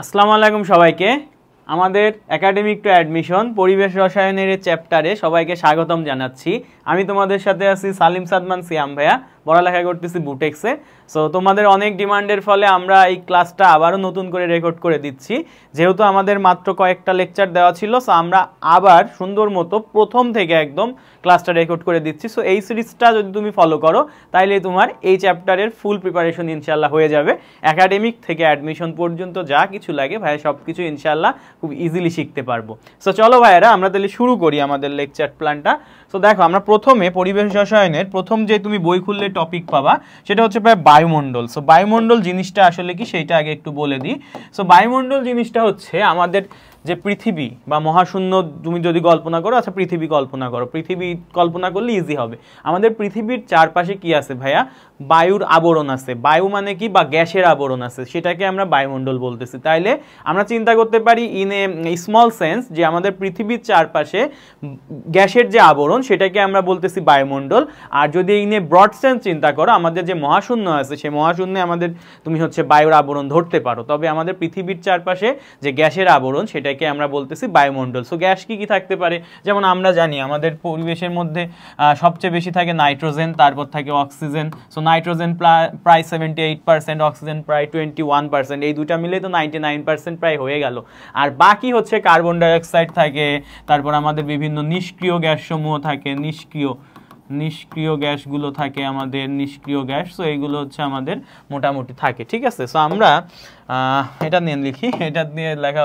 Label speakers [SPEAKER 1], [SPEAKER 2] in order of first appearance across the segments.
[SPEAKER 1] আসসালামু আলাইকুম সবাইকে আমাদের একাডেমিক টু অ্যাডমিশন পরিবেশ রসায়নের চ্যাপ্টারে সবাইকে স্বাগতম জানাচ্ছি আমি তোমাদের সাথে আছি সালিম সাদমান সিয়াম ভাইয়া পড়ালেখা করতেছি বুটেক্সে সো তোমাদের অনেক ডিমান্ডের ফলে আমরা এই ক্লাসটা আবারও নতুন করে রেকর্ড করে দিচ্ছি যেহেতু আমাদের মাত্র কয়েকটা লেকচার দেওয়া ছিল সো আমরা আবার সুন্দর মতো প্রথম থেকে একদম ক্লাসটা রেকর্ড করে দিচ্ছি সো এই সিরিজটা যদি তুমি ফলো করো তাইলে তোমার এই চ্যাপ্টারের ফুল প্রিপারেশন ইনশাল্লাহ হয়ে যাবে একাডেমিক থেকে অ্যাডমিশন পর্যন্ত যা কিছু লাগে ভাইয়া সব কিছু ইনশাল্লাহ খুব ইজিলি শিখতে পারবো সো চলো ভাইয়েরা আমরা তাহলে শুরু করি আমাদের লেকচার প্ল্যানটা তো দেখো আমরা প্রথমে পরিবেশ রসায়নের প্রথম যে তুমি বই খুললে টপিক পাবা সেটা হচ্ছে প্রায় বায়ুমণ্ডল সো বায়ুমণ্ডল জিনিসটা আসলে কি সেইটা আগে একটু বলে দিই সো বায়ুমণ্ডল জিনিসটা হচ্ছে আমাদের যে পৃথিবী বা মহাশূন্য তুমি যদি কল্পনা করো আচ্ছা পৃথিবী কল্পনা করো পৃথিবী কল্পনা করলে ইজি হবে আমাদের পৃথিবীর চারপাশে কি আছে ভাইয়া বায়ুর আবরণ আছে বায়ু মানে কি বা গ্যাসের আবরণ আছে সেটাকে আমরা বায়ুমণ্ডল বলতেছি তাইলে আমরা চিন্তা করতে পারি ইন এ স্মল সেন্স যে আমাদের পৃথিবীর চারপাশে গ্যাসের যে আবরণ সেটাকে আমরা বলতেছি বায়ুমণ্ডল আর যদি ইন এ ব্রড সেন্স চিন্তা করো আমাদের যে মহাশূন্য আছে সেই মহাশূন্যে আমাদের তুমি হচ্ছে বায়ুর আবরণ ধরতে পারো তবে আমাদের পৃথিবীর চারপাশে যে গ্যাসের আবরণ সেটাকে আমরা বলতেছি বায়ুমণ্ডল সো গ্যাস কি কি থাকতে পারে যেমন আমরা জানি আমাদের পরিবেশের মধ্যে সবচেয়ে বেশি থাকে নাইট্রোজেন তারপর থাকে অক্সিজেন সো নাইট্রোজেন প্রায় সেভেন্টি এইট পার্সেন্ট অক্সিজেন প্রায় টোয়েন্টি ওয়ান পার্সেন্ট এই দুটা মিলে তো নাইনটি নাইন পার্সেন্ট প্রায় হয়ে গেল আর বাকি হচ্ছে কার্বন ডাইঅক্সাইড থাকে তারপর আমাদের বিভিন্ন নিষ্ক্রিয় গ্যাসসমূহ থাকে নিষ্ক্রিয় নিষ্ক্রিয় গ্যাসগুলো থাকে আমাদের নিষ্ক্রিয় গ্যাস তো এইগুলো হচ্ছে আমাদের মোটামুটি থাকে ঠিক আছে সো আমরা এটা নিয়ে লিখি এটা নিয়ে লেখা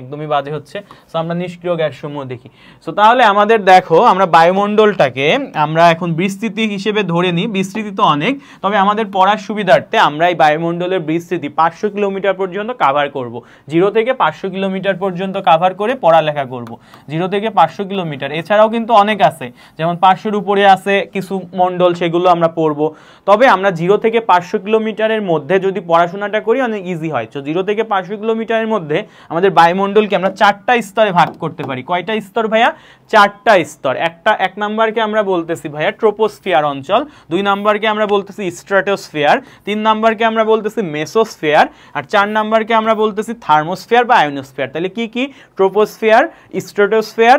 [SPEAKER 1] একদমই বাজে হচ্ছে সো আমরা নিষ্ক্রিয় গ্যাসসমূহ দেখি সো তাহলে আমাদের দেখো আমরা বায়ুমণ্ডলটাকে আমরা এখন বিস্তৃতি হিসেবে ধরে নিই বিস্তৃতি তো অনেক তবে আমাদের পড়ার সুবিধার্থে আমরা এই বায়ুমণ্ডলের বিস্তৃতি পাঁচশো কিলোমিটার পর্যন্ত কাভার করব। জিরো থেকে পাঁচশো কিলোমিটার পর্যন্ত কাভার করে পড়ালেখা করব। জিরো থেকে পাঁচশো কিলোমিটার এছাড়াও কিন্তু অনেক আছে যেমন পাঁচশোর উপরে আছে কিছু মণ্ডল সেগুলো আমরা পড়ব তবে আমরা জিরো থেকে পাঁচশো কিলোমিটারের মধ্যে যদি পড়াশোনাটা করি অনেক ইজি হয় তো জিরো থেকে পাঁচশো কিলোমিটারের মধ্যে আমাদের বায়ুমণ্ডল বায়ুমণ্ডলকে আমরা চারটা স্তরে ভাগ করতে পারি কয়টা স্তর ভাইয়া চারটা স্তর একটা এক নাম্বারকে আমরা বলতেছি ভাইয়া ট্রোপোস্ফিয়ার অঞ্চল দুই নাম্বারকে আমরা বলতেছি স্ট্র্যাটোস্ফিয়ার তিন নাম্বারকে আমরা বলতেছি মেসোস্ফিয়ার আর চার নাম্বারকে আমরা বলতেছি থার্মোস্ফিয়ার বা আয়োনোস্ফিয়ার তাহলে কি কি ট্রোপোস্ফিয়ার স্ট্র্যাটোস্ফিয়ার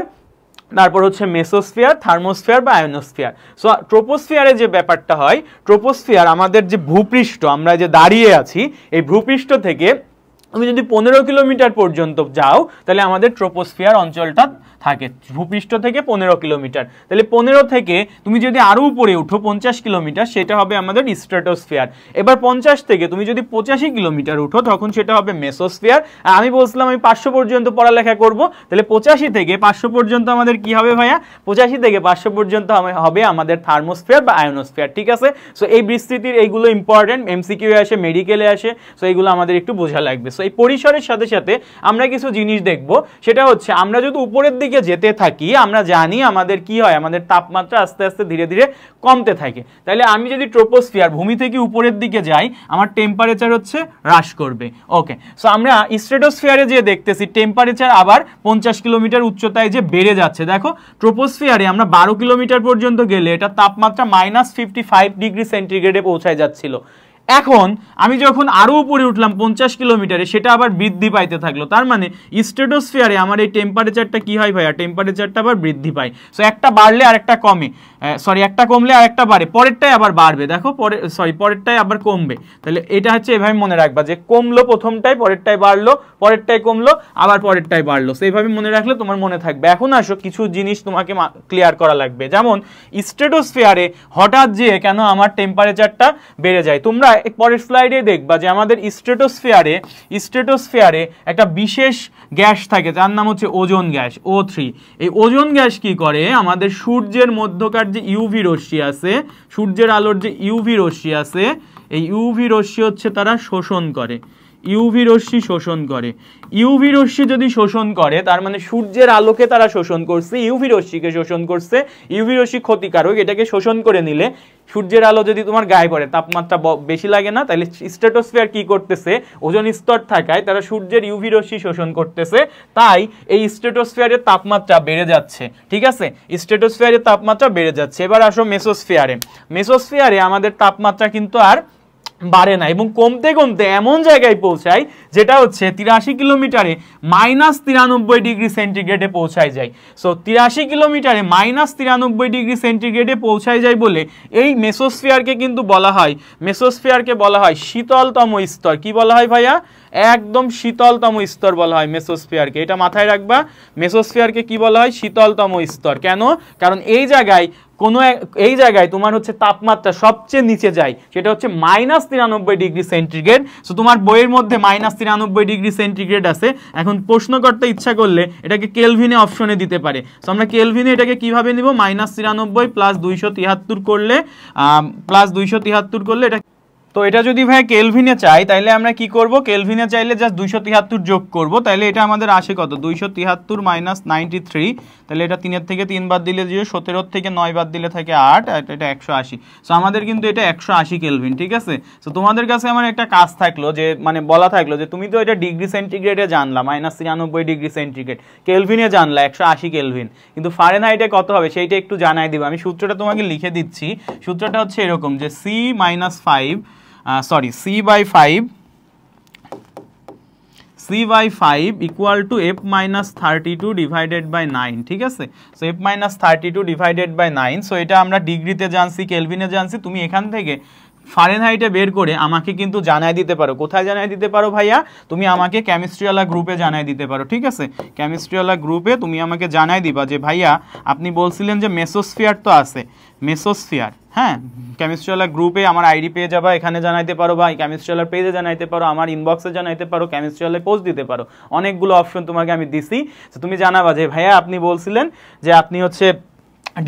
[SPEAKER 1] তারপর হচ্ছে মেসোস্ফিয়ার থার্মোস্ফিয়ার বা আয়োনোস্ফিয়ার সো ট্রোপোস্ফিয়ারে যে ব্যাপারটা হয় ট্রোপোস্ফিয়ার আমাদের যে ভূপৃষ্ঠ আমরা যে দাঁড়িয়ে আছি এই ভূপৃষ্ঠ থেকে তুমি যদি পনেরো কিলোমিটার পর্যন্ত যাও তাহলে আমাদের ট্রোপোস্ফিয়ার অঞ্চলটা থাকে ভূপৃষ্ঠ থেকে পনেরো কিলোমিটার তাহলে পনেরো থেকে তুমি যদি আরও উপরে উঠো পঞ্চাশ কিলোমিটার সেটা হবে আমাদের স্ট্র্যাটোস্ফিয়ার এবার পঞ্চাশ থেকে তুমি যদি পঁচাশি কিলোমিটার উঠো তখন সেটা হবে মেসোস্ফিয়ার আমি বলছিলাম আমি পাঁচশো পর্যন্ত পড়ালেখা করব তাহলে পঁচাশি থেকে পাঁচশো পর্যন্ত আমাদের কি হবে ভাইয়া পঁচাশি থেকে পাঁচশো পর্যন্ত হবে আমাদের থার্মোস্ফিয়ার বা আয়োনোস্ফিয়ার ঠিক আছে সো এই বিস্তৃতির এইগুলো ইম্পর্টেন্ট এমসিকিউ আসে মেডিকেলে আসে সো এইগুলো আমাদের একটু বোঝা লাগবে সো এই পরিসরের সাথে সাথে আমরা কিছু জিনিস দেখব সেটা হচ্ছে আমরা যদি উপরের দিকে যেতে থাকি আমরা জানি আমাদের কি হয় আমাদের তাপমাত্রা আস্তে আস্তে ধীরে ধীরে কমতে থাকে তাহলে আমি যদি ট্রোপোস্ফিয়ার ভূমি থেকে উপরের দিকে যাই আমার টেম্পারেচার হচ্ছে হ্রাস করবে ওকে সো আমরা স্ট্রেটোস্ফিয়ারে যে দেখতেছি টেম্পারেচার আবার পঞ্চাশ কিলোমিটার উচ্চতায় যে বেড়ে যাচ্ছে দেখো ট্রোপোস্ফিয়ারে আমরা বারো কিলোমিটার পর্যন্ত গেলে এটা তাপমাত্রা মাইনাস ফিফটি ফাইভ ডিগ্রি সেন্টিগ্রেডে পৌঁছায় যাচ্ছিল এখন আমি যখন আরও উপরে উঠলাম পঞ্চাশ কিলোমিটারে সেটা আবার বৃদ্ধি পাইতে থাকলো তার মানে স্টেটোসফিয়ারে আমার এই টেম্পারেচারটা কী হয় ভাইয়া টেম্পারেচারটা আবার বৃদ্ধি পায় সো একটা বাড়লে আর একটা কমে সরি একটা কমলে আর একটা বাড়ে পরেরটাই আবার বাড়বে দেখো পরে সরি পরেরটাই আবার কমবে তাহলে এটা হচ্ছে এভাবে মনে রাখবা যে কমলো প্রথমটাই পরেরটাই বাড়লো পরেরটাই কমলো আবার পরেরটাই বাড়লো সো এইভাবে মনে রাখলে তোমার মনে থাকবে এখন আসো কিছু জিনিস তোমাকে ক্লিয়ার করা লাগবে যেমন স্টেটোসফিয়ারে হঠাৎ যেয়ে কেন আমার টেম্পারেচারটা বেড়ে যায় তোমরা পরের স্লাইডে দেখবা যে আমাদের স্ট্রেটোস্ফিয়ারে স্ট্রেটোস্ফিয়ারে একটা বিশেষ গ্যাস থাকে যার নাম হচ্ছে ওজোন গ্যাস ও থ্রি এই ওজোন গ্যাস কি করে আমাদের সূর্যের মধ্যকার যে ইউভি রশ্মি আছে সূর্যের আলোর যে ইউভি রশ্মি আছে এই ইউভি রশ্মি হচ্ছে তারা শোষণ করে ইউভি রশ্মি শোষণ করে ইউভি রশ্মি যদি শোষণ করে তার মানে সূর্যের আলোকে তারা শোষণ করছে ইউভি রশ্মিকে শোষণ করছে ইউভি রশ্মি ক্ষতিকারক এটাকে শোষণ করে নিলে সূর্যের আলো যদি তোমার গায়ে পড়ে তাপমাত্রা বেশি লাগে না তাহলে স্ট্যাটোস্ফিয়ার কি করতেছে ওজন স্তর থাকায় তারা সূর্যের ইউভি রশ্মি শোষণ করতেছে তাই এই স্ট্রেটোস্ফিয়ারের তাপমাত্রা বেড়ে যাচ্ছে ঠিক আছে স্ট্রেটোস্ফিয়ারের তাপমাত্রা বেড়ে যাচ্ছে এবার আসো মেসোস্ফিয়ারে মেসোস্ফিয়ারে আমাদের তাপমাত্রা কিন্তু আর বাড়ে না এবং কমতে কমতে এমন জায়গায় পৌঁছায় যেটা হচ্ছে তিরাশি কিলোমিটারে মাইনাস তিরানব্বই ডিগ্রি সেন্টিগ্রেডে পৌঁছায় যায় সো তিরাশি কিলোমিটারে মাইনাস তিরানব্বই ডিগ্রি সেন্টিগ্রেডে পৌঁছায় যায় বলে এই মেসোস্ফিয়ারকে কিন্তু বলা হয় মেসোস্ফিয়ারকে বলা হয় শীতলতম স্তর কি বলা হয় ভাইয়া একদম শীতলতম স্তর বলা হয় মেসোস্ফিয়ারকে এটা মাথায় রাখবা মেসোস্ফিয়ারকে কি বলা হয় শীতলতম স্তর কেন কারণ এই জায়গায় কোনো এই জায়গায় তোমার হচ্ছে তাপমাত্রা সবচেয়ে নিচে যায় সেটা হচ্ছে মাইনাস তিরানব্বই ডিগ্রি সেন্টিগ্রেড সো তোমার বইয়ের মধ্যে মাইনাস তিরানব্বই ডিগ্রি সেন্টিগ্রেড আছে এখন প্রশ্ন করতে ইচ্ছা করলে এটাকে কেলভিনে অপশনে দিতে পারে সো আমরা কেলভিনে এটাকে কিভাবে নিব মাইনাস তিরানব্বই প্লাস দুইশো তিয়াত্তর করলে প্লাস দুইশো তিহাত্তর করলে এটা তো এটা যদি ভাই কেলভিনে চাই তাহলে আমরা কি করব কেলভিনে চাইলে জাস্ট দুইশো তিয়াত্তর যোগ করব তাহলে এটা আমাদের আসে কত দুইশো তিয়াত্তর মাইনাস নাইনটি থ্রি তাহলে এটা তিনের থেকে তিন বাদ দিলে যে সতেরোর থেকে নয় বাদ দিলে থাকে আট এটা একশো আশি সো আমাদের কিন্তু এটা একশো আশি কেলভিন ঠিক আছে সো তোমাদের কাছে আমার একটা কাজ থাকলো যে মানে বলা থাকলো যে তুমি তো এটা ডিগ্রি সেন্টিগ্রেডে জানলা মাইনাস তিরানব্বই ডিগ্রি সেন্টিগ্রেড কেলভিনে জানলা একশো আশি কেলভিন কিন্তু ফারেন হাইটে কত হবে সেইটা একটু জানাই দিবে আমি সূত্রটা তোমাকে লিখে দিচ্ছি সূত্রটা হচ্ছে এরকম যে C minus five uh, sorry c by 5 C by five equal to F minus thirty two divided by nine ঠিক আছে so F minus thirty two divided by nine so এটা আমরা ডিগ্রিতে জানছি কেলভিনে জানছি তুমি এখান থেকে ফারেনহাইটে বের করে আমাকে কিন্তু জানায় দিতে পারো কোথায় জানায় দিতে পারো ভাইয়া তুমি আমাকে কেমিস্ট্রিওয়ালা গ্রুপে জানায় দিতে পারো ঠিক আছে কেমিস্ট্রিওয়ালা গ্রুপে তুমি আমাকে জানায় দিবা যে ভাইয়া আপনি বলছিলেন যে মেসোস্ফিয়ার তো আছে মেসোস্ফিয়ার হ্যাঁ কেমিস্ট্রিওয়ালা গ্রুপে আমার আইডি পেয়ে যাবা এখানে জানাইতে পারো ভাই কেমিস্ট্রিওয়ালার পেজে জানাইতে পারো আমার ইনবক্সে জানাইতে পারো কেমিস্ট্রিওয়ালে পোস্ট দিতে পারো অনেকগুলো অপশন তোমাকে আমি দিছি তুমি জানাবা যে ভাইয়া আপনি বলছিলেন যে আপনি হচ্ছে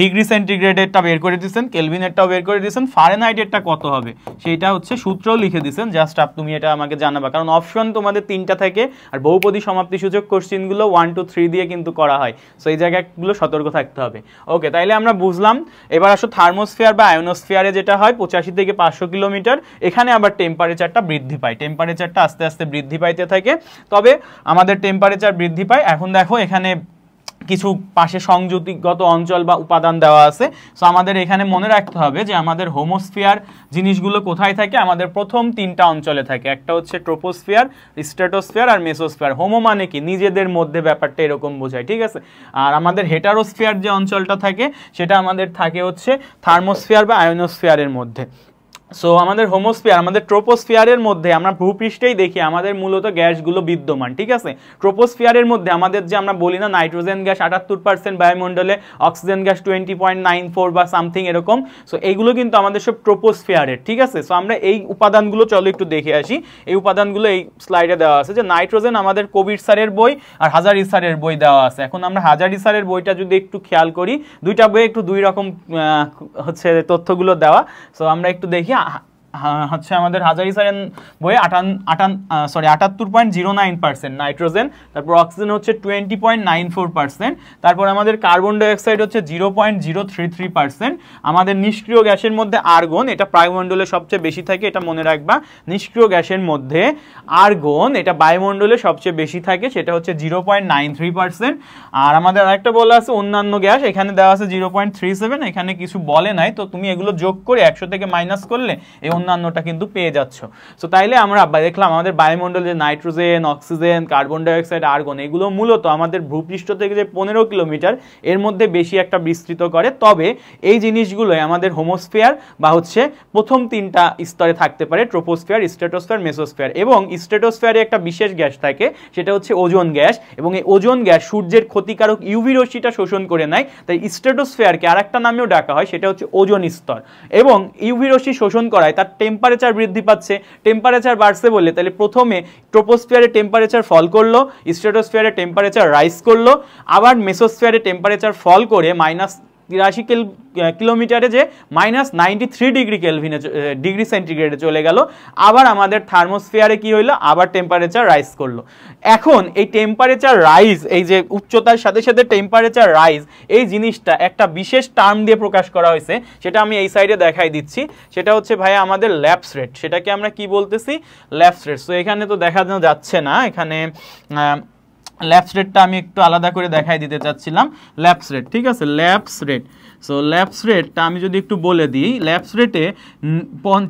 [SPEAKER 1] ডিগ্রি সেন্টিগ্রেডেরটা বের করে দিয়েছেন কেলভিনেরটাও বের করে দিয়েছেন ফারেনহাইটেরটা কত হবে সেইটা হচ্ছে সূত্র লিখে দিয়েছেন জাস্ট আপ তুমি এটা আমাকে জানাবা কারণ অপশন তোমাদের তিনটা থেকে আর বহুপদী সমাপ্তি সূচক কোশ্চিনগুলো ওয়ান টু থ্রি দিয়ে কিন্তু করা হয় সো এই জায়গাগুলো সতর্ক থাকতে হবে ওকে তাইলে আমরা বুঝলাম এবার আসো থার্মোস্ফিয়ার বা আয়োনোস্ফিয়ারে যেটা হয় পঁচাশি থেকে পাঁচশো কিলোমিটার এখানে আবার টেম্পারেচারটা বৃদ্ধি পায় টেম্পারেচারটা আস্তে আস্তে বৃদ্ধি পাইতে থাকে তবে আমাদের টেম্পারেচার বৃদ্ধি পায় এখন দেখো এখানে কিছু পাশে সংযুতিগত অঞ্চল বা উপাদান দেওয়া আছে সো আমাদের এখানে মনে রাখতে হবে যে আমাদের হোমোস্ফিয়ার জিনিসগুলো কোথায় থাকে আমাদের প্রথম তিনটা অঞ্চলে থাকে একটা হচ্ছে ট্রোপোস্ফিয়ার স্ট্র্যাটোস্ফিয়ার আর মেসোস্ফিয়ার হোমো মানে কি নিজেদের মধ্যে ব্যাপারটা এরকম বোঝায় ঠিক আছে আর আমাদের হেটারোস্ফিয়ার যে অঞ্চলটা থাকে সেটা আমাদের থাকে হচ্ছে থার্মোস্ফিয়ার বা আয়োনোস্ফিয়ারের মধ্যে সো আমাদের হোমোস্ফিয়ার আমাদের ট্রোপোস্ফিয়ারের মধ্যে আমরা ভূপৃষ্ঠেই দেখি আমাদের মূলত গ্যাসগুলো বিদ্যমান ঠিক আছে ট্রোপোস্ফিয়ারের মধ্যে আমাদের যে আমরা বলি না নাইট্রোজেন গ্যাস আটাত্তর পার্সেন্ট বায়ুমণ্ডলে oxygen gas twenty point nine four বা সামথিং এরকম সো এইগুলো কিন্তু আমাদের সব ট্রোপোস্ফিয়ারের ঠিক আছে সো আমরা এই উপাদানগুলো চলো একটু দেখে আসি এই উপাদানগুলো এই স্লাইডে দেওয়া আছে যে নাইট্রোজেন আমাদের কবির সারের বই আর হাজারি স্যারের বই দেওয়া আছে এখন আমরা হাজারি স্যারের বইটা যদি একটু খেয়াল করি দুইটা বই একটু দুই রকম হচ্ছে তথ্যগুলো দেওয়া সো আমরা একটু দেখি 下 হচ্ছে আমাদের হাজারি সারেন বইয়ে আটান আটান সরি আটাত্তর point zero nine percent nitrogen তারপর অক্সিজেন হচ্ছে twenty point nine four percent তারপর আমাদের কার্বন ডাইঅক্সাইড হচ্ছে zero point zero three three percent আমাদের নিষ্ক্রিয় গ্যাসের মধ্যে আর্গন এটা বায়ুমণ্ডলে সবচেয়ে বেশি থাকে এটা মনে রাখবা নিষ্ক্রিয় গ্যাসের মধ্যে আর্গন এটা বায়ুমণ্ডলে সবচেয়ে বেশি থাকে সেটা হচ্ছে zero point nine three percent আর আমাদের আরেকটা বলা আছে অন্যান্য গ্যাস এখানে দেওয়া আছে জিরো পয়েন্ট থ্রি সেভেন এখানে কিছু বলে নাই তো তুমি এগুলো যোগ করে একশো থেকে মাইনাস করলে এবং অন্যান্যটা কিন্তু পেয়ে যাচ্ছ সো তাইলে আমরা দেখলাম আমাদের বায়ুমণ্ডলে nitrogen oxygen carbon dioxide argon এগুলো মূলত আমাদের ভূপৃষ্ঠ থেকে যে পনেরো কিলোমিটার এর মধ্যে বেশি একটা বিস্তৃত করে তবে এই জিনিসগুলোই আমাদের হোমোস্ফিয়ার বা হচ্ছে প্রথম তিনটা স্তরে থাকতে পারে ট্রোপোস্ফিয়ার স্ট্রেটোস্ফিয়ার মেসোস্ফিয়ার এবং স্ট্রেটোস্ফিয়ারে একটা বিশেষ গ্যাস থাকে সেটা হচ্ছে ওজোন গ্যাস এবং এই ওজোন গ্যাস সূর্যের ক্ষতিকারক ইউভি রশ্মিটা শোষণ করে নেয় তাই স্ট্রেটোস্ফিয়ারকে আর একটা নামেও ডাকা হয় সেটা হচ্ছে ওজন স্তর এবং ইউভি রশি শোষণ করায় তার অর্থাৎ টেম্পারেচার বৃদ্ধি পাচ্ছে টেম্পারেচার বাড়ছে বলে তাহলে প্রথমে ট্রোপোস্ফিয়ারে টেম্পারেচার ফল করলো স্ট্রেটোস্ফিয়ারে টেম্পারেচার রাইস করলো আবার মেসোস্ফিয়ারে টেম্পারেচার ফল করে মাইনাস তিরাশি কিলোমিটারে যে মাইনাস নাইনটি থ্রি ডিগ্রি কেলভিনে ডিগ্রি সেন্টিগ্রেডে চলে গেল আবার আমাদের থার্মোস্ফিয়ারে কি হইলো আবার টেম্পারেচার রাইজ করলো এখন এই টেম্পারেচার রাইজ এই যে উচ্চতার সাথে সাথে টেম্পারেচার রাইজ এই জিনিসটা একটা বিশেষ টার্ম দিয়ে প্রকাশ করা হয়েছে সেটা আমি এই সাইডে দেখাই দিচ্ছি সেটা হচ্ছে ভাই আমাদের ল্যাপস রেট সেটাকে আমরা কি বলতেছি ল্যাপস রেট সো এখানে তো দেখানো যাচ্ছে না এখানে ল্যাপস রেটটা আমি একটু আলাদা করে দেখাই দিতে চাচ্ছিলাম ল্যাপস রেট ঠিক আছে ল্যাপস রেট সো ল্যাপস রেটটা আমি যদি একটু বলে দিই ল্যাপস রেটে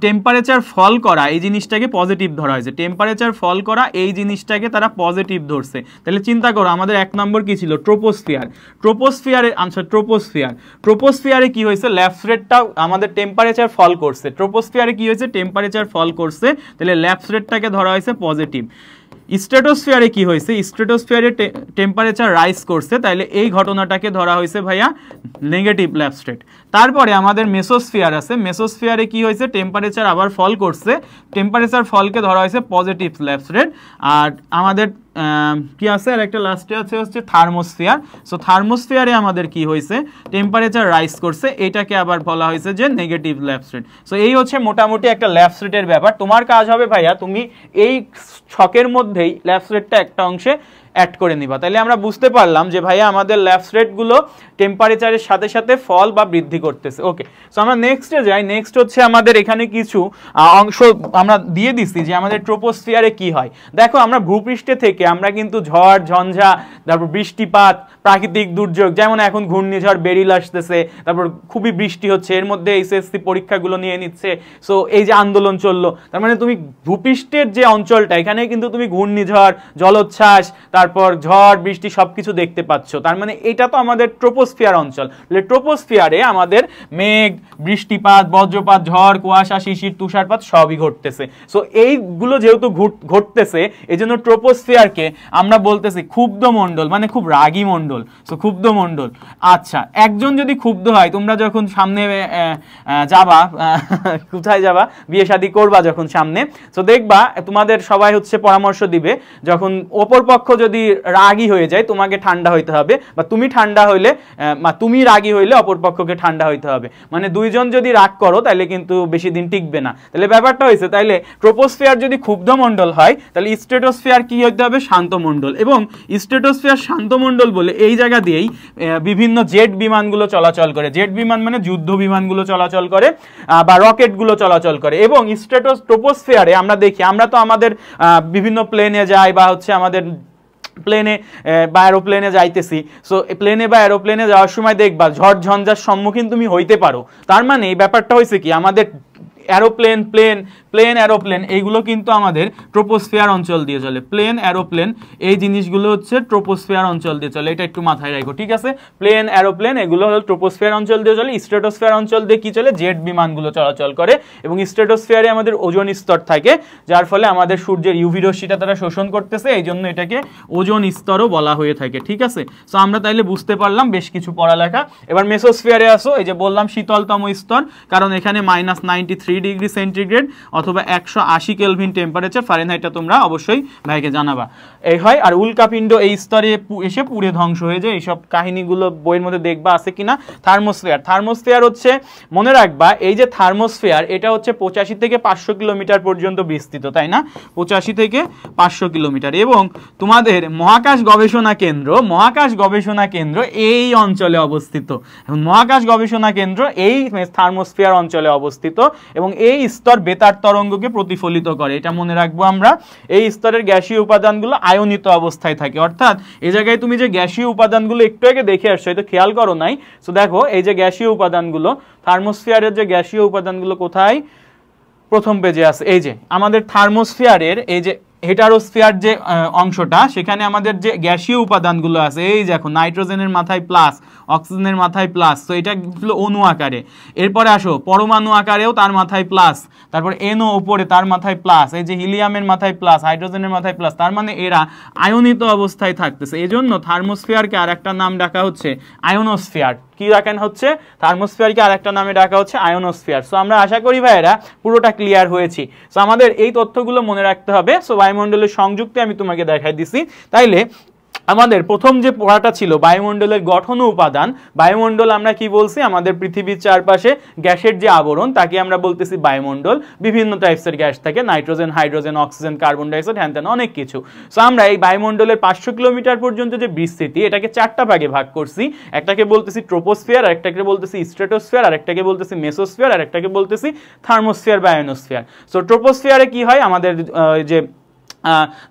[SPEAKER 1] টেম্পারেচার ফল করা এই জিনিসটাকে পজিটিভ ধরা হয়েছে টেম্পারেচার ফল করা এই জিনিসটাকে তারা পজিটিভ ধরছে তাহলে চিন্তা করো আমাদের এক নম্বর কী ছিল ট্রোপোস্ফিয়ার ট্রোপোস্ফিয়ারে আনসার ট্রোপোস্ফিয়ার ট্রোপোস্ফিয়ারে কী হয়েছে ল্যাপস রেটটাও আমাদের টেম্পারেচার ফল করছে ট্রোপোস্ফিয়ারে কী হয়েছে টেম্পারেচার ফল করছে তাহলে ল্যাপস রেটটাকে ধরা হয়েছে পজিটিভ স্ট্রেটোস্ফিয়ারে কি হয়েছে স্ট্রেটোস্ফিয়ারে টেম্পারেচার রাইজ করছে তাইলে এই ঘটনাটাকে ধরা হয়েছে ভাইয়া নেগেটিভ ল্যাবস্ট্রেট তারপরে আমাদের মেসোস্ফিয়ার আছে মেসোস্ফিয়ারে কি হয়েছে টেম্পারেচার আবার ফল করছে টেম্পারেচার ফলকে ধরা হয়েছে পজিটিভ ল্যাপস রেট আর আমাদের কি আছে আর একটা লাস্টে আছে হচ্ছে থার্মোস্ফিয়ার সো থার্মোস্ফিয়ারে আমাদের কি হয়েছে টেম্পারেচার রাইস করছে এটাকে আবার বলা হয়েছে যে নেগেটিভ ল্যাপস রেট সো এই হচ্ছে মোটামুটি একটা ল্যাপস রেটের ব্যাপার তোমার কাজ হবে ভাইয়া তুমি এই ছকের মধ্যেই ল্যাপস রেটটা একটা অংশে অ্যাড করে নিবা তাহলে আমরা বুঝতে পারলাম যে ভাইয়া আমাদের ল্যাবস রেটগুলো টেম্পারেচারের সাথে সাথে ফল বা বৃদ্ধি করতেছে ওকে সো আমরা নেক্সটে যাই নেক্সট হচ্ছে আমাদের এখানে কিছু অংশ আমরা দিয়ে দিছি যে আমাদের ট্রোপোস্ফিয়ারে কি হয় দেখো আমরা ভূপৃষ্ঠে থেকে আমরা কিন্তু ঝড় ঝঞ্ঝা তারপর বৃষ্টিপাত প্রাকৃতিক দুর্যোগ যেমন এখন ঘূর্ণিঝড় বেরিল আসতেছে তারপর খুবই বৃষ্টি হচ্ছে এর মধ্যে এসএসসি পরীক্ষাগুলো নিয়ে নিচ্ছে সো এই যে আন্দোলন চললো তার মানে তুমি ভূপৃষ্ঠের যে অঞ্চলটা এখানে কিন্তু তুমি ঘূর্ণিঝড় জলোচ্ছ্বাস তারপর ঝড় বৃষ্টি সব কিছু দেখতে পাচ্ছ তার মানে এটা তো আমাদের ট্রোপোস্ফিয়ার অঞ্চল ট্রোপোস্ফিয়ারে আমাদের মেঘ বৃষ্টিপাত বজ্রপাত ঝড় কুয়াশা শিশির তুষারপাত সবই ঘটতেছে সো এইগুলো যেহেতু ঘটতেছে এই জন্য ট্রোপোস্ফিয়ারকে আমরা বলতেছি ক্ষুব্ধ মণ্ডল মানে খুব রাগী মণ্ডল মণ্ডল সো ক্ষুব্ধ মণ্ডল আচ্ছা একজন যদি ক্ষুব্ধ হয় তোমরা যখন সামনে যাবা কোথায় যাবা বিয়ে শাদি করবা যখন সামনে সো দেখবা তোমাদের সবাই হচ্ছে পরামর্শ দিবে যখন অপর পক্ষ যদি রাগি হয়ে যায় তোমাকে ঠান্ডা হইতে হবে বা তুমি ঠান্ডা হইলে বা তুমি রাগি হইলে অপর পক্ষকে ঠান্ডা হইতে হবে মানে দুইজন যদি রাগ করো তাহলে কিন্তু বেশি দিন টিকবে না তাহলে ব্যাপারটা হয়েছে তাহলে ট্রোপোস্ফিয়ার যদি ক্ষুব্ধ মণ্ডল হয় তাহলে স্টেটোস্ফিয়ার কি হইতে হবে শান্ত মণ্ডল এবং স্টেটোস্ফিয়ার শান্ত মণ্ডল বলে এই জায়গা দিয়েই বিভিন্ন জেট বিমানগুলো চলাচল করে জেট বিমান মানে যুদ্ধ বিমানগুলো চলাচল করে বা রকেটগুলো চলাচল করে এবং স্ট্রেটোস টোপোসফেয়ারে আমরা দেখি আমরা তো আমাদের বিভিন্ন প্লেনে যাই বা হচ্ছে আমাদের প্লেনে বা অ্যারোপ্লেনে যাইতেছি সো প্লেনে বা অ্যারোপ্লেনে যাওয়ার সময় দেখবা ঝড় ঝঞ্ঝার সম্মুখীন তুমি হইতে পারো তার মানে এই ব্যাপারটা হয়েছে কি আমাদের অ্যারোপ্লেন প্লেন প্লেন অ্যারোপ্লেন এইগুলো কিন্তু আমাদের ট্রোপোস্ফিয়ার অঞ্চল দিয়ে চলে প্লেন অ্যারোপ্লেন এই জিনিসগুলো হচ্ছে ট্রোপোস্ফিয়ার অঞ্চল দিয়ে চলে এটা একটু মাথায় রাখো ঠিক আছে প্লেন অ্যারোপ্লেন এগুলো হল ট্রোপোস্ফিয়ার অঞ্চল দিয়ে চলে স্ট্রেটোস্ফিয়ার অঞ্চল দিয়ে কী চলে জেট বিমানগুলো চলাচল করে এবং স্টেটোস্ফিয়ারে আমাদের ওজন স্তর থাকে যার ফলে আমাদের সূর্যের ইউভি রশ্মিটা তারা শোষণ করতেছে এই জন্য এটাকে ওজন স্তরও বলা হয়ে থাকে ঠিক আছে সো আমরা তাইলে বুঝতে পারলাম বেশ কিছু পড়ালেখা এবার মেসোস্ফিয়ারে আসো এই যে বললাম শীতলতম স্তর কারণ এখানে minus ninety three degree centigrade অথবা একশো আশি কেলভিন টেম্পারেচার ফারেনহাইটটা তোমরা অবশ্যই ভাইকে জানাবা এই হয় আর উল্কাপিণ্ড এই স্তরে এসে পুড়ে ধ্বংস হয়ে যায় এইসব কাহিনীগুলো বইয়ের মধ্যে দেখবা আছে কিনা থার্মোস্ফিয়ার থার্মোস্ফিয়ার হচ্ছে মনে রাখবা এই যে থার্মোস্ফিয়ার এটা হচ্ছে পঁচাশি থেকে পাঁচশো কিলোমিটার পর্যন্ত বিস্তৃত তাই না পঁচাশি থেকে পাঁচশো কিলোমিটার এবং তোমাদের মহাকাশ গবেষণা কেন্দ্র মহাকাশ গবেষণা কেন্দ্র এই অঞ্চলে অবস্থিত মহাকাশ গবেষণা কেন্দ্র এই থার্মোস্ফিয়ার মানে, অঞ্চলে অবস্থিত এবং এবং এই স্তর বেতার তরঙ্গকে প্রতিফলিত করে এটা মনে রাখবো আমরা এই স্তরের গ্যাসীয় উপাদানগুলো আয়নিত অবস্থায় থাকে অর্থাৎ এই জায়গায় তুমি যে গ্যাসীয় উপাদানগুলো একটু আগে দেখে আসছো এটা খেয়াল করো নাই সো দেখো এই যে গ্যাসীয় উপাদানগুলো থার্মোস্ফিয়ারের যে গ্যাসীয় উপাদানগুলো কোথায় প্রথম পেজে আছে এই যে আমাদের থার্মোস্ফিয়ারের এই যে হেটারোস্ফিয়ার যে অংশটা সেখানে আমাদের যে গ্যাসীয় উপাদানগুলো আছে এই দেখো নাইট্রোজেনের মাথায় প্লাস অক্সিজেনের মাথায় প্লাস তো এটা ছিল অনু আকারে এরপরে আসো পরমাণু আকারেও তার মাথায় প্লাস তারপর এনও ওপরে তার মাথায় প্লাস এই যে হিলিয়ামের মাথায় প্লাস হাইড্রোজেনের মাথায় প্লাস তার মানে এরা আয়নিত অবস্থায় থাকতেছে এই জন্য থার্মোস্ফিয়ারকে আর একটা নাম ডাকা হচ্ছে আয়নোস্ফিয়ার কি রাখেন হচ্ছে থার্মোস্ফিয়ারকে আরেকটা নামে ডাকা হচ্ছে আয়োনোস্ফিয়ার সো আমরা আশা করি ভাইয়েরা পুরোটা ক্লিয়ার হয়েছি সো আমাদের এই তথ্যগুলো মনে রাখতে হবে সো বায়ুমণ্ডলের সংযুক্তি আমি তোমাকে দেখাই দিছি তাইলে আমাদের প্রথম যে পড়াটা ছিল বায়ুমণ্ডলের গঠন উপাদান বায়ুমণ্ডল আমরা কি বলছি আমাদের পৃথিবীর চারপাশে গ্যাসের যে আবরণ তাকে আমরা বলতেছি বায়ুমণ্ডল বিভিন্ন টাইপসের গ্যাস থাকে nitrogen hydrogen oxygen carbon dioxide হ্যান অনেক কিছু সো আমরা এই বায়ুমণ্ডলের পাঁচশো কিলোমিটার পর্যন্ত যে বিস্তৃতি এটাকে চারটা ভাগে ভাগ করছি একটাকে বলতেছি ট্রোপোস্ফিয়ার আর একটাকে বলতেছি স্ট্রেটোস্ফিয়ার একটাকে বলতেছি মেসোস্ফিয়ার আর একটাকে বলতেছি থার্মোস্ফিয়ার বা সো ট্রোপোস্ফিয়ারে কি হয় আমাদের যে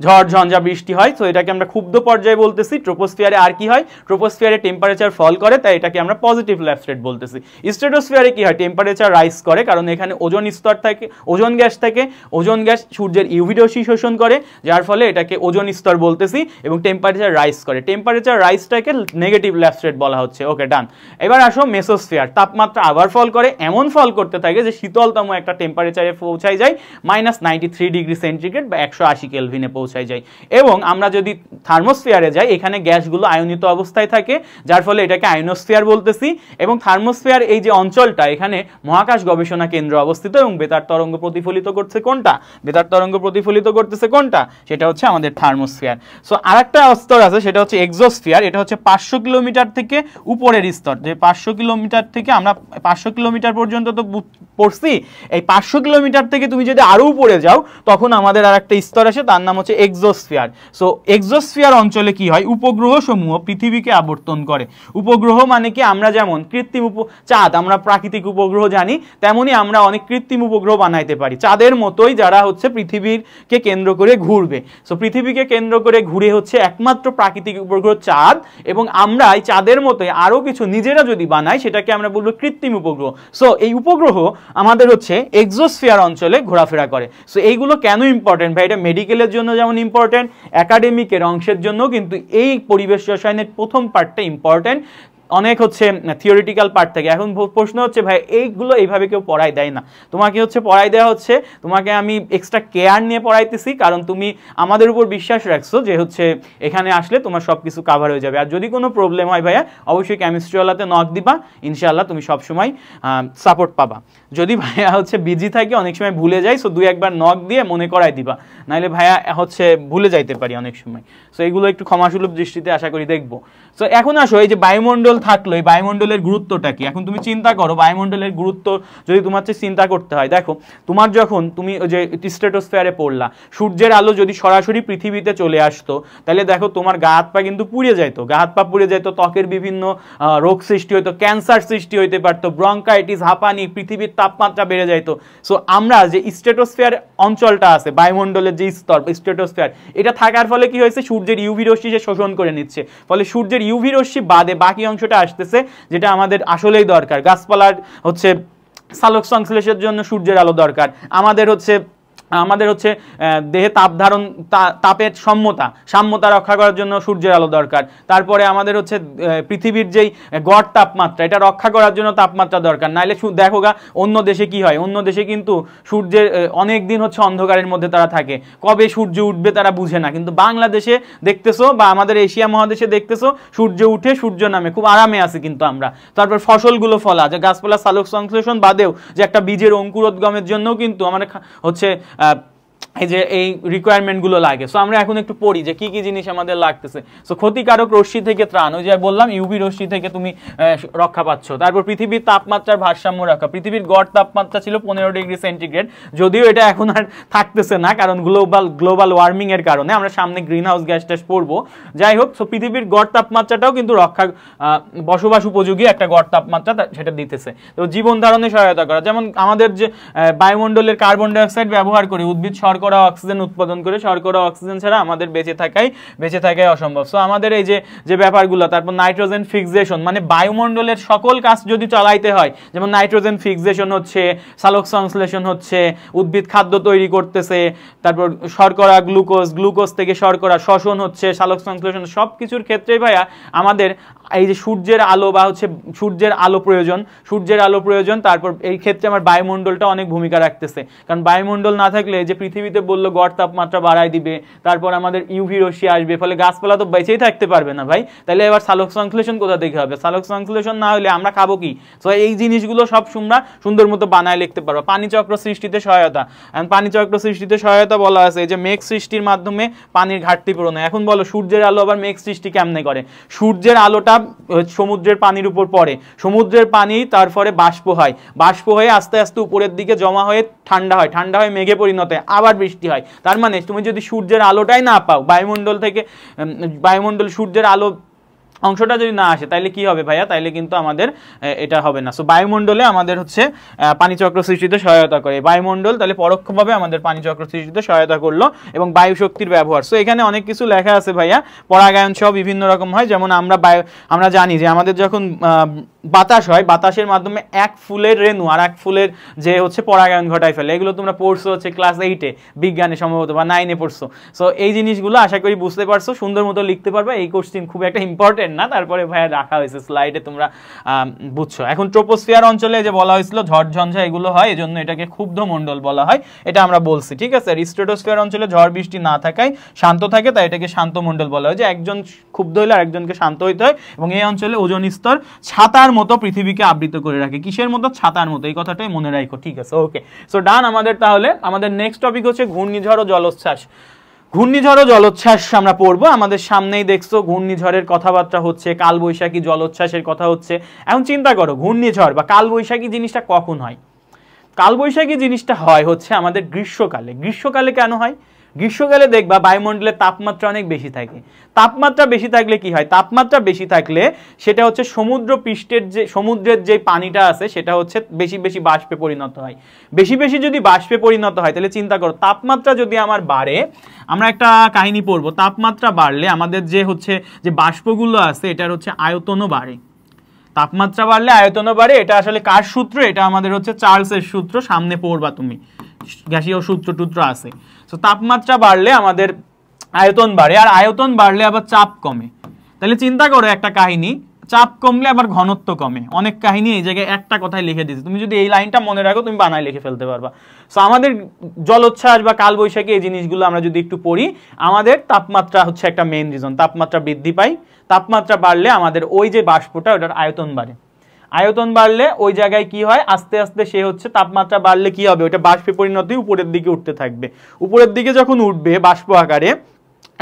[SPEAKER 1] ঝড় ঝঞ্ঝা বৃষ্টি হয় সো এটাকে আমরা ক্ষুব্ধ পর্যায়ে বলতেছি ট্রোপোস্ফিয়ারে আর কি হয় ট্রোপোস্ফিয়ারে টেম্পারেচার ফল করে তাই এটাকে আমরা পজিটিভ স্টেট বলতেছি স্টেটোস্ফিয়ারে কি হয় টেম্পারেচার রাইজ করে কারণ এখানে ওজন স্তর থাকে ওজন গ্যাস থাকে ওজন গ্যাস সূর্যের ইউভিডোসি শোষণ করে যার ফলে এটাকে ওজন স্তর বলতেছি এবং টেম্পারেচার রাইজ করে টেম্পারেচার রাইজটাকে নেগেটিভ স্টেট বলা হচ্ছে ওকে ডান এবার আসো মেসোস্ফিয়ার তাপমাত্রা আবার ফল করে এমন ফল করতে থাকে যে শীতলতম একটা টেম্পারেচারে পৌঁছায় যায় মাইনাস নাইনটি ডিগ্রি সেন্টিগ্রেড বা একশো আশি কেলভিনে পৌঁছায় যায় এবং আমরা যদি থার্মোস্ফিয়ারে যাই এখানে গ্যাসগুলো আয়নিত অবস্থায় থাকে যার ফলে এটাকে আয়নোস্ফিয়ার বলতেছি এবং থার্মোস্ফিয়ার এই যে অঞ্চলটা এখানে মহাকাশ গবেষণা কেন্দ্র অবস্থিত এবং বেতার তরঙ্গ প্রতিফলিত করছে কোনটা বেতার তরঙ্গ প্রতিফলিত করতেছে কোনটা সেটা হচ্ছে আমাদের থার্মোস্ফিয়ার সো আর একটা স্তর আছে সেটা হচ্ছে এক্সোস্ফিয়ার এটা হচ্ছে পাঁচশো কিলোমিটার থেকে উপরের স্তর যে পাঁচশো কিলোমিটার থেকে আমরা পাঁচশো কিলোমিটার পর্যন্ত তো পড়ছি এই পাঁচশো কিলোমিটার থেকে তুমি যদি আরও উপরে যাও তখন আমাদের আর একটা স্তর আসে তার নাম হচ্ছে এক্সোস্ফিয়ার সো এক্সোস্ফিয়ার অঞ্চলে কি হয় উপগ্রহ সমূহ পৃথিবীকে আবর্তন করে উপগ্রহ মানে কি আমরা যেমন কৃত্রিম উপ চাঁদ আমরা প্রাকৃতিক উপগ্রহ জানি তেমনি আমরা অনেক কৃত্রিম উপগ্রহ বানাইতে পারি চাঁদের মতোই যারা হচ্ছে পৃথিবীরকে কেন্দ্র করে ঘুরবে সো পৃথিবীকে কেন্দ্র করে ঘুরে হচ্ছে একমাত্র প্রাকৃতিক উপগ্রহ চাঁদ এবং আমরা এই চাঁদের মতোই আরও কিছু নিজেরা যদি বানাই সেটাকে আমরা বলবো কৃত্রিম উপগ্রহ সো এই উপগ্রহ আমাদের হচ্ছে এক্সোস্ফিয়ার অঞ্চলে ঘোরাফেরা করে সো এইগুলো কেন ইম্পর্টেন্ট ভাই এটা মেডিকেল স্কেলের জন্য যেমন ইম্পর্ট্যান্ট অ্যাকাডেমিকের অংশের জন্য কিন্তু এই পরিবেশ রসায়নের প্রথম পার্টটা ইম্পর্ট্যান্ট অনেক হচ্ছে থিওরিটিক্যাল পার্ট থাকে এখন প্রশ্ন হচ্ছে ভাই এইগুলো এইভাবে কেউ পড়াই দেয় না তোমাকে হচ্ছে পড়াই দেওয়া হচ্ছে তোমাকে আমি এক্সট্রা কেয়ার নিয়ে পড়াইতেছি কারণ তুমি আমাদের উপর বিশ্বাস রাখছো যে হচ্ছে এখানে আসলে তোমার সব কিছু কাভার হয়ে যাবে আর যদি কোনো প্রবলেম হয় ভাইয়া অবশ্যই কেমিস্ট্রিওয়ালাতে নক দিবা ইনশাআল্লাহ তুমি সবসময় সাপোর্ট পাবা যদি ভাইয়া হচ্ছে বিজি থাকে অনেক সময় ভুলে যাই সো দুই একবার নক দিয়ে মনে করাই দিবা নাহলে ভাইয়া হচ্ছে ভুলে যাইতে পারি অনেক সময় সো এগুলো একটু ক্ষমাসুলভ দৃষ্টিতে আশা করি দেখবো সো এখন আসো এই যে বায়ুমণ্ডল বায়ুমণ্ডল থাকলো এই বায়ুমণ্ডলের গুরুত্বটা কি এখন তুমি চিন্তা করো বায়ুমণ্ডলের গুরুত্ব যদি তোমার চিন্তা করতে হয় দেখো তোমার যখন তুমি যে স্ট্রেটোস্ফেয়ারে পড়লা সূর্যের আলো যদি সরাসরি পৃথিবীতে চলে আসতো তাহলে দেখো তোমার গা হাত পা কিন্তু পুড়ে যাইতো গা হাত পা পুড়ে যাইতো ত্বকের বিভিন্ন রোগ সৃষ্টি হইতো ক্যান্সার সৃষ্টি হইতে পারতো ব্রঙ্কাইটিস হাঁপানি পৃথিবীর তাপমাত্রা বেড়ে যাইতো সো আমরা যে স্ট্রেটোস্ফেয়ার অঞ্চলটা আছে বায়ুমণ্ডলের যে স্তর স্ট্রেটোস্ফেয়ার এটা থাকার ফলে কি হয়েছে সূর্যের ইউভি রশ্মি যে শোষণ করে নিচ্ছে ফলে সূর্যের ইউভি রশ্মি বাদে বাকি অংশ বিষয়টা আসতেছে যেটা আমাদের আসলেই দরকার গাছপালার হচ্ছে সালোক সংশ্লেষের জন্য সূর্যের আলো দরকার আমাদের হচ্ছে আমাদের হচ্ছে দেহে তাপ ধারণ তাপের সম্যতা সাম্যতা রক্ষা করার জন্য সূর্যের আলো দরকার তারপরে আমাদের হচ্ছে পৃথিবীর যেই গড় তাপমাত্রা এটা রক্ষা করার জন্য তাপমাত্রা দরকার নাহলে দেখো গা অন্য দেশে কি হয় অন্য দেশে কিন্তু সূর্যের অনেক দিন হচ্ছে অন্ধকারের মধ্যে তারা থাকে কবে সূর্য উঠবে তারা বুঝে না কিন্তু বাংলাদেশে দেখতেছো বা আমাদের এশিয়া মহাদেশে দেখতেছো সূর্য উঠে সূর্য নামে খুব আরামে আছে কিন্তু আমরা তারপর ফসলগুলো ফলা যে গাছপালা সালোক সংশ্লেষণ বাদেও যে একটা বীজের অঙ্কুরোদ্গমের জন্যও কিন্তু আমাদের হচ্ছে Uh, এই যে এই রিকোয়ারমেন্টগুলো লাগে সো আমরা এখন একটু পড়ি যে কি কি জিনিস আমাদের লাগতেছে সো ক্ষতিকারক রশ্মি থেকে ত্রাণ ওই যে বললাম ইউবি রশ্মি থেকে তুমি রক্ষা পাচ্ছ তারপর পৃথিবীর তাপমাত্রার ভারসাম্য রাখা পৃথিবীর গড় তাপমাত্রা ছিল পনেরো ডিগ্রি সেন্টিগ্রেড যদিও এটা এখন আর থাকতেছে না কারণ গ্লোবাল গ্লোবাল ওয়ার্মিংয়ের কারণে আমরা সামনে গ্রিন হাউস গ্যাস ট্যাস পড়বো যাই হোক সো পৃথিবীর গড় তাপমাত্রাটাও কিন্তু রক্ষা বসবাস উপযোগী একটা গড় তাপমাত্রা সেটা দিতেছে তো জীবন ধারণে সহায়তা করা যেমন আমাদের যে বায়ুমণ্ডলের কার্বন ডাইঅক্সাইড ব্যবহার করে উদ্ভিদ সরকার শর্করা অক্সিজেন উৎপাদন করে শর্করা অক্সিজেন ছাড়া আমাদের বেঁচে থাকাই বেঁচে থাকাই অসম্ভব সো আমাদের এই যে যে ব্যাপারগুলো তারপর নাইট্রোজেন ফিক্সেশন মানে বায়ুমণ্ডলের সকল কাজ যদি চালাইতে হয় যেমন নাইট্রোজেন ফিক্সেশন হচ্ছে সালোক সংশ্লেষণ হচ্ছে উদ্ভিদ খাদ্য তৈরি করতেছে তারপর শর্করা গ্লুকোজ গ্লুকোজ থেকে শর্করা শ্বসন হচ্ছে সালোক সংশ্লেষণ সব কিছুর ক্ষেত্রে ভাইয়া আমাদের এই যে সূর্যের আলো বা হচ্ছে সূর্যের আলো প্রয়োজন সূর্যের আলো প্রয়োজন তারপর এই ক্ষেত্রে আমার বায়ুমণ্ডলটা অনেক ভূমিকা রাখতেছে কারণ বায়ুমণ্ডল না থাকলে যে পৃথিবীতে বললো গড় তাপমাত্রা বাড়ায় দিবে তারপর আমাদের ইউভি রশি আসবে ফলে গাছপালা তো বেঁচেই থাকতে পারবে না ভাই তাহলে এবার সালোক সংশ্লেষণ কোথা থেকে হবে সালোক সংশ্লেষণ না হলে আমরা খাবো কি তো এই জিনিসগুলো সব সুমরা সুন্দর মতো বানায় লিখতে পারো পানিচক্র সৃষ্টিতে সহায়তা পানিচক্র সৃষ্টিতে সহায়তা বলা আছে যে মেঘ সৃষ্টির মাধ্যমে পানির ঘাটতি পূরণ হয় এখন বলো সূর্যের আলো আবার মেঘ সৃষ্টি কেমনে করে সূর্যের আলোটা সমুদ্রের পানির উপর পড়ে সমুদ্রের পানি তারপরে বাষ্প হয় বাষ্প হয়ে আস্তে আস্তে উপরের দিকে জমা হয়ে ঠান্ডা হয় ঠান্ডা হয়ে মেঘে পরিণত হয় আবার বৃষ্টি হয় তার মানে তুমি যদি সূর্যের আলোটাই না পাও বায়ুমণ্ডল থেকে বায়ুমণ্ডল সূর্যের আলো অংশটা যদি না আসে তাইলে কি হবে ভাইয়া তাইলে কিন্তু আমাদের এটা হবে না সো বায়ুমণ্ডলে আমাদের হচ্ছে পানিচক্র সৃষ্টিতে সহায়তা করে বায়ুমণ্ডল তাহলে পরোক্ষভাবে আমাদের পানিচক্র সৃষ্টিতে সহায়তা করলো এবং বায়ু শক্তির ব্যবহার সো এখানে অনেক কিছু লেখা আছে ভাইয়া পরাগায়ন সহ বিভিন্ন রকম হয় যেমন আমরা বায়ু আমরা জানি যে আমাদের যখন বাতাস হয় বাতাসের মাধ্যমে এক ফুলের রেণু আর এক ফুলের যে হচ্ছে পরাগায়ন ঘটায় ফেলে এগুলো তোমরা পড়ছো হচ্ছে ক্লাস এইটে বিজ্ঞানে সম্ভবত বা নাইনে পড়ছো সো এই জিনিসগুলো আশা করি বুঝতে পারছো সুন্দর মতো লিখতে পারবে এই কোশ্চিন খুব একটা ইম্পর্টেন্ট না তারপরে ভাইয়া রাখা হয়েছে স্লাইডে তোমরা বুঝছো এখন ট্রোপোস্ফিয়ার অঞ্চলে যে বলা হয়েছিল ঝড়ঝঞ্ঝা এগুলো হয় এজন্য এটাকে ক্ষুব্ধ মণ্ডল বলা হয় এটা আমরা বলছি ঠিক আছে আর স্ট্রেটোস্ফিয়ার অঞ্চলে ঝড় বৃষ্টি না থাকায় শান্ত থাকে তাই এটাকে শান্ত মণ্ডল বলা হয় যে একজন ক্ষুব্ধ হইলে একজনকে শান্ত হইতে হয় এবং এই অঞ্চলে ওজন স্তর ছাতার মতো পৃথিবীকে আবৃত করে রাখে কিসের মতো ছাতার মতো এই কথাটাই মনে রাখো ঠিক আছে ওকে সো ডান আমাদের তাহলে আমাদের নেক্সট টপিক হচ্ছে ঘূর্ণিঝড় ও জলোচ্ছ্বাস ঘূর্ণিঝড় ও জলোচ্ছ্বাস আমরা পড়ব আমাদের সামনেই দেখছো ঘূর্ণিঝড়ের কথাবার্তা হচ্ছে কালবৈশাখী জলোচ্ছ্বাসের কথা হচ্ছে এখন চিন্তা করো ঘূর্ণিঝড় বা কালবৈশাখী জিনিসটা কখন হয় কালবৈশাখী জিনিসটা হয় হচ্ছে আমাদের গ্রীষ্মকালে গ্রীষ্মকালে কেন হয় গ্রীষ্মকালে দেখবা বায়ুমণ্ডলের তাপমাত্রা অনেক বেশি থাকে তাপমাত্রা বেশি থাকলে কি হয় তাপমাত্রা বেশি থাকলে সেটা হচ্ছে সমুদ্র পৃষ্ঠের যে সমুদ্রের যে পানিটা আছে সেটা হচ্ছে বেশি বেশি বাষ্পে পরিণত হয় বেশি বেশি যদি বাষ্পে পরিণত হয় তাহলে চিন্তা করো তাপমাত্রা যদি আমার বাড়ে আমরা একটা কাহিনী পড়বো তাপমাত্রা বাড়লে আমাদের যে হচ্ছে যে বাষ্পগুলো আছে এটার হচ্ছে আয়তনও বাড়ে তাপমাত্রা বাড়লে আয়তনও বাড়ে এটা আসলে কার সূত্র এটা আমাদের হচ্ছে চার্লসের সূত্র সামনে পড়বা তুমি গ্যাসীয় সূত্র টুত্র আছে সো তাপমাত্রা বাড়লে আমাদের আয়তন বাড়ে আর আয়তন বাড়লে আবার চাপ কমে তাহলে চিন্তা করো একটা কাহিনী চাপ কমলে আবার ঘনত্ব কমে অনেক কাহিনী এই জায়গায় একটা কথায় লিখে দিচ্ছে তুমি যদি এই লাইনটা মনে রাখো তুমি বানায় লিখে ফেলতে পারবা সো আমাদের জলোচ্ছ্বাস বা কালবৈশাখী এই জিনিসগুলো আমরা যদি একটু পড়ি আমাদের তাপমাত্রা হচ্ছে একটা মেন রিজন তাপমাত্রা বৃদ্ধি পায় তাপমাত্রা বাড়লে আমাদের ওই যে বাষ্পটা ওটার আয়তন বাড়ে আয়তন বাড়লে ওই জায়গায় কি হয় আস্তে আস্তে সে হচ্ছে তাপমাত্রা বাড়লে কি হবে ওটা বাষ্পে পরিণত উপরের দিকে উঠতে থাকবে উপরের দিকে যখন উঠবে বাষ্প আকারে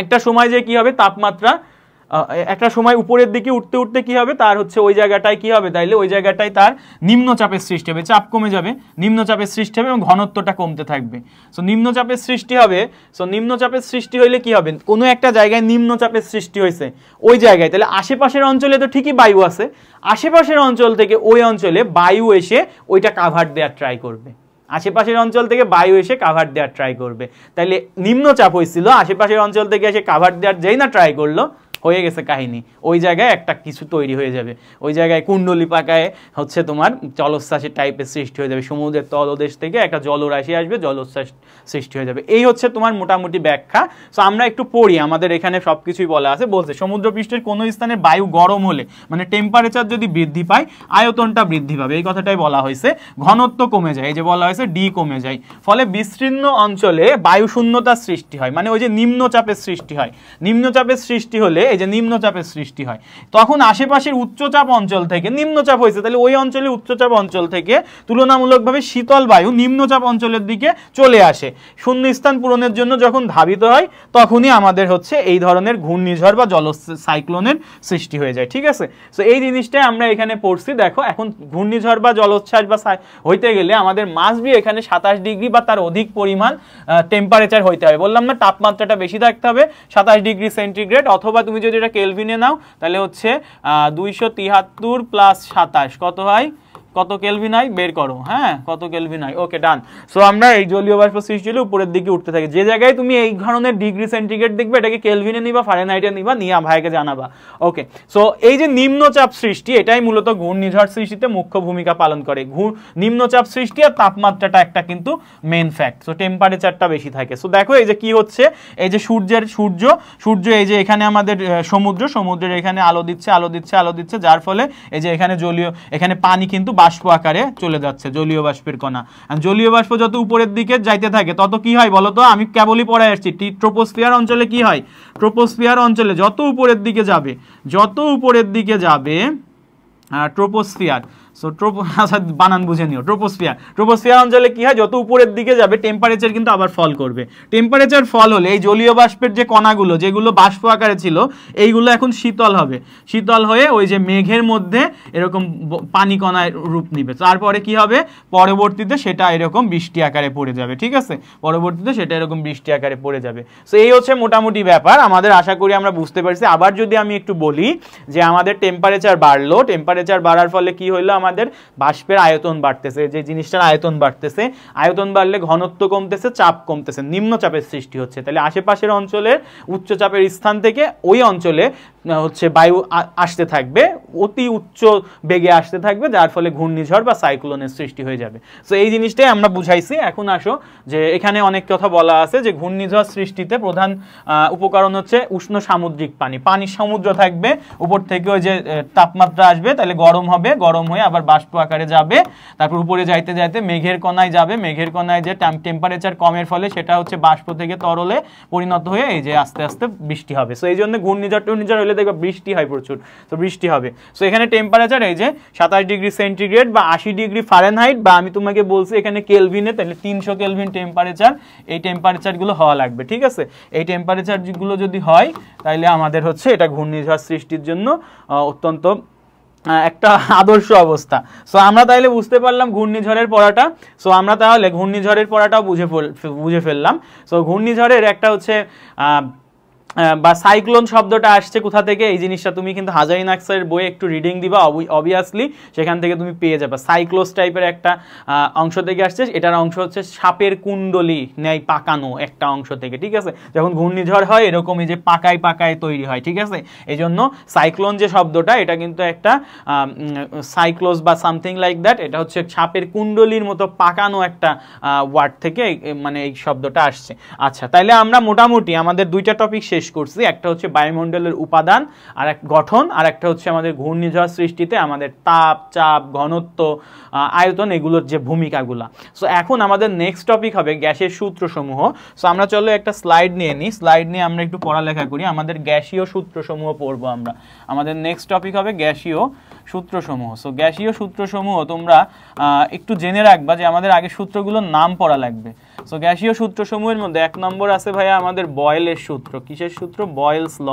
[SPEAKER 1] একটা সময় যে কি হবে তাপমাত্রা একটা সময় উপরের দিকে উঠতে উঠতে কি হবে তার হচ্ছে ওই জায়গাটায় কি হবে তাইলে ওই জায়গাটায় তার নিম্নচাপের সৃষ্টি হবে চাপ কমে যাবে নিম্নচাপের সৃষ্টি হবে এবং ঘনত্বটা কমতে থাকবে সো নিম্নচাপের সৃষ্টি হবে সো নিম্নচাপের সৃষ্টি হইলে কি হবে কোনো একটা জায়গায় নিম্নচাপের সৃষ্টি হয়েছে ওই জায়গায় তাহলে আশেপাশের অঞ্চলে তো ঠিকই বায়ু আছে আশেপাশের অঞ্চল থেকে ওই অঞ্চলে বায়ু এসে ওইটা কাভার দেওয়ার ট্রাই করবে আশেপাশের অঞ্চল থেকে বায়ু এসে কাভার দেওয়ার ট্রাই করবে তাইলে নিম্নচাপ হয়েছিল আশেপাশের অঞ্চল থেকে এসে কাভার দেওয়ার যেই না ট্রাই করলো হয়ে গেছে কাহিনী ওই জায়গায় একটা কিছু তৈরি হয়ে যাবে ওই জায়গায় কুণ্ডলি পাকায় হচ্ছে তোমার জলোচ্ছ্বাসের টাইপের সৃষ্টি হয়ে যাবে সমুদ্রের তলদেশ থেকে একটা জলরাশি আসবে জলোচ্ছ্বাস সৃষ্টি হয়ে যাবে এই হচ্ছে তোমার মোটামুটি ব্যাখ্যা সো আমরা একটু পড়ি আমাদের এখানে সব কিছুই বলা আছে বলছে সমুদ্রপৃষ্ঠের কোনো স্থানে বায়ু গরম হলে মানে টেম্পারেচার যদি বৃদ্ধি পায় আয়তনটা বৃদ্ধি পাবে এই কথাটাই বলা হয়েছে ঘনত্ব কমে যায় এই যে বলা হয়েছে ডি কমে যায় ফলে বিস্তীর্ণ অঞ্চলে বায়ু শূন্যতার সৃষ্টি হয় মানে ওই যে নিম্নচাপের সৃষ্টি হয় নিম্নচাপের সৃষ্টি হলে এই যে নিম্নচাপের সৃষ্টি হয় তখন আশেপাশের উচ্চচাপ অঞ্চল থেকে নিম্নচাপ হয়েছে তাহলে ওই অঞ্চলে উচ্চচাপ অঞ্চল থেকে তুলনামূলকভাবে শীতল বায়ু নিম্নচাপ অঞ্চলের দিকে চলে আসে শূন্য স্থান পূরণের জন্য যখন ধাবিত হয় তখনই আমাদের হচ্ছে এই ধরনের ঘূর্ণিঝড় বা জল সাইক্লোনের সৃষ্টি হয়ে যায় ঠিক আছে সো এই জিনিসটাই আমরা এখানে পড়ছি দেখো এখন ঘূর্ণিঝড় বা জলোচ্ছ্বাস বা হইতে গেলে আমাদের মাস বি এখানে সাতাশ ডিগ্রি বা তার অধিক পরিমাণ টেম্পারেচার হইতে হবে বললাম না তাপমাত্রাটা বেশি থাকতে হবে সাতাশ ডিগ্রি সেন্টিগ্রেড অথবা তুমি যদি এটা কেলভিনে নাও তাহলে হচ্ছে দুইশো তিহাত্তর প্লাস সাতাশ কত হয় কত কেলভিন আই বের করো হ্যাঁ কত kelvin I okay done so আমরা এই জলীয় বাষ্প সৃষ্টি হলে উপরের দিকে উঠতে থাকি যে জায়গায় তুমি এই ধরনের ডিগ্রি সেন্টিগ্রেড দেখবে এটাকে কেলভিনে নিবা ফারেনহাইটে নিবা নিয়ে ভাইকে জানাবা ওকে সো এই যে নিম্নচাপ সৃষ্টি এটাই মূলত ঘূর্ণিঝড় সৃষ্টিতে মুখ্য ভূমিকা পালন করে নিম্নচাপ সৃষ্টি আর তাপমাত্রাটা একটা কিন্তু মেন ফ্যাক্ট সো টেম্পারেচারটা বেশি থাকে সো দেখো এই যে কি হচ্ছে এই যে সূর্যের সূর্য সূর্য এই যে এখানে আমাদের সমুদ্র সমুদ্রের এখানে আলো দিচ্ছে আলো দিচ্ছে আলো দিচ্ছে যার ফলে এই যে এখানে জলীয় এখানে পানি কিন্তু বাষ্প আকারে চলে যাচ্ছে জলীয় বাষ্পের কণা জলীয় বাষ্প যত উপরের দিকে যাইতে থাকে তত কি হয় বলো তো আমি কেবলই পড়ায় আসছি টি ট্রোপোস্ফিয়ার অঞ্চলে কি হয় ট্রোপোস্ফিয়ার অঞ্চলে যত উপরের দিকে যাবে যত উপরের দিকে যাবে ট্রোপোস্ফিয়ার সো ট্রোপো আচ্ছা বানান বুঝে নিও ট্রোপোস্ফিয়ার ট্রোপোস্ফিয়ার অঞ্চলে কী হয় যত উপরের দিকে যাবে টেম্পারেচার কিন্তু আবার ফল করবে টেম্পারেচার ফল হলে এই জলীয় বাষ্পের যে কণাগুলো যেগুলো বাষ্প আকারে ছিল এইগুলো এখন শীতল হবে শীতল হয়ে ওই যে মেঘের মধ্যে এরকম পানি কণায় রূপ নিবে তারপরে কি হবে পরবর্তীতে সেটা এরকম বৃষ্টি আকারে পড়ে যাবে ঠিক আছে পরবর্তীতে সেটা এরকম বৃষ্টি আকারে পড়ে যাবে সো এই হচ্ছে মোটামুটি ব্যাপার আমাদের আশা করি আমরা বুঝতে পারছি আবার যদি আমি একটু বলি যে আমাদের টেম্পারেচার বাড়লো টেম্পারেচার বাড়ার ফলে কি হলো আমাদের বাষ্পের আয়তন বাড়তেছে যে জিনিসটার আয়তন বাড়তেছে আয়তন বাড়লে ঘনত্ব কমতেছে চাপ কমতেছে নিম্নচাপের সৃষ্টি হচ্ছে তাহলে আশেপাশের অঞ্চলের উচ্চচাপের স্থান থেকে ওই অঞ্চলে হচ্ছে বায়ু আসতে থাকবে অতি উচ্চ বেগে আসতে থাকবে যার ফলে ঘূর্ণিঝড় বা সাইক্লোনের সৃষ্টি হয়ে যাবে সো এই জিনিসটাই আমরা বুঝাইছি এখন আসো যে এখানে অনেক কথা বলা আছে যে ঘূর্ণিঝড় সৃষ্টিতে প্রধান উপকরণ হচ্ছে উষ্ণ সামুদ্রিক পানি পানির সমুদ্র থাকবে উপর থেকে ওই যে তাপমাত্রা আসবে তাহলে গরম হবে গরম হয়ে আবার বাষ্প আকারে যাবে তারপর উপরে যাইতে যাইতে মেঘের কণায় যাবে মেঘের কণায় যে টেম্পারেচার কমের ফলে সেটা হচ্ছে বাষ্প থেকে তরলে পরিণত হয়ে এই যে আস্তে আস্তে বৃষ্টি হবে সো এই জন্য ঘূর্ণিঝড় টুর্ণিঝড় হলে হলে দেখবে বৃষ্টি হয় প্রচুর তো বৃষ্টি হবে সো এখানে টেম্পারেচার এই যে সাতাশ ডিগ্রি সেন্টিগ্রেড বা আশি ডিগ্রি ফারেনহাইট বা আমি তোমাকে বলছি এখানে কেলভিনে তাহলে তিনশো কেলভিন টেম্পারেচার এই টেম্পারেচারগুলো হওয়া লাগবে ঠিক আছে এই টেম্পারেচারগুলো যদি হয় তাহলে আমাদের হচ্ছে এটা ঘূর্ণিঝড় সৃষ্টির জন্য অত্যন্ত একটা আদর্শ অবস্থা সো আমরা তাহলে বুঝতে পারলাম ঘূর্ণিঝড়ের পড়াটা সো আমরা তাহলে ঘূর্ণিঝড়ের পড়াটাও বুঝে বুঝে ফেললাম সো ঘূর্ণিঝড়ের একটা হচ্ছে বা সাইক্লোন শব্দটা আসছে কোথা থেকে এই জিনিসটা তুমি কিন্তু হাজারিন আকসার বইয়ে একটু রিডিং দিবা অবভিয়াসলি সেখান থেকে তুমি পেয়ে যাবে সাইক্লোস টাইপের একটা অংশ থেকে আসছে এটার অংশ হচ্ছে সাপের কুণ্ডলি ন্যায় পাকানো একটা অংশ থেকে ঠিক আছে যখন ঘূর্ণিঝড় হয় এরকমই যে পাকায় পাকায় তৈরি হয় ঠিক আছে এই জন্য সাইক্লোন যে শব্দটা এটা কিন্তু একটা সাইক্লোস বা সামথিং লাইক দ্যাট এটা হচ্ছে সাপের কুণ্ডলির মতো পাকানো একটা ওয়ার্ড থেকে মানে এই শব্দটা আসছে আচ্ছা তাইলে আমরা মোটামুটি আমাদের দুইটা টপিক শেষ শেষ করছি একটা হচ্ছে বায়ুমণ্ডলের উপাদান আর এক গঠন আর একটা হচ্ছে আমাদের ঘূর্ণিঝড় সৃষ্টিতে আমাদের তাপ চাপ ঘনত্ব আয়তন এগুলোর যে ভূমিকাগুলা সো এখন আমাদের নেক্সট টপিক হবে গ্যাসের সূত্রসমূহ সো আমরা চলো একটা স্লাইড নিয়ে নিই স্লাইড নিয়ে আমরা একটু পড়ালেখা করি আমাদের গ্যাসীয় সূত্রসমূহ পড়বো আমরা আমাদের নেক্সট টপিক হবে গ্যাসীয় সূত্রসমূহ সো গ্যাসীয় সূত্রসমূহ তোমরা একটু জেনে রাখবা যে আমাদের আগে সূত্রগুলোর নাম পড়া লাগবে সো গ্যাসীয় সূত্রসমূহের মধ্যে এক নম্বর আছে ভাইয়া আমাদের বয়েলের সূত্র কিসের সূত্র বয়েলস ল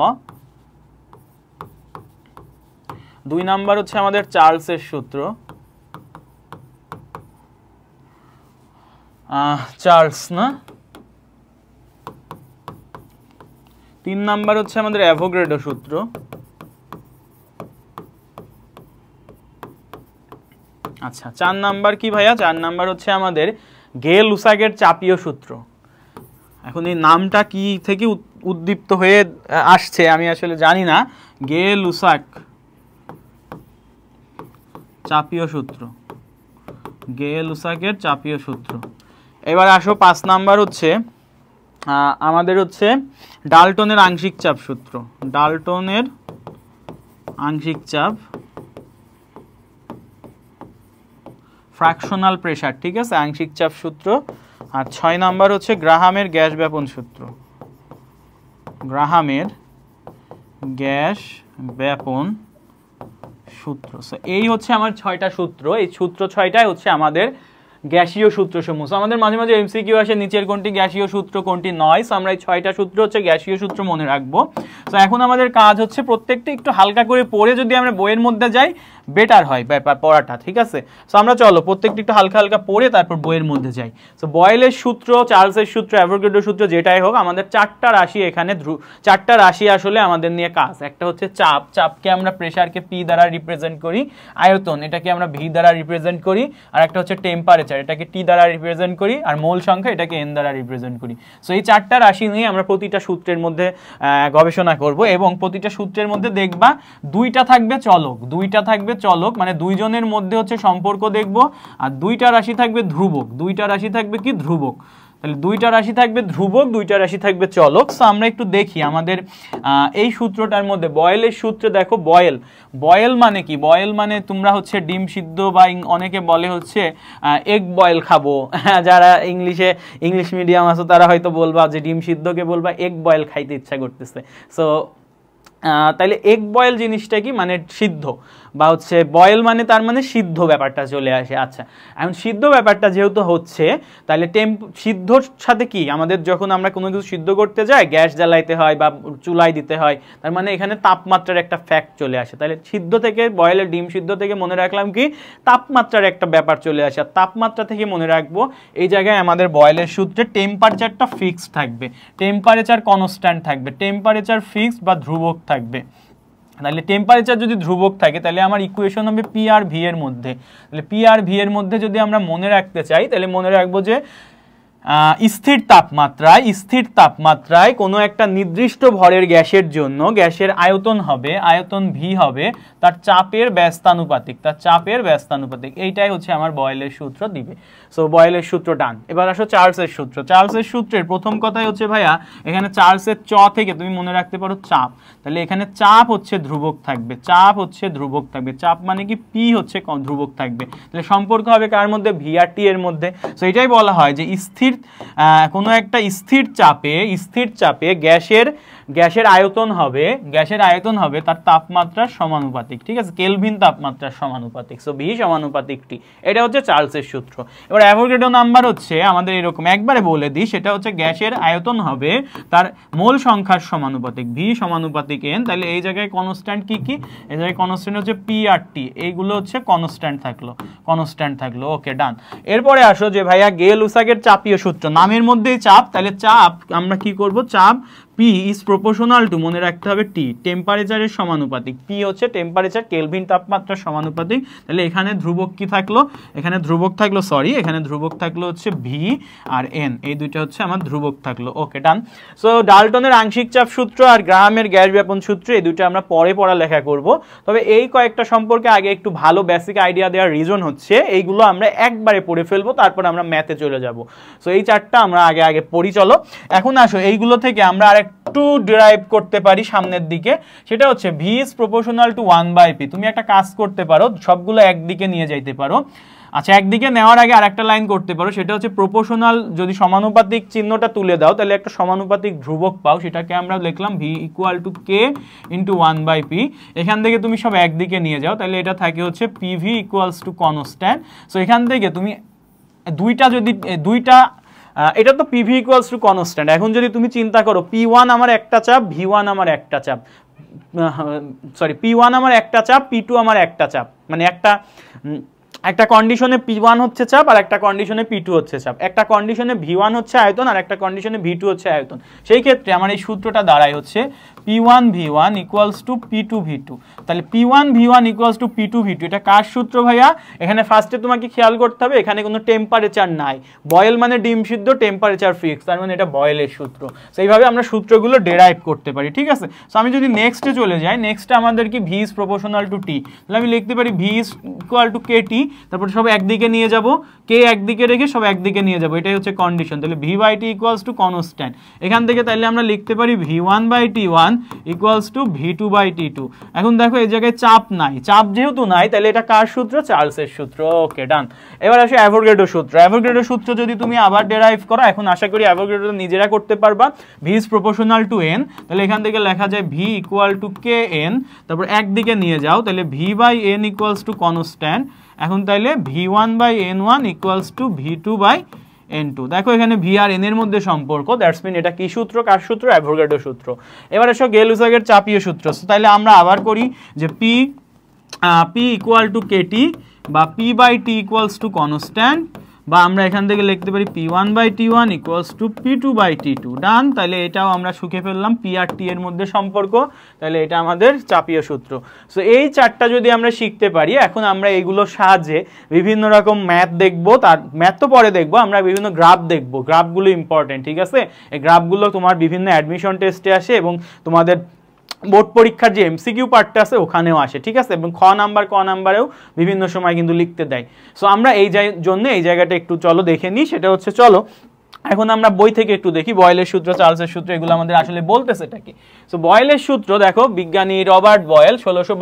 [SPEAKER 1] দুই নাম্বার হচ্ছে আমাদের চার্লসের সূত্র চার্লস না তিন নাম্বার হচ্ছে আমাদের অ্যাভোগ্রেডো সূত্র আচ্ছা চার নাম্বার কি ভাইয়া চার নাম্বার হচ্ছে আমাদের গে লুসাগের চাপীয় সূত্র এখন এই নামটা কি থেকে উদ্দীপ্ত হয়ে আসছে আমি আসলে জানি না গে লুসাক চাপীয় সূত্র গে লুসাকের চাপীয় সূত্র এবার আসো পাঁচ নাম্বার হচ্ছে আমাদের হচ্ছে ডালটনের আংশিক চাপ সূত্র ডালটনের আংশিক চাপ ফ্র্যাকশনাল প্রেশার ঠিক আছে আংশিক চাপ সূত্র আর ছয় নাম্বার হচ্ছে গ্রাহামের গ্যাস ব্যাপন সূত্র গ্রাহামের গ্যাস ব্যাপন সূত্র এই হচ্ছে আমার ছয়টা সূত্র এই সূত্র ছয়টাই হচ্ছে আমাদের গ্যাসীয় সূত্রসমূহ সো আমাদের মাঝে মাঝে এমসিকিউ আসে নিচের কোনটি গ্যাসীয় সূত্র কোনটি নয় সো আমরা এই ছয়টা সূত্র হচ্ছে গ্যাসীয় সূত্র মনে রাখবো সো এখন আমাদের কাজ হচ্ছে প্রত্যেকটা একটু হালকা করে পড়ে যদি আমরা বইয়ের মধ্যে যাই বেটার হয় ব্যাপার পড়াটা ঠিক আছে সো আমরা চলো প্রত্যেকটি একটু হালকা হালকা পড়ে তারপর বইয়ের মধ্যে যাই সো বয়েলের সূত্র চার্লসের সূত্র অ্যাভোগেডো সূত্র যেটাই হোক আমাদের চারটা রাশি এখানে ধ্রু চারটা রাশি আসলে আমাদের নিয়ে কাজ একটা হচ্ছে চাপ চাপকে আমরা প্রেশারকে পি দ্বারা রিপ্রেজেন্ট করি আয়তন এটাকে আমরা ভি দ্বারা রিপ্রেজেন্ট করি আর একটা হচ্ছে টেম্পারেচার এটাকে টি দ্বারা রিপ্রেজেন্ট করি আর মোল সংখ্যা এটাকে এন দ্বারা রিপ্রেজেন্ট করি সো এই চারটা রাশি নিয়ে আমরা প্রতিটা সূত্রের মধ্যে গবেষণা করব এবং প্রতিটা সূত্রের মধ্যে দেখবা দুইটা থাকবে চলক দুইটা থাকবে চলক মানে দুইজনের মধ্যে হচ্ছে সম্পর্ক দেখব আর দুইটা রাশি থাকবে ধ্রুবক দুইটা রাশি থাকবে কি ধ্রুবক তাহলে দুইটা রাশি থাকবে ধ্রুবক দুইটা রাশি থাকবে চলক সো আমরা একটু দেখি আমাদের এই সূত্রটার মধ্যে বয়েলের সূত্রে দেখো বয়েল বয়েল মানে কি বয়েল মানে তোমরা হচ্ছে ডিম সিদ্ধ বা অনেকে বলে হচ্ছে এগ বয়েল খাবো যারা ইংলিশে ইংলিশ মিডিয়াম আছো তারা হয়তো বলবা যে ডিম সিদ্ধকে বলবা এগ বয়েল খাইতে ইচ্ছা করতেছে সো তাইলে এগ বয়েল জিনিসটা কি মানে সিদ্ধ বা হচ্ছে বয়েল মানে তার মানে সিদ্ধ ব্যাপারটা চলে আসে আচ্ছা এখন সিদ্ধ ব্যাপারটা যেহেতু হচ্ছে তাহলে টেম্প সিদ্ধর সাথে কি আমাদের যখন আমরা কোনো কিছু সিদ্ধ করতে যাই গ্যাস জ্বালাইতে হয় বা চুলাই দিতে হয় তার মানে এখানে তাপমাত্রার একটা ফ্যাক্ট চলে আসে তাহলে সিদ্ধ থেকে বয়েলের ডিম সিদ্ধ থেকে মনে রাখলাম কি তাপমাত্রার একটা ব্যাপার চলে আসে আর তাপমাত্রা থেকে মনে রাখবো এই জায়গায় আমাদের বয়েলের সূত্রে টেম্পারেচারটা ফিক্সড থাকবে টেম্পারেচার কনস্ট্যান্ট থাকবে টেম্পারেচার ফিক্সড বা ধ্রুবক থাকবে তাহলে টেম্পারেচার যদি ধ্রুবক থাকে তাহলে আমার ইকুয়েশন হবে পি আর ভি এর মধ্যে তাহলে পি আর ভি এর মধ্যে যদি আমরা মনে রাখতে চাই তাহলে মনে রাখবো যে স্থির তাপমাত্রায় স্থির তাপমাত্রায় কোনো একটা নির্দিষ্ট ভরের গ্যাসের জন্য গ্যাসের আয়তন হবে আয়তন ভি হবে তার চাপের ব্যস্তানুপাতিক তার চাপের ব্যস্তানুপাতিক এইটাই হচ্ছে আমার বয়েলের সূত্র দিবে সো বয়েলের সূত্র টান এবার আসো চার্লসের সূত্র চার্লসের সূত্রের প্রথম কথাই হচ্ছে ভাইয়া এখানে চার্লসের চ থেকে তুমি মনে রাখতে পারো চাপ তাহলে এখানে চাপ হচ্ছে ধ্রুবক থাকবে চাপ হচ্ছে ধ্রুবক থাকবে চাপ মানে কি পি হচ্ছে ধ্রুবক থাকবে তাহলে সম্পর্ক হবে কার মধ্যে ভিআরটি এর মধ্যে সো এটাই বলা হয় যে স্থির কোনো একটা স্থির চাপে স্থির চাপে গ্যাসের গ্যাসের আয়তন হবে গ্যাসের আয়তন হবে তার তাপমাত্রার সমানুপাতিক ঠিক আছে কেলভিন তাপমাত্রার সমানুপাতিক সো ভি সমানুপাতিক টি এটা হচ্ছে চার্লসের সূত্র এবার অ্যাভোগেডো নাম্বার হচ্ছে আমাদের এরকম একবারে বলে দিই সেটা হচ্ছে গ্যাসের আয়তন হবে তার মোল সংখ্যার সমানুপাতিক ভি সমানুপাতিক এন তাহলে এই জায়গায় কনস্ট্যান্ট কি কি এই জায়গায় কনস্ট্যান্ট হচ্ছে পি আর টি এইগুলো হচ্ছে কনস্ট্যান্ট থাকলো কনস্ট্যান্ট থাকলো ওকে ডান এরপরে আসো যে ভাইয়া গেল উসাগের চাপীয় সূত্র নামের মধ্যেই চাপ তাহলে চাপ আমরা কি করব চাপ পি ইজ প্রপোর্শনাল টু মনে রাখতে হবে টি টেম্পারেচারের সমানুপাতিক পি হচ্ছে টেম্পারেচার কেলভিন তাপমাত্রার সমানুপাতিক তাহলে এখানে ধ্রুবক কি থাকলো এখানে ধ্রুবক থাকলো সরি এখানে ধ্রুবক থাকলো হচ্ছে ভি আর এন এই দুইটা হচ্ছে আমার ধ্রুবক থাকলো ওকে ডান সো ডালটনের আংশিক চাপ সূত্র আর গ্রামের গ্যাস ব্যাপন সূত্র এই দুটো আমরা পরে পড়ালেখা করব তবে এই কয়েকটা সম্পর্কে আগে একটু ভালো বেসিক আইডিয়া দেওয়ার রিজন হচ্ছে এইগুলো আমরা একবারে পড়ে ফেলবো তারপর আমরা ম্যাথে চলে যাব সো এই চারটা আমরা আগে আগে পড়ি চলো এখন আসো এইগুলো থেকে আমরা আরেকটা টু ডিরাইভ করতে পারি সামনের দিকে সেটা হচ্ছে V is proportional to one by P তুমি একটা কাজ করতে পারো সবগুলো একদিকে নিয়ে যাইতে পারো আচ্ছা একদিকে নেওয়ার আগে আর একটা লাইন করতে পারো সেটা হচ্ছে প্রপোর্শনাল যদি সমানুপাতিক চিহ্নটা তুলে দাও তাহলে একটা সমানুপাতিক ধ্রুবক পাও সেটাকে আমরা লিখলাম V equal to K into one by P এখান থেকে তুমি সব একদিকে নিয়ে যাও তাহলে এটা থাকে হচ্ছে PV equals to constant so এখান থেকে তুমি দুইটা যদি দুইটা এটা তো পিভি ইকুয়ালস টু কনস্ট্যান্ট এখন যদি তুমি চিন্তা করো পি ওয়ান আমার একটা চাপ ভি ওয়ান আমার একটা চাপ সরি পি ওয়ান আমার একটা চাপ পি টু আমার একটা চাপ মানে একটা একটা কন্ডিশনে পি ওয়ান হচ্ছে চাপ আর একটা কন্ডিশনে পি টু হচ্ছে চাপ একটা কন্ডিশনে ভি ওয়ান হচ্ছে আয়তন আর একটা কন্ডিশনে ভি টু হচ্ছে আয়তন সেই ক্ষেত্রে আমার এই সূত্রটা দাঁড়ায় হচ্ছে V one equals two V two তাহলে p1 one equals two V two এটা কার সূত্র ভাইয়া এখানে ফার্স্টে তোমাকে খেয়াল করতে হবে এখানে কোনো টেম্পারেচার নাই বয়েল মানে ডিম সিদ্ধ টেম্পারেচার ফিক্স তার মানে এটা বয়েলের সূত্র সো এইভাবে আমরা সূত্রগুলো ডেরাইভ করতে পারি ঠিক আছে সো আমি যদি নেক্সটে চলে যাই নেক্সটে আমাদের কি V is proportional to T তাহলে আমি লিখতে পারি V is equal to T তারপর সব একদিকে নিয়ে যাব কে একদিকে রেখে সব একদিকে নিয়ে যাব এটাই হচ্ছে কন্ডিশন তাহলে V by T equals to constant এখান থেকে তাহলে আমরা লিখতে পারি V one by T one equals two V two by T two এখন দেখো এই জায়গায় চাপ নাই চাপ যেহেতু নাই তাহলে এটা কার সূত্র চার্লসের সূত্র ওকে ডান এবার আসে অ্যাভোগ্রেডো সূত্র অ্যাভোগ্রেডো সূত্র যদি তুমি আবার ডেরাইভ করো এখন আশা করি অ্যাভোগ্রেডো নিজেরা করতে পারবা V is proportional to N তাহলে এখান থেকে লেখা যায় V equal to K N তারপর একদিকে নিয়ে যাও তাহলে V by N equals to constant এখন তাহলে V one by N one equals two V two by N two দেখো এখানে ভি আর এন এর মধ্যে সম্পর্ক দ্যাটস মিন এটা কি সূত্র কার সূত্র অ্যাভোগাডো সূত্র এবার এসো গেলুসাগের চাপিয়ে সূত্র তাহলে আমরা আবার করি যে P P equal to KT বা P by T equals to constant বা আমরা এখান থেকে লিখতে পারি P one by T one equals two P two by T two done তাহলে এটাও আমরা শুকে ফেললাম পি আর টি এর মধ্যে সম্পর্ক তাহলে এটা আমাদের চাপীয় সূত্র সো এই চারটা যদি আমরা শিখতে পারি এখন আমরা এগুলোর সাহায্যে বিভিন্ন রকম ম্যাথ দেখব তার ম্যাথ তো পরে দেখব আমরা বিভিন্ন গ্রাফ দেখব গ্রাফগুলো ইম্পর্টেন্ট ঠিক আছে এই গ্রাফগুলো তোমার বিভিন্ন অ্যাডমিশন টেস্টে আসে এবং তোমাদের বোর্ড পরীক্ষার যে এমসিকিউ পার্টটা আছে ওখানেও আসে ঠিক আছে এবং খ নাম্বার ক নাম্বারেও বিভিন্ন সময় কিন্তু লিখতে দেয় সো আমরা এই জন্য এই জায়গাটা একটু চলো দেখে নিই সেটা হচ্ছে চলো এখন আমরা বই থেকে একটু দেখি বয়েলের সূত্র চার্লসের সূত্র এগুলো আমাদের আসলে বলতেছে এটা কি সো বয়েলের সূত্র দেখো বিজ্ঞানী রবার্ট বয়েল ষোলোশো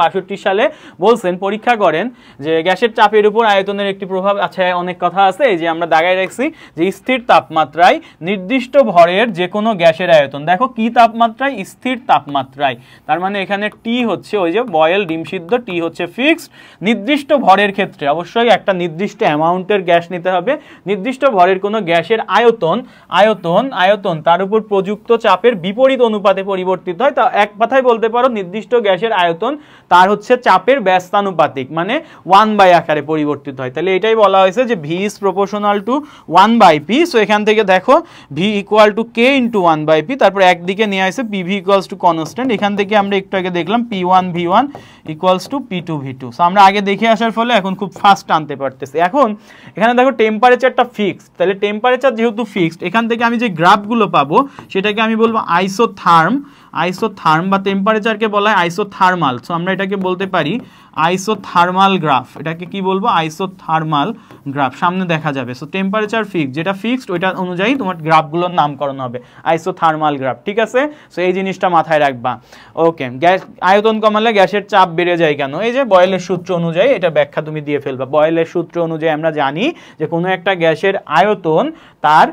[SPEAKER 1] সালে বলছেন পরীক্ষা করেন যে গ্যাসের চাপের উপর আয়তনের একটি প্রভাব আছে আচ্ছা, অনেক কথা আছে যে আমরা দাগায় রাখছি যে স্থির তাপমাত্রায় নির্দিষ্ট ভরের যে কোনো গ্যাসের আয়তন দেখো কি তাপমাত্রায় স্থির তাপমাত্রায় তার মানে এখানে টি হচ্ছে ওই যে বয়েল ডিম সিদ্ধ টি হচ্ছে ফিক্সড নির্দিষ্ট ভরের ক্ষেত্রে অবশ্যই একটা নির্দিষ্ট অ্যামাউন্টের গ্যাস নিতে হবে নির্দিষ্ট ভরের কোনো গ্যাসের আয়তন আয়তন আয়তন আয়তন তার উপর প্রযুক্ত চাপের বিপরীত অনুপাতে পরিবর্তিত হয় তা এক কথায় বলতে পারো নির্দিষ্ট গ্যাসের আয়তন তার হচ্ছে চাপের ব্যস্তানুপাতিক মানে ওয়ান বাই আকারে পরিবর্তিত হয় তাহলে এটাই বলা হয়েছে যে V is proportional to one by P so এখান থেকে দেখো V equal to K into one by P তারপর একদিকে নিয়ে আসে P V equals to constant এখান থেকে আমরা একটু আগে দেখলাম P one V one equals two P two V two so আমরা আগে দেখে আসার ফলে এখন খুব ফাস্ট আনতে পারতেছি এখন এখানে দেখো টেম্পারেচারটা ফিক্সড তাহলে টেম্পারেচার যেহেতু ফিক্সড এখান থেকে আমি যে গ্রাফগুলো পাবো সেটাকে আমি বলবো আইসোথার্ম আইসোথার্ম বা টেম্পারেচারকে বলা হয় আইসোথার্মাল সো আমরা এটাকে বলতে পারি আইসোথার্মাল গ্রাফ এটাকে কি বলবো আইসোথার্মাল গ্রাফ সামনে দেখা যাবে সো টেম্পারেচার ফিক্সড যেটা ফিক্সড ওইটা অনুযায়ী তোমার গ্রাফগুলোর নামকরণ হবে আইসোথার্মাল গ্রাফ ঠিক আছে সো এই জিনিসটা মাথায় রাখবা ওকে গ্যাস আয়তন কমালে গ্যাসের চাপ বেড়ে যায় কেন এই যে বয়েলের সূত্র অনুযায়ী এটা ব্যাখ্যা তুমি দিয়ে ফেলবা বয়েলের সূত্র অনুযায়ী আমরা জানি যে কোনো একটা গ্যাসের আয়তন তার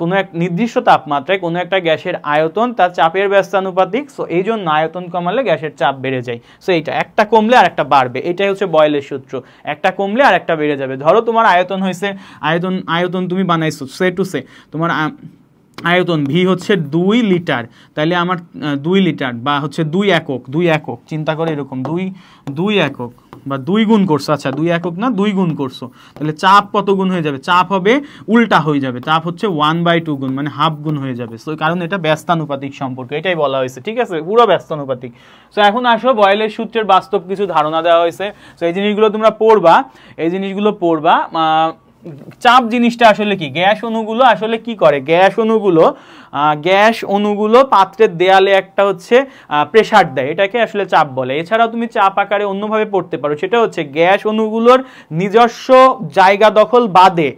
[SPEAKER 1] কোনো এক নির্দিষ্ট তাপমাত্রায় কোনো একটা গ্যাসের আয়তন তার চাপের ব্যস্তানুপাতিক সো এই জন্য আয়তন কমালে গ্যাসের চাপ বেড়ে যায় সো এইটা একটা কমলে আর একটা বাড়বে এটাই হচ্ছে বয়েলের সূত্র একটা কমলে আর একটা বেড়ে যাবে ধরো তোমার আয়তন হয়েছে আয়তন আয়তন তুমি বানাইছো সে টু সে তোমার আয়তন ভি হচ্ছে দুই লিটার তাহলে আমার দুই লিটার বা হচ্ছে দুই একক দুই একক চিন্তা করে এরকম দুই দুই একক বা দুই গুণ করছো আচ্ছা দুই একক না দুই গুণ করছো তাহলে চাপ কত গুণ হয়ে যাবে চাপ হবে উল্টা হয়ে যাবে চাপ হচ্ছে ওয়ান বাই টু গুণ মানে হাফ গুণ হয়ে যাবে সো কারণ এটা ব্যস্তানুপাতিক সম্পর্ক এটাই বলা হয়েছে ঠিক আছে পুরো ব্যস্তানুপাতিক সো এখন আসো বয়েলের সূত্রের বাস্তব কিছু ধারণা দেওয়া হয়েছে সো এই জিনিসগুলো তোমরা পড়বা এই জিনিসগুলো পড়বা চাপ জিনিসটা আসলে কি গ্যাস অণুগুলো আসলে কি করে গ্যাস অণুগুলো গ্যাস অণুগুলো পাত্রের দেয়ালে একটা হচ্ছে প্রেশার দেয় এটাকে আসলে চাপ বলে এছাড়াও তুমি চাপ আকারে অন্যভাবে পড়তে পারো সেটা হচ্ছে গ্যাস অণুগুলোর নিজস্ব জায়গা দখল বাদে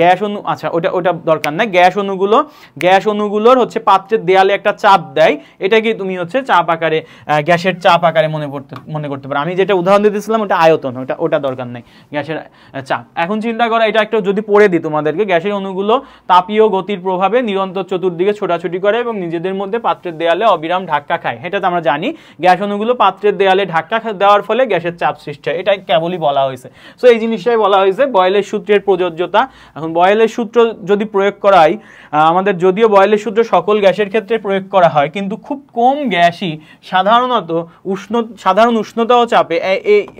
[SPEAKER 1] গ্যাস অনু আচ্ছা ওটা ওটা দরকার নাই গ্যাস অনুগুলো গ্যাস অনুগুলোর হচ্ছে পাত্রের দেয়ালে একটা চাপ দেয় এটাকে তুমি হচ্ছে চাপ আকারে গ্যাসের চাপ আকারে মনে করতে মনে করতে পারো আমি যেটা উদাহরণ দিতেছিলাম ওটা আয়তন ওটা ওটা দরকার নেই গ্যাসের চাপ এখন চিন্তা করো এটা একটা যদি পড়ে দিই তোমাদেরকে গ্যাসের অনুগুলো তাপীয় গতির প্রভাবে নিরন্তর চতুর্দিকে ছোটাছুটি করে এবং নিজেদের মধ্যে পাত্রের দেয়ালে অবিরাম ধাক্কা খায় এটা তো আমরা জানি গ্যাস অনুগুলো পাত্রের দেয়ালে ধাক্কা দেওয়ার ফলে গ্যাসের চাপ সৃষ্টি হয় এটা কেবলই বলা হয়েছে সো এই জিনিসটাই বলা হয়েছে বয়েলের সূত্রের প্রযোজ্যতা এখন বয়েলের সূত্র যদি প্রয়োগ করাই আমাদের যদিও বয়েলের সূত্র সকল গ্যাসের ক্ষেত্রে প্রয়োগ করা হয় কিন্তু খুব কম গ্যাসই সাধারণত উষ্ণ সাধারণ উষ্ণতা ও চাপে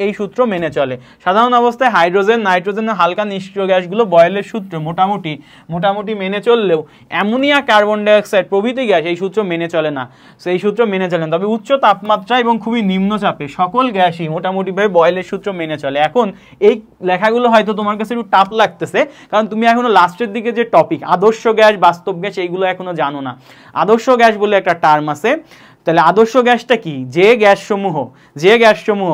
[SPEAKER 1] এই সূত্র মেনে চলে সাধারণ অবস্থায় হাইড্রোজেন নাইট্রোজেন হালকা নিষ্ক্রিয় গ্যাসগুলো বয়েলের সূত্র মোটামুটি মোটামুটি মেনে চললেও অ্যামোনিয়া কার্বন ডাইঅক্সাইড প্রভৃতি গ্যাস এই সূত্র মেনে চলে না সো এই সূত্র মেনে চলে না তবে উচ্চ তাপমাত্রা এবং খুবই নিম্ন চাপে সকল গ্যাসই মোটামুটিভাবে বয়েলের সূত্র মেনে চলে এখন এই লেখাগুলো হয়তো তোমার কাছে একটু টাপ লাগতেছে কারণ কারণ তুমি এখনো লাস্টের দিকে যে টপিক আদর্শ গ্যাস বাস্তব গ্যাস এইগুলো এখনো জানো না আদর্শ গ্যাস বলে একটা টার্ম আছে তাহলে আদর্শ গ্যাসটা কি যে গ্যাস সমূহ যে গ্যাস সমূহ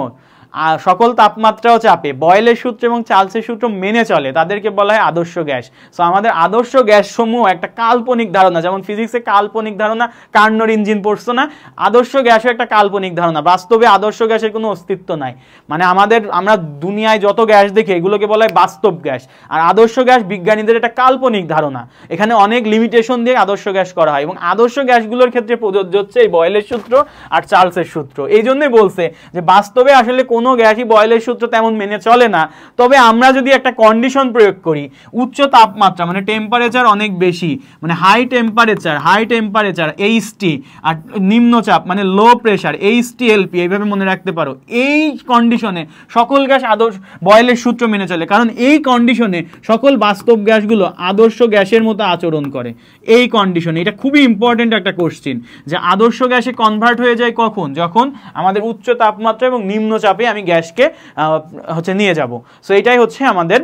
[SPEAKER 1] সকল তাপমাত্রাও চাপে বয়েলের সূত্র এবং চার্লসের সূত্র মেনে চলে তাদেরকে বলা হয় আদর্শ গ্যাস সো আমাদের আদর্শ গ্যাস সমূহ একটা কাল্পনিক ধারণা যেমন ফিজিক্সে কাল্পনিক ধারণা কার্নর ইঞ্জিন পড়ছো না আদর্শ গ্যাসও একটা কাল্পনিক ধারণা বাস্তবে আদর্শ গ্যাসের কোনো অস্তিত্ব নাই মানে আমাদের আমরা দুনিয়ায় যত গ্যাস দেখি এগুলোকে বলা হয় বাস্তব গ্যাস আর আদর্শ গ্যাস বিজ্ঞানীদের একটা কাল্পনিক ধারণা এখানে অনেক লিমিটেশন দিয়ে আদর্শ গ্যাস করা হয় এবং আদর্শ গ্যাসগুলোর ক্ষেত্রে প্রযোজ্য হচ্ছে এই বয়েলের সূত্র আর চার্লসের সূত্র এই জন্যই বলছে যে বাস্তবে আসলে কোন কোনো গ্যাসই বয়েলের সূত্র তেমন মেনে চলে না তবে আমরা যদি একটা কন্ডিশন প্রয়োগ করি উচ্চ তাপমাত্রা মানে টেম্পারেচার অনেক বেশি মানে high temperature high temperature HT আর নিম্নচাপ মানে লো প্রেশার এইচটি এলপি এইভাবে মনে রাখতে পারো এই কন্ডিশনে সকল গ্যাস আদর্শ বয়েলের সূত্র মেনে চলে কারণ এই কন্ডিশনে সকল বাস্তব গ্যাসগুলো আদর্শ গ্যাসের মতো আচরণ করে এই কন্ডিশনে এটা খুবই ইম্পর্টেন্ট একটা কোশ্চিন যে আদর্শ গ্যাসে কনভার্ট হয়ে যায় কখন যখন আমাদের উচ্চ তাপমাত্রা এবং নিম্নচাপে আমি গ্যাসকে হচ্ছে নিয়ে যাব সো এটাই হচ্ছে আমাদের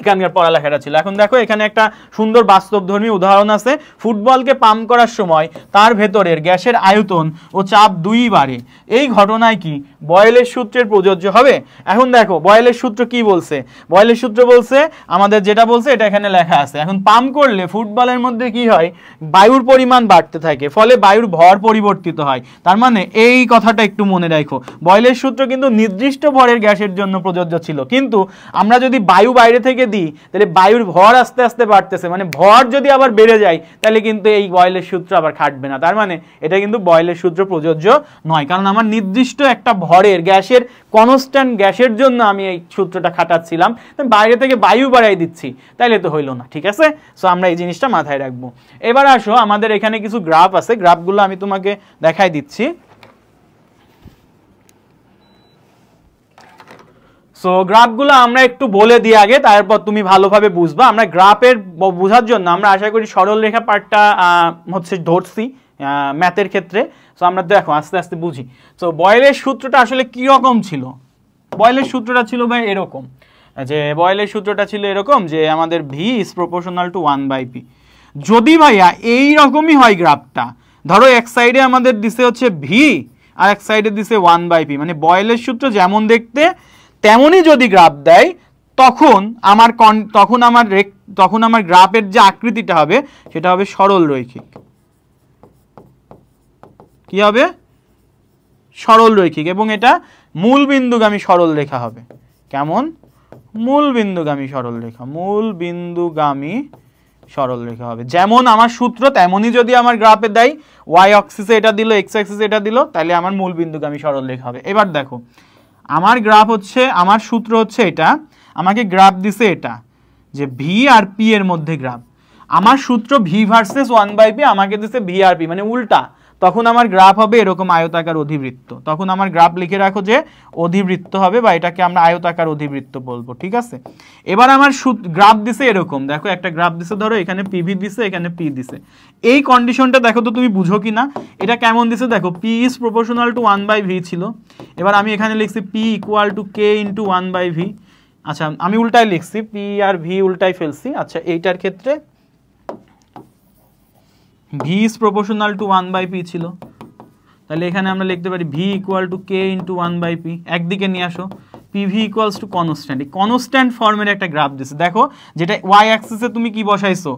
[SPEAKER 1] এখানকার পড়ালেখাটা ছিল এখন দেখো এখানে একটা সুন্দর বাস্তবধর্মী উদাহরণ আছে ফুটবলকে পাম্প করার সময় তার ভেতরের গ্যাসের আয়তন ও চাপ দুই বাড়ে এই ঘটনায় কি বয়েলের সূত্রের প্রযোজ্য হবে এখন দেখো বয়েলের সূত্র কি বলছে বয়েলের সূত্র বলছে আমাদের যেটা বলছে এটা এখানে লেখা আছে এখন পাম্প করলে ফুটবলের মধ্যে কি হয় বায়ুর পরিমাণ বাড়তে থাকে ফলে বায়ুর ভর পরিবর্তিত হয় তার মানে এই কথাটা একটু মনে রাখো বয়েলের সূত্র কিন্তু নির্দিষ্ট ভরের গ্যাসের জন্য প্রযোজ্য ছিল কিন্তু আমরা যদি বায়ু বাইরে থেকে কে দিই তাহলে বায়ুর ভর আস্তে আস্তে বাড়তেছে মানে ভর যদি আবার বেড়ে যায় তাহলে কিন্তু এই বয়লের সূত্র আবার খাটবে না তার মানে এটা কিন্তু বয়লের সূত্র প্রযোজ্য নয় কারণ আমার নির্দিষ্ট একটা ভরের গ্যাসের কনস্ট্যান্ট গ্যাসের জন্য আমি এই সূত্রটা খাটাচ্ছিলাম বাইরে থেকে বায়ু বাড়াই দিচ্ছি তাইলে তো হইলো না ঠিক আছে সো আমরা এই জিনিসটা মাথায় রাখবো এবার আসো আমাদের এখানে কিছু গ্রাফ আছে গ্রাফগুলো আমি তোমাকে দেখাই দিচ্ছি সো গ্রাফগুলো আমরা একটু বলে দিই আগে তারপর তুমি ভালোভাবে বুঝবা আমরা গ্রাফের বোঝার জন্য আমরা আশা করি সরল রেখা পার্টটা হচ্ছে ধরছি ম্যাথের ক্ষেত্রে সো আমরা দেখো আস্তে আস্তে বুঝি সো বয়েলের সূত্রটা আসলে কীরকম ছিল বয়েলের সূত্রটা ছিল ভাই এরকম যে বয়েলের সূত্রটা ছিল এরকম যে আমাদের V is proportional to one by P যদি ভাইয়া এই রকমই হয় গ্রাফটা ধরো এক সাইডে আমাদের দিছে হচ্ছে ভি আর এক সাইডে দিছে ওয়ান বাই পি মানে বয়েলের সূত্র যেমন দেখতে তেমনই যদি গ্রাফ দেয় তখন আমার কন তখন আমার তখন আমার গ্রাফের যে আকৃতিটা হবে সেটা হবে সরল রৈখিক কি হবে সরল রৈখিক এবং এটা মূল বিন্দুগামী সরল রেখা হবে কেমন মূল বিন্দুগামী সরল রেখা মূল বিন্দুগামী সরল রেখা হবে যেমন আমার সূত্র তেমনই যদি আমার গ্রাফে দেয় ওয়াই অক্সিসে এটা দিল এক্স অক্সিসে এটা দিল তাহলে আমার মূল বিন্দুগামী সরল রেখা হবে এবার দেখো আমার গ্রাফ হচ্ছে আমার সূত্র হচ্ছে এটা আমাকে গ্রাফ দিছে এটা যে ভি আর পি এর মধ্যে গ্রাফ আমার সূত্র V versus one by P আমাকে দিছে ভি আর পি মানে উল্টা তখন আমার গ্রাফ হবে এরকম আয়তাকার অধিবৃত্ত তখন আমার গ্রাফ লিখে রাখো যে অধিবৃত্ত হবে বা এটাকে আমরা আয়তাকার অধিবৃত্ত বলবো ঠিক আছে এবার আমার গ্রাফ দিছে এরকম দেখো একটা গ্রাফ দিছে ধরো এখানে পিভি দিছে এখানে পি দিছে এই কন্ডিশনটা দেখো তো তুমি বুঝো কি না এটা কেমন দিছে দেখো P is proportional to one by V ছিল এবার আমি এখানে লিখছি P equal to K into one by V আচ্ছা আমি উল্টায় লিখছি পি আর ভি উল্টায় ফেলছি আচ্ছা এইটার ক্ষেত্রে V is proportional to one by P ছিল তাহলে এখানে আমরা লিখতে পারি V equal to K into one by P একদিকে নিয়ে আসো পিভি ইকুয়ালস টু কনস্ট্যান্ট এই কনস্ট্যান্ট ফর্মের একটা গ্রাফ দিছে দেখো যেটা ওয়াই অ্যাক্সিসে তুমি কি বসাইছো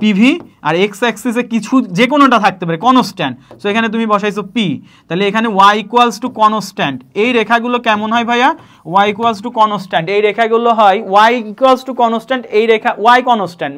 [SPEAKER 1] পিভি আর এক্স অ্যাক্সিসে কিছু যে কোনোটা থাকতে পারে কনস্ট্যান্ট সো এখানে তুমি বসাইছো পি তাহলে এখানে ওয়াই ইকুয়ালস টু কনস্ট্যান্ট এই রেখাগুলো কেমন হয় ভাইয়া ওয়াই ইকুয়ালস টু কনস্ট্যান্ট এই রেখাগুলো হয় ওয়াই ইকুয়ালস টু কনস্ট্যান্ট এই রেখা Y constant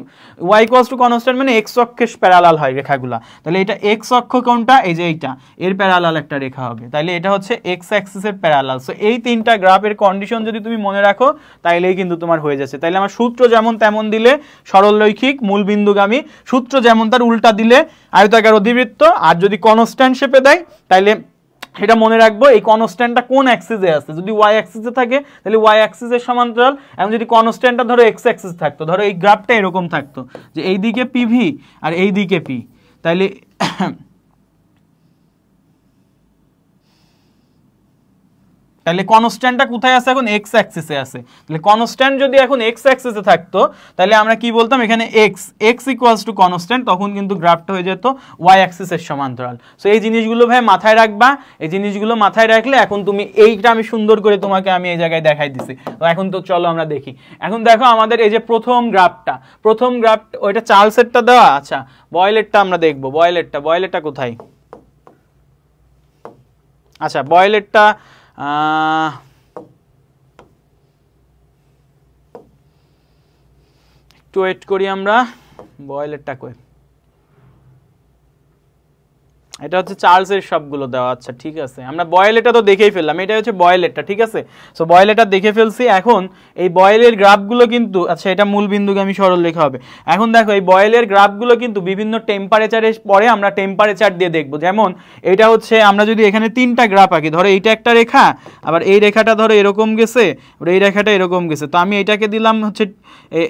[SPEAKER 1] Y equals to constant মানে এক্স অক্ষের প্যারালাল হয় রেখাগুলো তাহলে এটা এক্স অক্ষ কোনটা এই যে এইটা এর প্যারালাল একটা রেখা হবে তাহলে এটা হচ্ছে এক্স অ্যাক্সিসের প্যারালাল সো এই তিনটা গ্রাফের কন্ডিশন যদি তুমি মনে রাখো তাইলেই কিন্তু তোমার হয়ে যাচ্ছে তাইলে আমার সূত্র যেমন তেমন দিলে সরলরৈখিক বিন্দুগামী সূত্র যেমন তার উল্টা দিলে আয়তাকার অধিবৃত্ত আর যদি কনস্ট্যান্ট শেপে দেয় তাইলে সেটা মনে রাখবো এই কনস্ট্যান্টটা কোন অ্যাক্সিসে আছে যদি ওয়াই অ্যাক্সিসে থাকে তাহলে ওয়াই অ্যাক্সিসের সমান্তরাল এবং যদি কনস্ট্যান্টটা ধরো এক্স অ্যাক্সিস থাকতো ধরো এই গ্রাফটা এরকম থাকতো যে এইদিকে পিভি আর এইদিকে পি তাহলে তাহলে কনস্ট্যান্টটা কোথায় আছে এখন এক্স অ্যাক্সিসে আছে তাহলে কনস্ট্যান্ট যদি এখন এক্স অ্যাক্সিসে থাকতো তাহলে আমরা কি বলতাম এখানে X X equals to constant তখন কিন্তু গ্রাফটা হয়ে যেত ওয়াই অ্যাক্সিসের সমান্তরাল সো এই জিনিসগুলো ভাই মাথায় রাখবা এই জিনিসগুলো মাথায় রাখলে এখন তুমি এইটা আমি সুন্দর করে তোমাকে আমি এই জায়গায় দেখাই দিছি তো এখন তো চলো আমরা দেখি এখন দেখো আমাদের এই যে প্রথম গ্রাফটা প্রথম গ্রাফ ওইটা চার্লসেরটা দেওয়া আচ্ছা বয়লেটটা আমরা দেখবো বয়লেটটা বয়লেটটা কোথায় আচ্ছা বয়লেটটা একটু ওয়েট করি আমরা বয়েলেরটা কয়েক এটা হচ্ছে চার্লসের সবগুলো দেওয়া আচ্ছা ঠিক আছে আমরা বয়েলেটা তো দেখেই ফেললাম এটা হচ্ছে বয়েলেটটা ঠিক আছে সো বয়েলেটা দেখে ফেলছি এখন এই বয়েলের গ্রাফগুলো কিন্তু আচ্ছা এটা মূল বিন্দুকে আমি সরল লেখা হবে এখন দেখো এই বয়েলের গ্রাফগুলো কিন্তু বিভিন্ন টেম্পারেচারের পরে আমরা টেম্পারেচার দিয়ে দেখব যেমন এটা হচ্ছে আমরা যদি এখানে তিনটা গ্রাফ আঁকি ধরো এইটা একটা রেখা আবার এই রেখাটা ধরো এরকম গেছে এই রেখাটা এরকম গেছে তো আমি এটাকে দিলাম হচ্ছে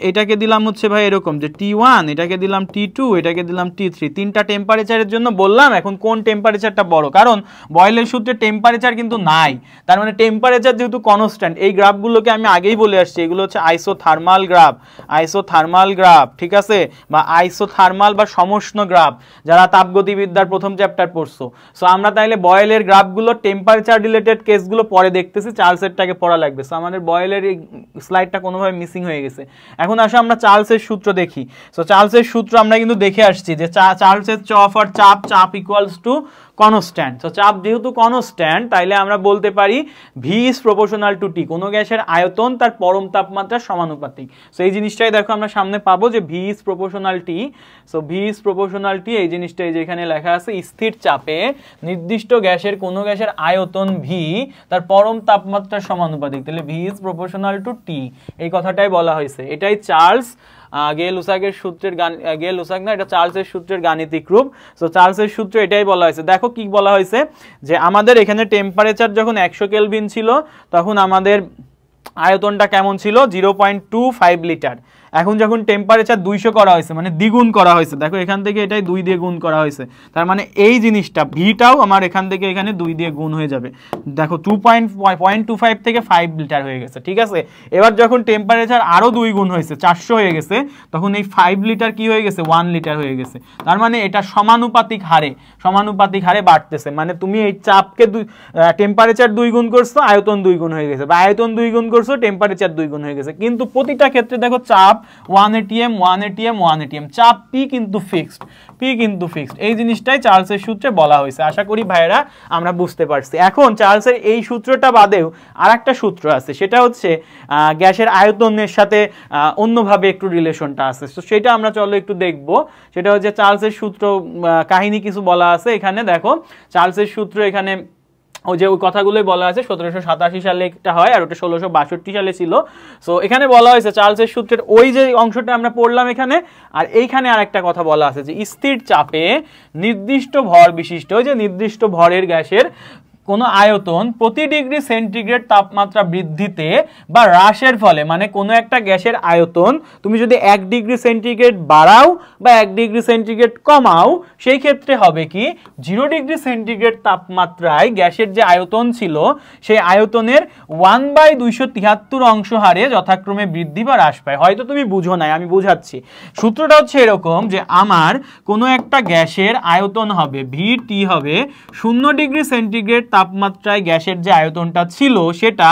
[SPEAKER 1] এটাকে দিলাম হচ্ছে ভাই এরকম যে টি ওয়ান এটাকে দিলাম টি টু এটাকে দিলাম টি থ্রি তিনটা টেম্পারেচারের জন্য বললাম এখন কোন টেম্পারেচারটা বড় কারণ বয়েলের সূত্রে টেম্পারেচার কিন্তু নাই তার মানে টেম্পারেচার যেহেতু কনস্ট্যান্ট এই গ্রাফগুলোকে আমি আগেই বলে আসছি এগুলো হচ্ছে isothermal graph isothermal graph ঠিক আছে বা আইসো থার্মাল বা সমষ্ণ গ্রাফ যারা তাপগতিবিদ্যার প্রথম চ্যাপ্টার পড়ছো সো আমরা তাহলে বয়েলের গ্রাফগুলো টেম্পারেচার রিলেটেড কেসগুলো পরে দেখতেছি চার্লসেরটাকে পড়া লাগবে সো আমাদের বয়েলের এই স্লাইডটা কোনোভাবে মিসিং হয়ে গেছে এখন আসো আমরা চার্লসের সূত্র দেখি সো চার্লসের সূত্র আমরা কিন্তু দেখে আসছি যে চার্লসের চফ আর চাপ চাপ ইকুয়াল ইকুয়ালস টু কনস্ট্যান্ট তো চাপ যেহেতু কনস্ট্যান্ট তাইলে আমরা বলতে পারি V is proportional to T কোনো গ্যাসের আয়তন তার পরম তাপমাত্রা সমানুপাতিক সো এই জিনিসটাই দেখো আমরা সামনে পাবো যে V is proportional T so V is proportional T এই জিনিসটাই যেখানে লেখা আছে স্থির চাপে নির্দিষ্ট গ্যাসের কোনো গ্যাসের আয়তন ভি তার পরম তাপমাত্রা সমানুপাতিক তাহলে V is proportional to T এই কথাটাই বলা হয়েছে এটাই চার্লস গে লুসাগের সূত্রের গান গে উসাক না এটা চার্লসের সূত্রের গাণিতিক রূপ সো চার্লসের সূত্র এটাই বলা হয়েছে দেখো কি বলা হয়েছে যে আমাদের এখানে টেম্পারেচার যখন একশো কেলভিন ছিল তখন আমাদের আয়তনটা কেমন ছিল zero point two five litre এখন যখন টেম্পারেচার দুইশো করা হয়েছে মানে দ্বিগুণ করা হয়েছে দেখো এখান থেকে এটাই দুই দিয়ে গুণ করা হয়েছে তার মানে এই জিনিসটা ভিটাও আমার এখান থেকে এখানে দুই দিয়ে গুণ হয়ে যাবে দেখো two point point two five থেকে ফাইভ লিটার হয়ে গেছে ঠিক আছে এবার যখন টেম্পারেচার আরও দুই গুণ হয়েছে চারশো হয়ে গেছে তখন এই ফাইভ লিটার কি হয়ে গেছে ওয়ান লিটার হয়ে গেছে তার মানে এটা সমানুপাতিক হারে সমানুপাতিক হারে বাড়তেছে মানে তুমি এই চাপকে দুই টেম্পারেচার দুই গুণ করছো আয়তন দুই গুণ হয়ে গেছে বা আয়তন দুই গুণ করছো টেম্পারেচার দুই গুণ হয়ে গেছে কিন্তু প্রতিটা ক্ষেত্রে দেখো চাপ one ATM one ATM one ATM চাপ পি কিন্তু ফিক্সড পি কিন্তু ফিক্সড এই জিনিসটাই চার্লসের সূত্রে বলা হয়েছে আশা করি ভাইয়েরা আমরা বুঝতে পারছি এখন চার্লসের এই সূত্রটা বাদেও আর একটা সূত্র আছে সেটা হচ্ছে গ্যাসের আয়তনের সাথে অন্যভাবে একটু রিলেশনটা আছে তো সেটা আমরা চলো একটু দেখব সেটা হচ্ছে চার্লসের সূত্র কাহিনী কিছু বলা আছে এখানে দেখো চার্লসের সূত্র এখানে ও যে ওই কথাগুলোই বলা আছে সতেরোশো সাতাশি সালে একটা হয় আর ওটা ষোলোশো বাষট্টি সালে ছিল সো এখানে বলা হয়েছে চার্লসের সূত্রের ওই যে অংশটা আমরা পড়লাম এখানে আর এইখানে আর একটা কথা বলা আছে যে স্থির চাপে নির্দিষ্ট ভর বিশিষ্ট ওই যে নির্দিষ্ট ভরের গ্যাসের কোনো আয়তন প্রতি ডিগ্রি সেন্টিগ্রেড তাপমাত্রা বৃদ্ধিতে বা হ্রাসের ফলে মানে কোনো একটা গ্যাসের আয়তন তুমি যদি এক ডিগ্রি সেন্টিগ্রেড বাড়াও বা এক ডিগ্রি সেন্টিগ্রেড কমাও সেই ক্ষেত্রে হবে কি জিরো ডিগ্রি সেন্টিগ্রেড তাপমাত্রায় গ্যাসের যে আয়তন ছিল সেই আয়তনের ওয়ান বাই দুইশো তিয়াত্তর অংশ হারে যথাক্রমে বৃদ্ধি বা হ্রাস পায় হয়তো তুমি বুঝো নাই আমি বুঝাচ্ছি সূত্রটা হচ্ছে এরকম যে আমার কোনো একটা গ্যাসের আয়তন হবে ভিড় টি হবে শূন্য ডিগ্রি সেন্টিগ্রেড তাপমাত্রায় গ্যাসের যে আয়তনটা ছিল সেটা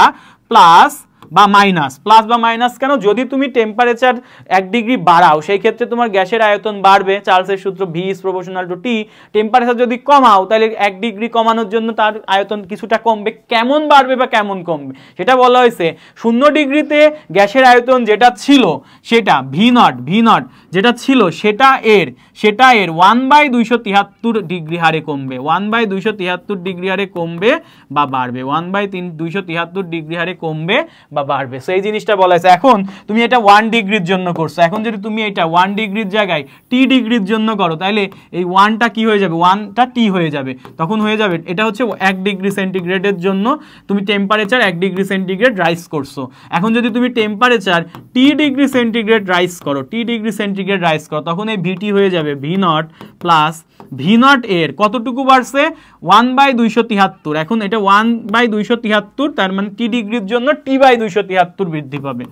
[SPEAKER 1] প্লাস বা মাইনাস প্লাস বা মাইনাস কেন যদি তুমি টেম্পারেচার এক ডিগ্রি বাড়াও সেই ক্ষেত্রে তোমার গ্যাসের আয়তন বাড়বে চার্লসের সূত্র V is proportional to T temperature যদি কমাও তাহলে এক ডিগ্রি কমানোর জন্য তার আয়তন কিছুটা কমবে কেমন বাড়বে বা কেমন কমবে সেটা বলা হয়েছে শূন্য ডিগ্রিতে গ্যাসের আয়তন যেটা ছিল সেটা ভি নট ভি নট যেটা ছিল সেটা এর সেটা এর ওয়ান বাই দুইশো তিয়াত্তর ডিগ্রি হারে কমবে ওয়ান বাই দুইশো তিয়াত্তর ডিগ্রি হারে কমবে বা বাড়বে ওয়ান বাই তিন দুইশো তিয়াত্তর ডিগ্রি হারে কমবে বা বা বাড়বে সো এই জিনিসটা বলা হয়েছে এখন তুমি এটা ওয়ান ডিগ্রির জন্য করছো এখন যদি তুমি এটা ওয়ান ডিগ্রির জায়গায় টি ডিগ্রির জন্য করো তাহলে এই ওয়ানটা কি হয়ে যাবে ওয়ানটা টি হয়ে যাবে তখন হয়ে যাবে এটা হচ্ছে এক ডিগ্রি সেন্টিগ্রেডের জন্য তুমি টেম্পারেচার এক ডিগ্রি সেন্টিগ্রেড রাইস করছো এখন যদি তুমি temperature T degree centigrade rise করো টি ডিগ্রি সেন্টিগ্রেড রাইস করো তখন এই ভিটি হয়ে যাবে V not plus V not এর কতটুকু বাড়ছে ওয়ান বাই দুইশো তিয়াত্তর এখন এটা ওয়ান বাই দুইশো তিয়াত্তর তার মানে টি ডিগ্রির জন্য টি বাই দুইশো তিয়াত্তর বৃদ্ধি পাবে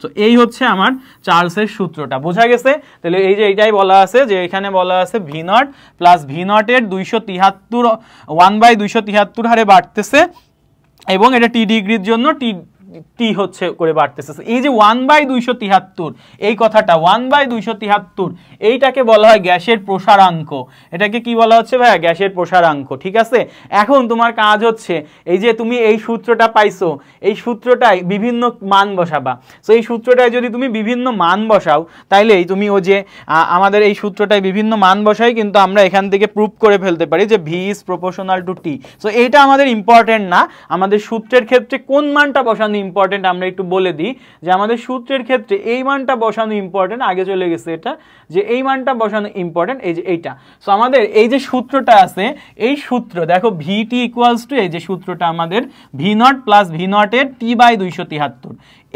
[SPEAKER 1] তো এই হচ্ছে আমার চার্লসের সূত্রটা বোঝা গেছে তাহলে এই যে এইটাই বলা আছে যে এখানে বলা আছে ভি নট প্লাস ভি নটের দুইশো তিয়াত্তর ওয়ান বাই দুইশো তিয়াত্তর হারে বাড়তেছে এবং এটা টি ডিগ্রির জন্য টি টি হচ্ছে করে বাড়তেছে এই যে ওয়ান বাই দুইশো তিয়াত্তর এই কথাটা ওয়ান বাই দুইশো তিয়াত্তর এইটাকে বলা হয় গ্যাসের প্রসারাঙ্ক এটাকে কি বলা হচ্ছে ভাইয়া গ্যাসের প্রসারাঙ্ক ঠিক আছে এখন তোমার কাজ হচ্ছে এই যে তুমি এই সূত্রটা পাইছো এই সূত্রটায় বিভিন্ন মান বসাবা তো এই সূত্রটায় যদি তুমি বিভিন্ন মান বসাও তাইলেই তুমি ও যে আমাদের এই সূত্রটায় বিভিন্ন মান বসাই কিন্তু আমরা এখান থেকে প্রুফ করে ফেলতে পারি যে V is proportional to T so এইটা আমাদের ইম্পর্ট্যান্ট না আমাদের সূত্রের ক্ষেত্রে কোন মানটা বসানো ইম্পর্টেন্ট আমরা একটু বলে দিই যে আমাদের সূত্রের ক্ষেত্রে এই মানটা বসানো ইম্পর্টেন্ট আগে চলে গেছে এটা যে এই মানটা বসানো ইম্পর্টেন্ট এই যে এইটা সো আমাদের এই যে সূত্রটা আছে এই সূত্র দেখো ভিটি ইকুয়ালস টু এই যে সূত্রটা আমাদের ভি নট প্লাস ভি নটের টি বাই দুইশো তিয়াত্তর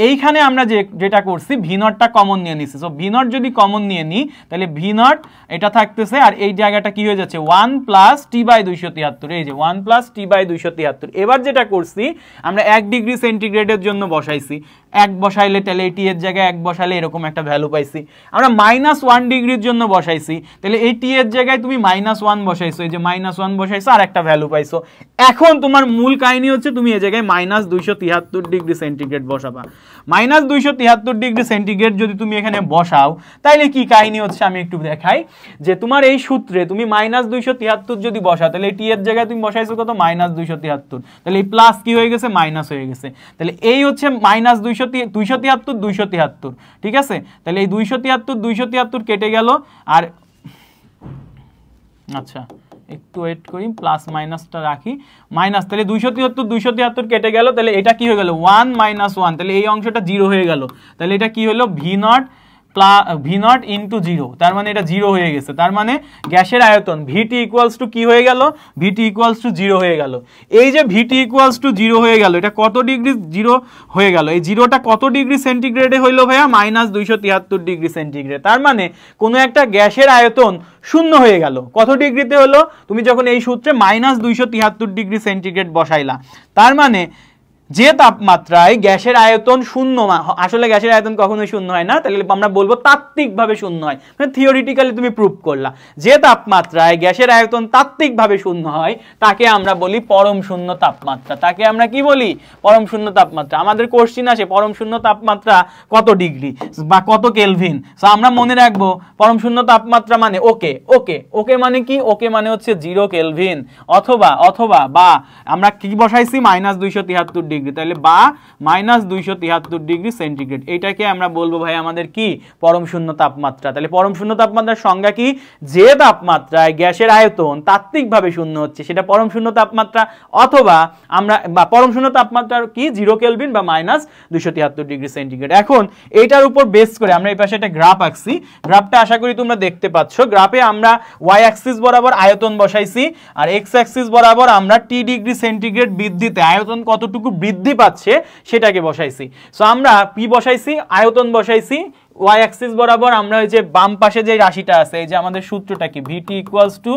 [SPEAKER 1] এইখানে আমরা যে যেটা করছি ভিনটটা কমন নিয়ে নিছি সো ভিনট যদি কমন নিয়ে নিই তাহলে ভিনট এটা থাকতেছে আর এই জায়গাটা কি হয়ে যাচ্ছে ওয়ান প্লাস টি বাই দুইশো তিয়াত্তর এই যে ওয়ান প্লাস টি বাই দুইশো তিয়াত্তর এবার যেটা করছি আমরা এক ডিগ্রি সেন্টিগ্রেডের জন্য বসাইছি এক বসাইলে তাহলে এটি এর জায়গায় এক বসাইলে এরকম একটা ভ্যালু পাইছি আমরা মাইনাস ওয়ান ডিগ্রির জন্য বসাইছি তাহলে এটি এর জায়গায় তুমি মাইনাস ওয়ান বসাইছো এই যে মাইনাস ওয়ান বসাইছো আর একটা ভ্যালু পাইছো এখন তোমার মূল কাহিনী হচ্ছে তুমি এ জায়গায় মাইনাস দুইশো তিয়াত্তর ডিগ্রি সেন্টিগ্রেড বসাবা মাইনাস দুইশো তিয়াত্তর ডিগ্রি সেন্টিগ্রেড যদি তুমি এখানে বসাও তাহলে কি কাহিনী হচ্ছে আমি একটু দেখাই যে তোমার এই সূত্রে তুমি মাইনাস দুইশো তিয়াত্তর যদি বসাও তাহলে টি এর জায়গায় তুমি বসাইছো কত মাইনাস দুইশো তিয়াত্তর তাহলে এই প্লাস কি হয়ে গেছে মাইনাস হয়ে গেছে তাহলে এই হচ্ছে মাইনাস দুইশো দুইশো তিয়াত্তর দুইশো তিয়াত্তর ঠিক আছে তাহলে এই দুইশো তিয়াত্তর দুইশো তিয়াত্তর কেটে গেল আর আচ্ছা একটু ওয়েট করি প্লাস মাইনাসটা রাখি মাইনাস তাহলে দুইশো তিয়াত্তর দুইশো তিয়াত্তর কেটে গেল তাহলে এটা কি হয়ে গেল ওয়ান মাইনাস ওয়ান তাহলে এই অংশটা জিরো হয়ে গেল তাহলে এটা কি হলো V nought plus V nought into zero তার মানে এটা জিরো হয়ে গেছে তার মানে গ্যাসের আয়তন ভিটি ইকুয়ালস টু কী হয়ে গেল ভিটি ইকুয়ালস টু জিরো হয়ে গেল এই যে ভিটি ইকুয়ালস টু জিরো হয়ে গেল এটা কত ডিগ্রি জিরো হয়ে গেল এই জিরোটা কত ডিগ্রি সেন্টিগ্রেডে হইলো ভাইয়া মাইনাস দুইশো তিয়াত্তর ডিগ্রি সেন্টিগ্রেড তার মানে কোনো একটা গ্যাসের আয়তন শূন্য হয়ে গেল কত ডিগ্রিতে হলো তুমি যখন এই সূত্রে মাইনাস দুইশো তিয়াত্তর ডিগ্রি সেন্টিগ্রেড বসাইলা তার মানে যে তাপমাত্রায় গ্যাসের আয়তন শূন্য আসলে গ্যাসের আয়তন কখনোই শূন্য হয় না তাহলে আমরা বলবো তাত্ত্বিকভাবে শূন্য হয় মানে থিওরিটিক্যালি তুমি প্রুভ করলা যে তাপমাত্রায় গ্যাসের আয়তন তাত্ত্বিকভাবে শূন্য হয় তাকে আমরা বলি পরম শূন্য তাপমাত্রা তাকে আমরা কি বলি পরম শূন্য তাপমাত্রা আমাদের কোশ্চিন আসে পরম শূন্য তাপমাত্রা কত ডিগ্রি বা কত কেলভিন সো আমরা মনে রাখবো পরম শূন্য তাপমাত্রা মানে ওকে ওকে ওকে মানে কি ওকে মানে হচ্ছে জিরো কেলভিন অথবা অথবা বা আমরা কি বসাইছি মাইনাস দুইশো তিহাত্তর ডিগ্রি ডিগ্রি তাহলে বা মাইনাস দুইশো তিয়াত্তর ডিগ্রি সেন্টিগ্রেড এইটাকে আমরা বলবো ভাই আমাদের কি পরম শূন্য তাপমাত্রা তাহলে পরম শূন্য তাপমাত্রার সংজ্ঞা কি যে তাপমাত্রায় গ্যাসের আয়তন তাত্ত্বিকভাবে শূন্য হচ্ছে সেটা পরম শূন্য তাপমাত্রা অথবা আমরা বা পরম শূন্য তাপমাত্রা কি জিরো কেলভিন বা মাইনাস দুইশো তিয়াত্তর ডিগ্রি সেন্টিগ্রেড এখন এইটার উপর বেস করে আমরা এই পাশে একটা গ্রাফ আঁকছি গ্রাফটা আশা করি তোমরা দেখতে পাচ্ছ গ্রাফে আমরা ওয়াই অ্যাক্সিস বরাবর আয়তন বসাইছি আর এক্স অ্যাক্সিস বরাবর আমরা টি ডিগ্রি সেন্টিগ্রেড বৃদ্ধিতে আয়তন কতটুকু বৃদ্ধি পাচ্ছে সেটাকে বসাইছি সো আমরা কি বসাইছি আয়তন বসাইছি ওয়াই অ্যাক্সিস বরাবর আমরা ওই যে বাম পাশে যে রাশিটা আছে এই যে আমাদের সূত্রটা কি VT equals two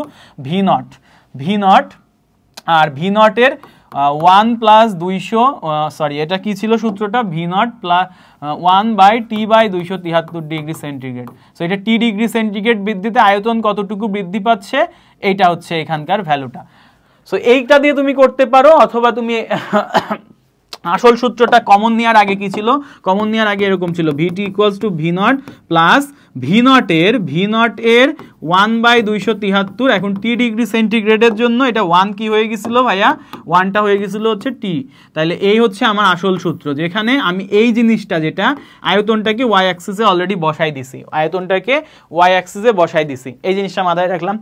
[SPEAKER 1] V nought V nought আর ভি নটের ওয়ান প্লাস দুইশো সরি এটা কি ছিল সূত্রটা V not plus one by T by দুইশো তিয়াত্তর ডিগ্রি সেন্টিগ্রেড সো এটা টি ডিগ্রি সেন্টিগ্রেড বৃদ্ধিতে আয়তন কতটুকু বৃদ্ধি পাচ্ছে এইটা হচ্ছে এখানকার ভ্যালুটা সো এইটা দিয়ে তুমি করতে পারো অথবা তুমি আসল সূত্রটা কমন নেওয়ার আগে কি ছিল কমন নেওয়ার আগে এরকম ছিল VT equals two V not plus V নটের ভি নট এর ওয়ান বাই দুইশো তিহাত্তর এখন টি ডিগ্রি সেন্টিগ্রেডের জন্য এটা ওয়ান কি হয়ে গেছিল ভাইয়া ওয়ানটা হয়ে গেছিল হচ্ছে টি তাহলে এই হচ্ছে আমার আসল সূত্র যেখানে আমি এই জিনিসটা যেটা আয়তনটাকে ওয়াই অ্যাক্সিসে অলরেডি বসাই দিছি আয়তনটাকে ওয়াই অ্যাক্সিসে বসাই দিছি এই জিনিসটা মাথায় রাখলাম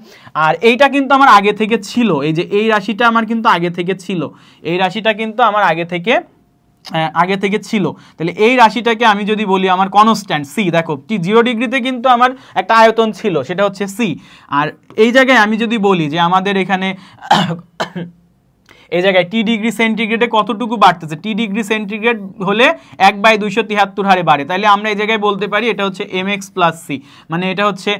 [SPEAKER 1] আর এইটা কিন্তু আমার আগে থেকে ছিল এই যে এই রাশিটা আমার কিন্তু আগে থেকে ছিল এই রাশিটা কিন্তু আমার আগে থেকে আগে থেকে ছিল তাহলে এই রাশিটাকে আমি যদি বলি আমার কনস্ট্যান্ট সি দেখো জিরো ডিগ্রিতে কিন্তু আমার একটা আয়তন ছিল সেটা হচ্ছে সি আর এই জায়গায় আমি যদি বলি যে আমাদের এখানে এই জায়গায় টি ডিগ্রি সেন্টিগ্রেডে কতটুকু বাড়তেছে টি ডিগ্রি সেন্টিগ্রেড হলে এক বাই দুইশো তিয়াত্তর হারে বাড়ে তাহলে আমরা এই জায়গায় বলতে পারি এটা হচ্ছে এম এক্স প্লাস সি মানে এটা হচ্ছে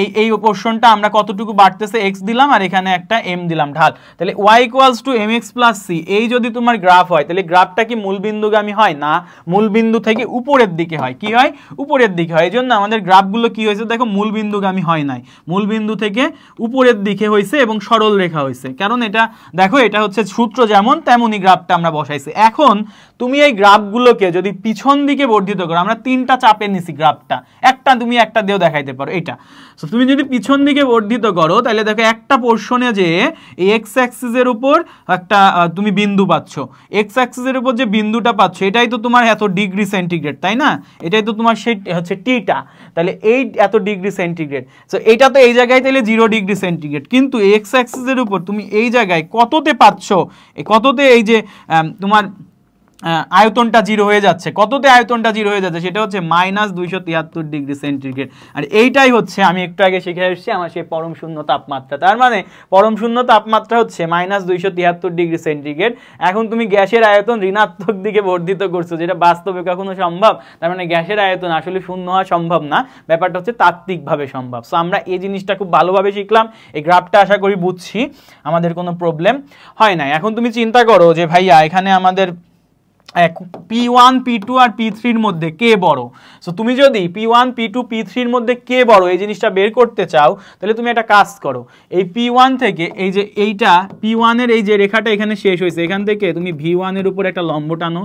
[SPEAKER 1] এই এই পোর্শনটা আমরা কতটুকু বাড়তেছে এক্স দিলাম আর এখানে একটা এম দিলাম ঢাল তাহলে Y equals to M X plus C এই যদি তোমার গ্রাফ হয় তাহলে গ্রাফটা কি মূলবিন্দুগামী হয় না মূলবিন্দু থেকে উপরের দিকে হয় কি হয় উপরের দিকে হয় এই জন্য আমাদের গ্রাফগুলো কি হয়েছে দেখো মূলবিন্দুগামী হয় নাই মূলবিন্দু থেকে উপরের দিকে হয়েছে এবং সরল রেখা হয়েছে কারণ এটা দেখো এটা হচ্ছে হচ্ছে সূত্র যেমন তেমনই গ্রাফটা আমরা বসাইছি এখন তুমি এই গ্রাফগুলোকে যদি পিছন দিকে বর্ধিত করো আমরা তিনটা চাপে নিছি গ্রাফটা একটা তুমি একটা দিয়েও দেখাইতে পারো এটা সো তুমি যদি পিছন দিকে বর্ধিত করো তাহলে দেখো একটা পোর্শনে যে এক্স অ্যাক্সিসের উপর একটা তুমি বিন্দু পাচ্ছ এক্স অ্যাক্সিসের উপর যে বিন্দুটা পাচ্ছ এটাই তো তোমার এত ডিগ্রি সেন্টিগ্রেড তাই না এটাই তো তোমার সেই হচ্ছে টিটা তাহলে এই এত ডিগ্রি সেন্টিগ্রেড সো এটা তো এই জায়গায় তাহলে জিরো ডিগ্রি সেন্টিগ্রেড কিন্তু এক্স অ্যাক্সিসের উপর তুমি এই জায়গায় কততে পাচ্ছ পাচ্ছ কততে এই যে তোমার আয়তনটা জিরো হয়ে যাচ্ছে কততে আয়তনটা জিরো হয়ে যাচ্ছে সেটা হচ্ছে মাইনাস দুইশো তিয়াত্তর ডিগ্রি সেন্টিগ্রেড আর এইটাই হচ্ছে আমি একটু আগে শিখে এসেছি আমার সেই পরম শূন্য তাপমাত্রা তার মানে পরম শূন্য তাপমাত্রা হচ্ছে মাইনাস দুইশো তিয়াত্তর ডিগ্রি সেন্টিগ্রেড এখন তুমি গ্যাসের আয়তন ঋণাত্মক দিকে বর্ধিত করছো যেটা বাস্তবে কখনো সম্ভব তার মানে গ্যাসের আয়তন আসলে শূন্য হওয়া সম্ভব না ব্যাপারটা হচ্ছে তাত্ত্বিকভাবে সম্ভব সো আমরা এই জিনিসটা খুব ভালোভাবে শিখলাম এই গ্রাফটা আশা করি বুঝছি আমাদের কোনো প্রবলেম হয় না এখন তুমি চিন্তা করো যে ভাইয়া এখানে আমাদের এক পি ওয়ান পি টু আর পি থ্রির মধ্যে কে বড় সো তুমি যদি P one P two P থ্রির মধ্যে কে বড় এই জিনিসটা বের করতে চাও তাহলে তুমি একটা কাজ করো এই পি ওয়ান থেকে এই যে এইটা পি ওয়ানের এই যে রেখাটা এখানে শেষ হয়েছে এখান থেকে তুমি ভি ওয়ানের উপর একটা লম্ব টানো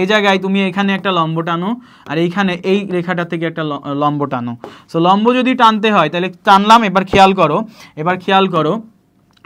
[SPEAKER 1] এই জায়গায় তুমি এখানে একটা লম্ব টানো আর এইখানে এই রেখাটা থেকে একটা লম্ব টানো সো লম্ব যদি টানতে হয় তাহলে টানলাম এবার খেয়াল করো এবার খেয়াল করো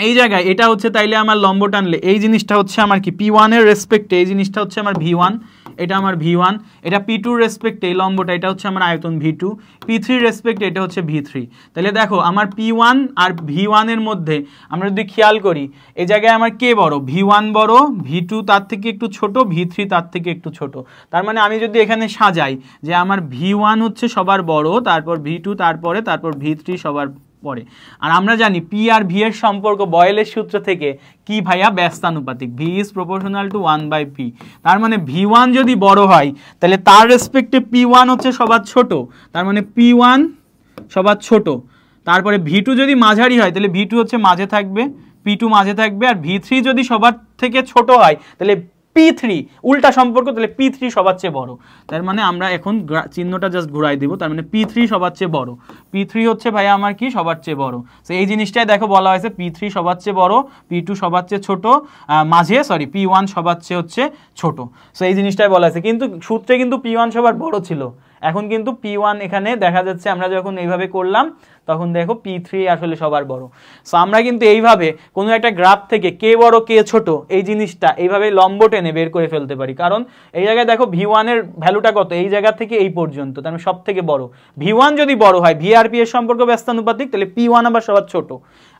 [SPEAKER 1] এই জায়গায় এটা হচ্ছে তাইলে আমার লম্ব টানলে এই জিনিসটা হচ্ছে আমার কি পি ওয়ানের রেসপেক্টে এই জিনিসটা হচ্ছে আমার ভি ওয়ান এটা আমার ভি ওয়ান এটা পি টুর রেসপেক্টে এই লম্বটা এটা হচ্ছে আমার আয়তন ভি টু পি থ্রির রেসপেক্টে এটা হচ্ছে ভি থ্রি তাহলে দেখো আমার পি ওয়ান আর ভি ওয়ানের মধ্যে আমরা যদি খেয়াল করি এই জায়গায় আমার কে বড় ভি ওয়ান বড় ভি টু তার থেকে একটু ছোট ভি থ্রি তার থেকে একটু ছোট তার মানে আমি যদি এখানে সাজাই যে আমার ভি ওয়ান হচ্ছে সবার বড় তারপর ভি টু তারপরে তারপর ভি থ্রি সবার পড়ে আর আমরা জানি পি আর ভি এর সম্পর্ক বয়েলের সূত্র থেকে কি ভাইয়া ব্যস্তানুপাতিক V is proportional to one by P তার মানে ভি ওয়ান যদি বড় হয় তাহলে তার রেসপেক্টে পি ওয়ান হচ্ছে সবার ছোট তার মানে পি ওয়ান সবার ছোট তারপরে ভি টু যদি মাঝারি হয় তাহলে ভি টু হচ্ছে মাঝে থাকবে পি টু মাঝে থাকবে আর ভি থ্রি যদি সবার থেকে ছোট হয় তাহলে পি থ্রি উল্টা সম্পর্ক তাহলে পি থ্রি সবার চেয়ে বড় তার মানে আমরা এখন চিহ্নটা জাস্ট ঘুরাই দিব তার মানে পি থ্রি সবার চেয়ে বড় পি থ্রি হচ্ছে ভাই আমার কি সবার চেয়ে বড় তো এই জিনিসটাই দেখো বলা হয়েছে পি থ্রি সবার চেয়ে বড় পি টু সবার চেয়ে ছোটো মাঝে সরি পি ওয়ান সবার চেয়ে হচ্ছে ছোট সো এই জিনিসটাই বলা হয়েছে কিন্তু সূত্রে কিন্তু পি ওয়ান সবার বড় ছিল এখন কিন্তু পি ওয়ান এখানে দেখা যাচ্ছে আমরা যখন এইভাবে করলাম তখন দেখো পি থ্রি আসলে সবার বড় সো আমরা কিন্তু এইভাবে কোনো একটা গ্রাফ থেকে কে বড় কে ছোট এই জিনিসটা এইভাবে লম্ব টেনে বের করে ফেলতে পারি কারণ এই জায়গায় দেখো ভি ওয়ানের ভ্যালুটা কত এই জায়গা থেকে এই পর্যন্ত তার মানে সব থেকে বড় ভি ওয়ান যদি বড় হয় ভিআরপি এর সম্পর্ক ব্যস্তানুপাতিক তাহলে পি ওয়ান আবার সবার ছোট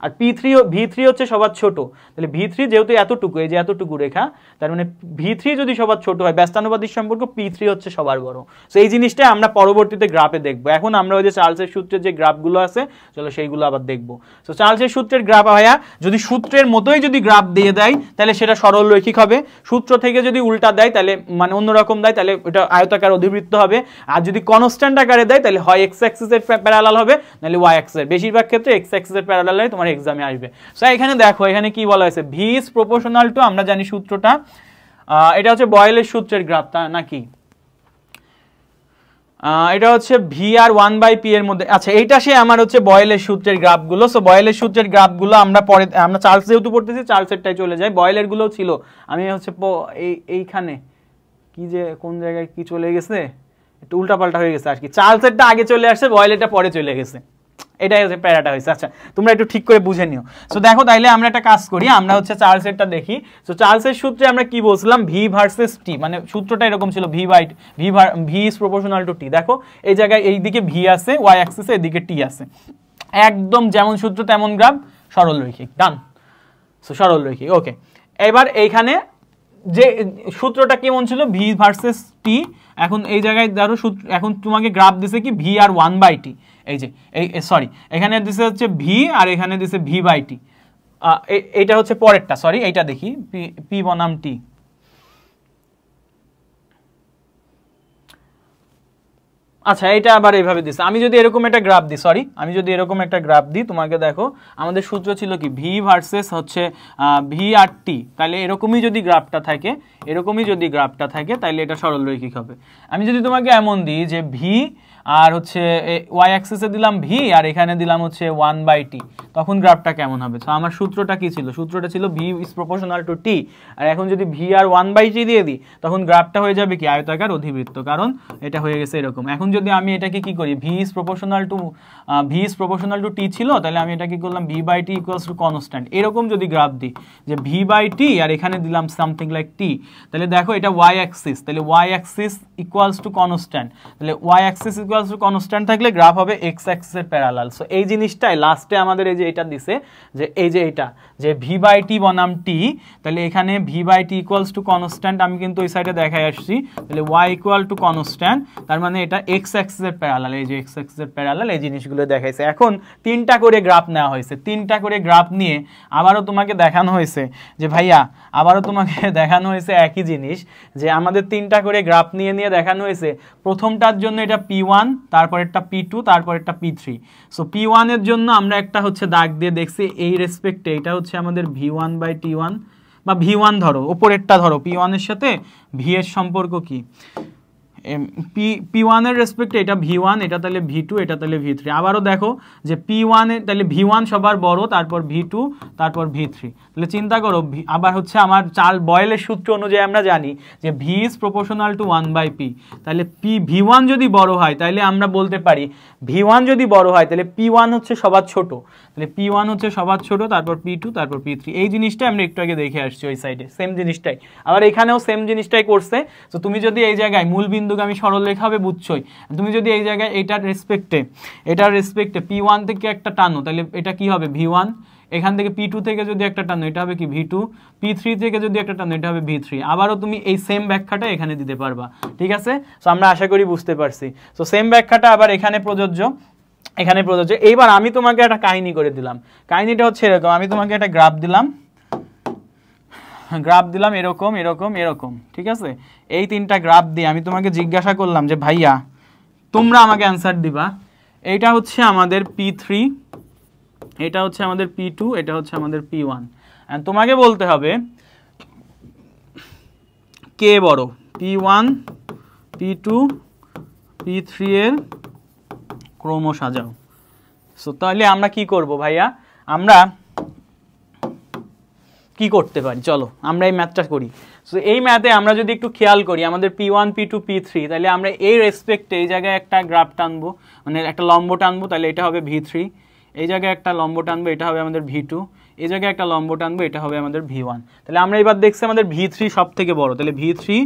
[SPEAKER 1] আর পি থ্রি ভি থ্রি হচ্ছে সবার ছোট তাহলে ভি থ্রি যেহেতু এতটুকু এই যে এতটুকু রেখা তার মানে ভি থ্রি যদি সবার ছোট হয় ব্যস্তানুবাদীর সম্পর্ক পি থ্রি হচ্ছে সবার বড় সো এই জিনিসটা আমরা পরবর্তীতে গ্রাফে দেখবো এখন আমরা ওই যে চার্লসের সূত্রের যে গ্রাফগুলো আছে চলো সেইগুলো আবার দেখবো সো চার্লসের সূত্রের গ্রাফ ভাইয়া যদি সূত্রের মতোই যদি গ্রাফ দিয়ে দেয় তাহলে সেটা সরল রৈখিক হবে সূত্র থেকে যদি উল্টা দেয় তাহলে মানে অন্যরকম দেয় তাহলে ওটা আয়তাকার অধিবৃত্ত হবে আর যদি কনস্ট্যান্ট আকারে দেয় তাহলে হয় এক্স অ্যাক্সিসের প্যারালাল হবে নাহলে ওয়াই অ্যাক্সের বেশিরভাগ ক্ষেত্রে এক্স অ্যাক্সিসের প্যারালালে তোমার তোমার এক্সামে আসবে সো এখানে দেখো এখানে কি বলা হয়েছে ভি ইজ প্রপোর্শনাল টু আমরা জানি সূত্রটা এটা হচ্ছে বয়েলের সূত্রের গ্রাফটা নাকি এটা হচ্ছে ভি আর ওয়ান বাই পি এর মধ্যে আচ্ছা এইটা সে আমার হচ্ছে বয়েলের সূত্রের গ্রাফগুলো সো বয়েলের সূত্রের গ্রাফগুলো আমরা পরে আমরা চার্লস যেহেতু পড়তেছি চার্লসেরটাই চলে যায় বয়েলের গুলো ছিল আমি হচ্ছে এইখানে কি যে কোন জায়গায় কি চলে গেছে একটু উল্টাপাল্টা হয়ে গেছে আর কি চার্লসেরটা আগে চলে আসছে বয়েলেরটা পরে চলে গেছে এটাই হচ্ছে প্যারাটা হয়েছে আচ্ছা তোমরা একটু ঠিক করে বুঝে নিও সো দেখো তাইলে আমরা একটা কাজ করি আমরা হচ্ছে চার্লসেরটা দেখি সো চার্লসের সূত্রে আমরা কি বলছিলাম ভি ভার্সেস টি মানে সূত্রটা এরকম ছিল V by V V is proportional to T দেখো এই জায়গায় এইদিকে ভি আছে ওয়াই অ্যাক্সিসে এদিকে টি আছে একদম যেমন সূত্র তেমন গ্রাফ সরলরৈখিক ডান সো সরলরৈখিক ওকে এবার এইখানে যে সূত্রটা কেমন ছিল ভি ভার্সেস টি এখন এই জায়গায় ধরো এখন তোমাকে গ্রাফ দিছে কি ভি আর ওয়ান বাই টি এই যে এই সরি এখানে দিছে হচ্ছে ভি আর এখানে দিছে ভি বাই টি এইটা হচ্ছে পরেরটা সরি এইটা দেখি পি বনাম টি আচ্ছা এটা আবার এইভাবে দিছে আমি যদি এরকম একটা গ্রাফ দিই সরি আমি যদি এরকম একটা গ্রাফ দিই তোমাকে দেখো আমাদের সূত্র ছিল কি ভি ভার্সেস হচ্ছে ভি আর টি তাহলে এরকমই যদি গ্রাফটা থাকে এরকমই যদি গ্রাফটা থাকে তাহলে এটা সরলরৈখিক হবে আমি যদি তোমাকে এমন দিই যে ভি আর হচ্ছে ওয়াই অ্যাক্সিসে দিলাম ভি আর এখানে দিলাম হচ্ছে ওয়ান বাই টি তখন গ্রাফটা কেমন হবে তো আমার সূত্রটা কী ছিল সূত্রটা ছিল V is proportional to T আর এখন যদি ভি আর ওয়ান বাই টি দিয়ে দিই তখন গ্রাফটা হয়ে যাবে কি আয়তাকার অধিবৃত্ত কারণ এটা হয়ে গেছে এরকম এখন যদি আমি এটাকে কি করি V is proportional to V is proportional to T ছিল তাহলে আমি এটা কি করলাম V by T equals to constant এরকম যদি গ্রাফ দিই যে ভি বাই টি আর এখানে দিলাম সামথিং লাইক টি তাহলে দেখো এটা ওয়াই অ্যাক্সিস তাহলে Y axis equals to constant তাহলে Y axis equal equals to constant থাকলে গ্রাফ হবে এক্স অ্যাক্সের প্যারালাল সো এই জিনিসটাই লাস্টে আমাদের এই যে এটা দিছে যে এই যে এটা যে ভি বাই টি বনাম টি তাহলে এখানে V by T equals to constant আমি কিন্তু ওই সাইডে দেখাই আসছি তাহলে ওয়াই ইকুয়াল টু কনস্ট্যান্ট তার মানে এটা এক্স অ্যাক্সের প্যারালাল এই যে এক্স অ্যাক্সের প্যারালাল এই জিনিসগুলো দেখাইছে এখন তিনটা করে গ্রাফ নেওয়া হয়েছে তিনটা করে গ্রাফ নিয়ে আবারও তোমাকে দেখানো হয়েছে যে ভাইয়া আবারও তোমাকে দেখানো হয়েছে একই জিনিস যে আমাদের তিনটা করে গ্রাফ নিয়ে নিয়ে দেখানো হয়েছে প্রথমটার জন্য এটা পি ওয়ান ওয়ান একটা পি টু তারপর একটা পি থ্রি সো পি ওয়ানের জন্য আমরা একটা হচ্ছে দাগ দিয়ে দেখছি এই রেসপেক্টে এটা হচ্ছে আমাদের V one by T one বা ভি ওয়ান ধরো ওপরেরটা ধরো পি ওয়ানের সাথে ভি এর সম্পর্ক কী পি পি ওয়ানের রেসপেক্টে এটা ভি ওয়ান এটা তাহলে ভি টু এটা তাহলে ভি থ্রি আবারও দেখো যে পি ওয়ানে তাহলে ভি ওয়ান সবার বড় তারপর ভি টু তারপর ভি থ্রি তাহলে চিন্তা করো আবার হচ্ছে আমার চাল বয়েলের সূত্র অনুযায়ী আমরা জানি যে V is proportional to one by P তাহলে পি ভি ওয়ান যদি বড় হয় তাহলে আমরা বলতে পারি ভি ওয়ান যদি বড় হয় তাহলে পি ওয়ান হচ্ছে সবার ছোট তাহলে পি ওয়ান হচ্ছে সবার ছোট তারপর পি টু তারপর পি থ্রি এই জিনিসটাই আমরা একটু আগে দেখে আসছি ওই সাইডে সেম জিনিসটাই আবার এখানেও সেম জিনিসটাই করছে তো তুমি যদি এই জায়গায় মূলবিন্দু ঊর্ধ্বগামী আমি সরলরেখাভাবে বুঝছই তুমি যদি এই জায়গায় এটার রেসপেক্টে এটার রেসপেক্টে পি ওয়ান থেকে একটা টানো তাহলে এটা কি হবে ভি ওয়ান এখান থেকে পি টু থেকে যদি একটা টানো এটা হবে কি ভি টু পি থ্রি থেকে যদি একটা টানো এটা হবে ভি থ্রি আবারও তুমি এই সেম ব্যাখ্যাটা এখানে দিতে পারবা ঠিক আছে সো আমরা আশা করি বুঝতে পারছি সো সেম ব্যাখ্যাটা আবার এখানে প্রযোজ্য এখানে প্রযোজ্য এইবার আমি তোমাকে একটা কাহিনী করে দিলাম কাহিনীটা হচ্ছে এরকম আমি তোমাকে একটা গ্রাফ দিলাম গ্রাফ দিলাম এরকম এরকম এরকম ঠিক আছে এই তিনটা গ্রাফ দিয়ে আমি তোমাকে জিজ্ঞাসা করলাম যে ভাইয়া তোমরা আমাকে অ্যান্সার দিবা এইটা হচ্ছে আমাদের পি থ্রি এটা হচ্ছে আমাদের পি টু এটা হচ্ছে আমাদের পি ওয়ান অ্যান্ড তোমাকে বলতে হবে কে বড় P one P two P three এর ক্রম সাজাও সো তাহলে আমরা কি করব ভাইয়া আমরা কি করতে পারি চলো আমরা এই ম্যাথটা করি সো এই ম্যাথে আমরা যদি একটু খেয়াল করি আমাদের P one P two P three তাহলে আমরা এই রেসপেক্টে এই জায়গায় একটা গ্রাফ টানবো মানে একটা লম্ব টানবো তাহলে এটা হবে ভি থ্রি এই জায়গায় একটা লম্ব টানবো এটা হবে আমাদের ভি টু এই জায়গায় একটা লম্ব টানবো এটা হবে আমাদের ভি ওয়ান তাহলে আমরা এবার দেখছি আমাদের ভি থ্রি সব থেকে বড়ো তাহলে V three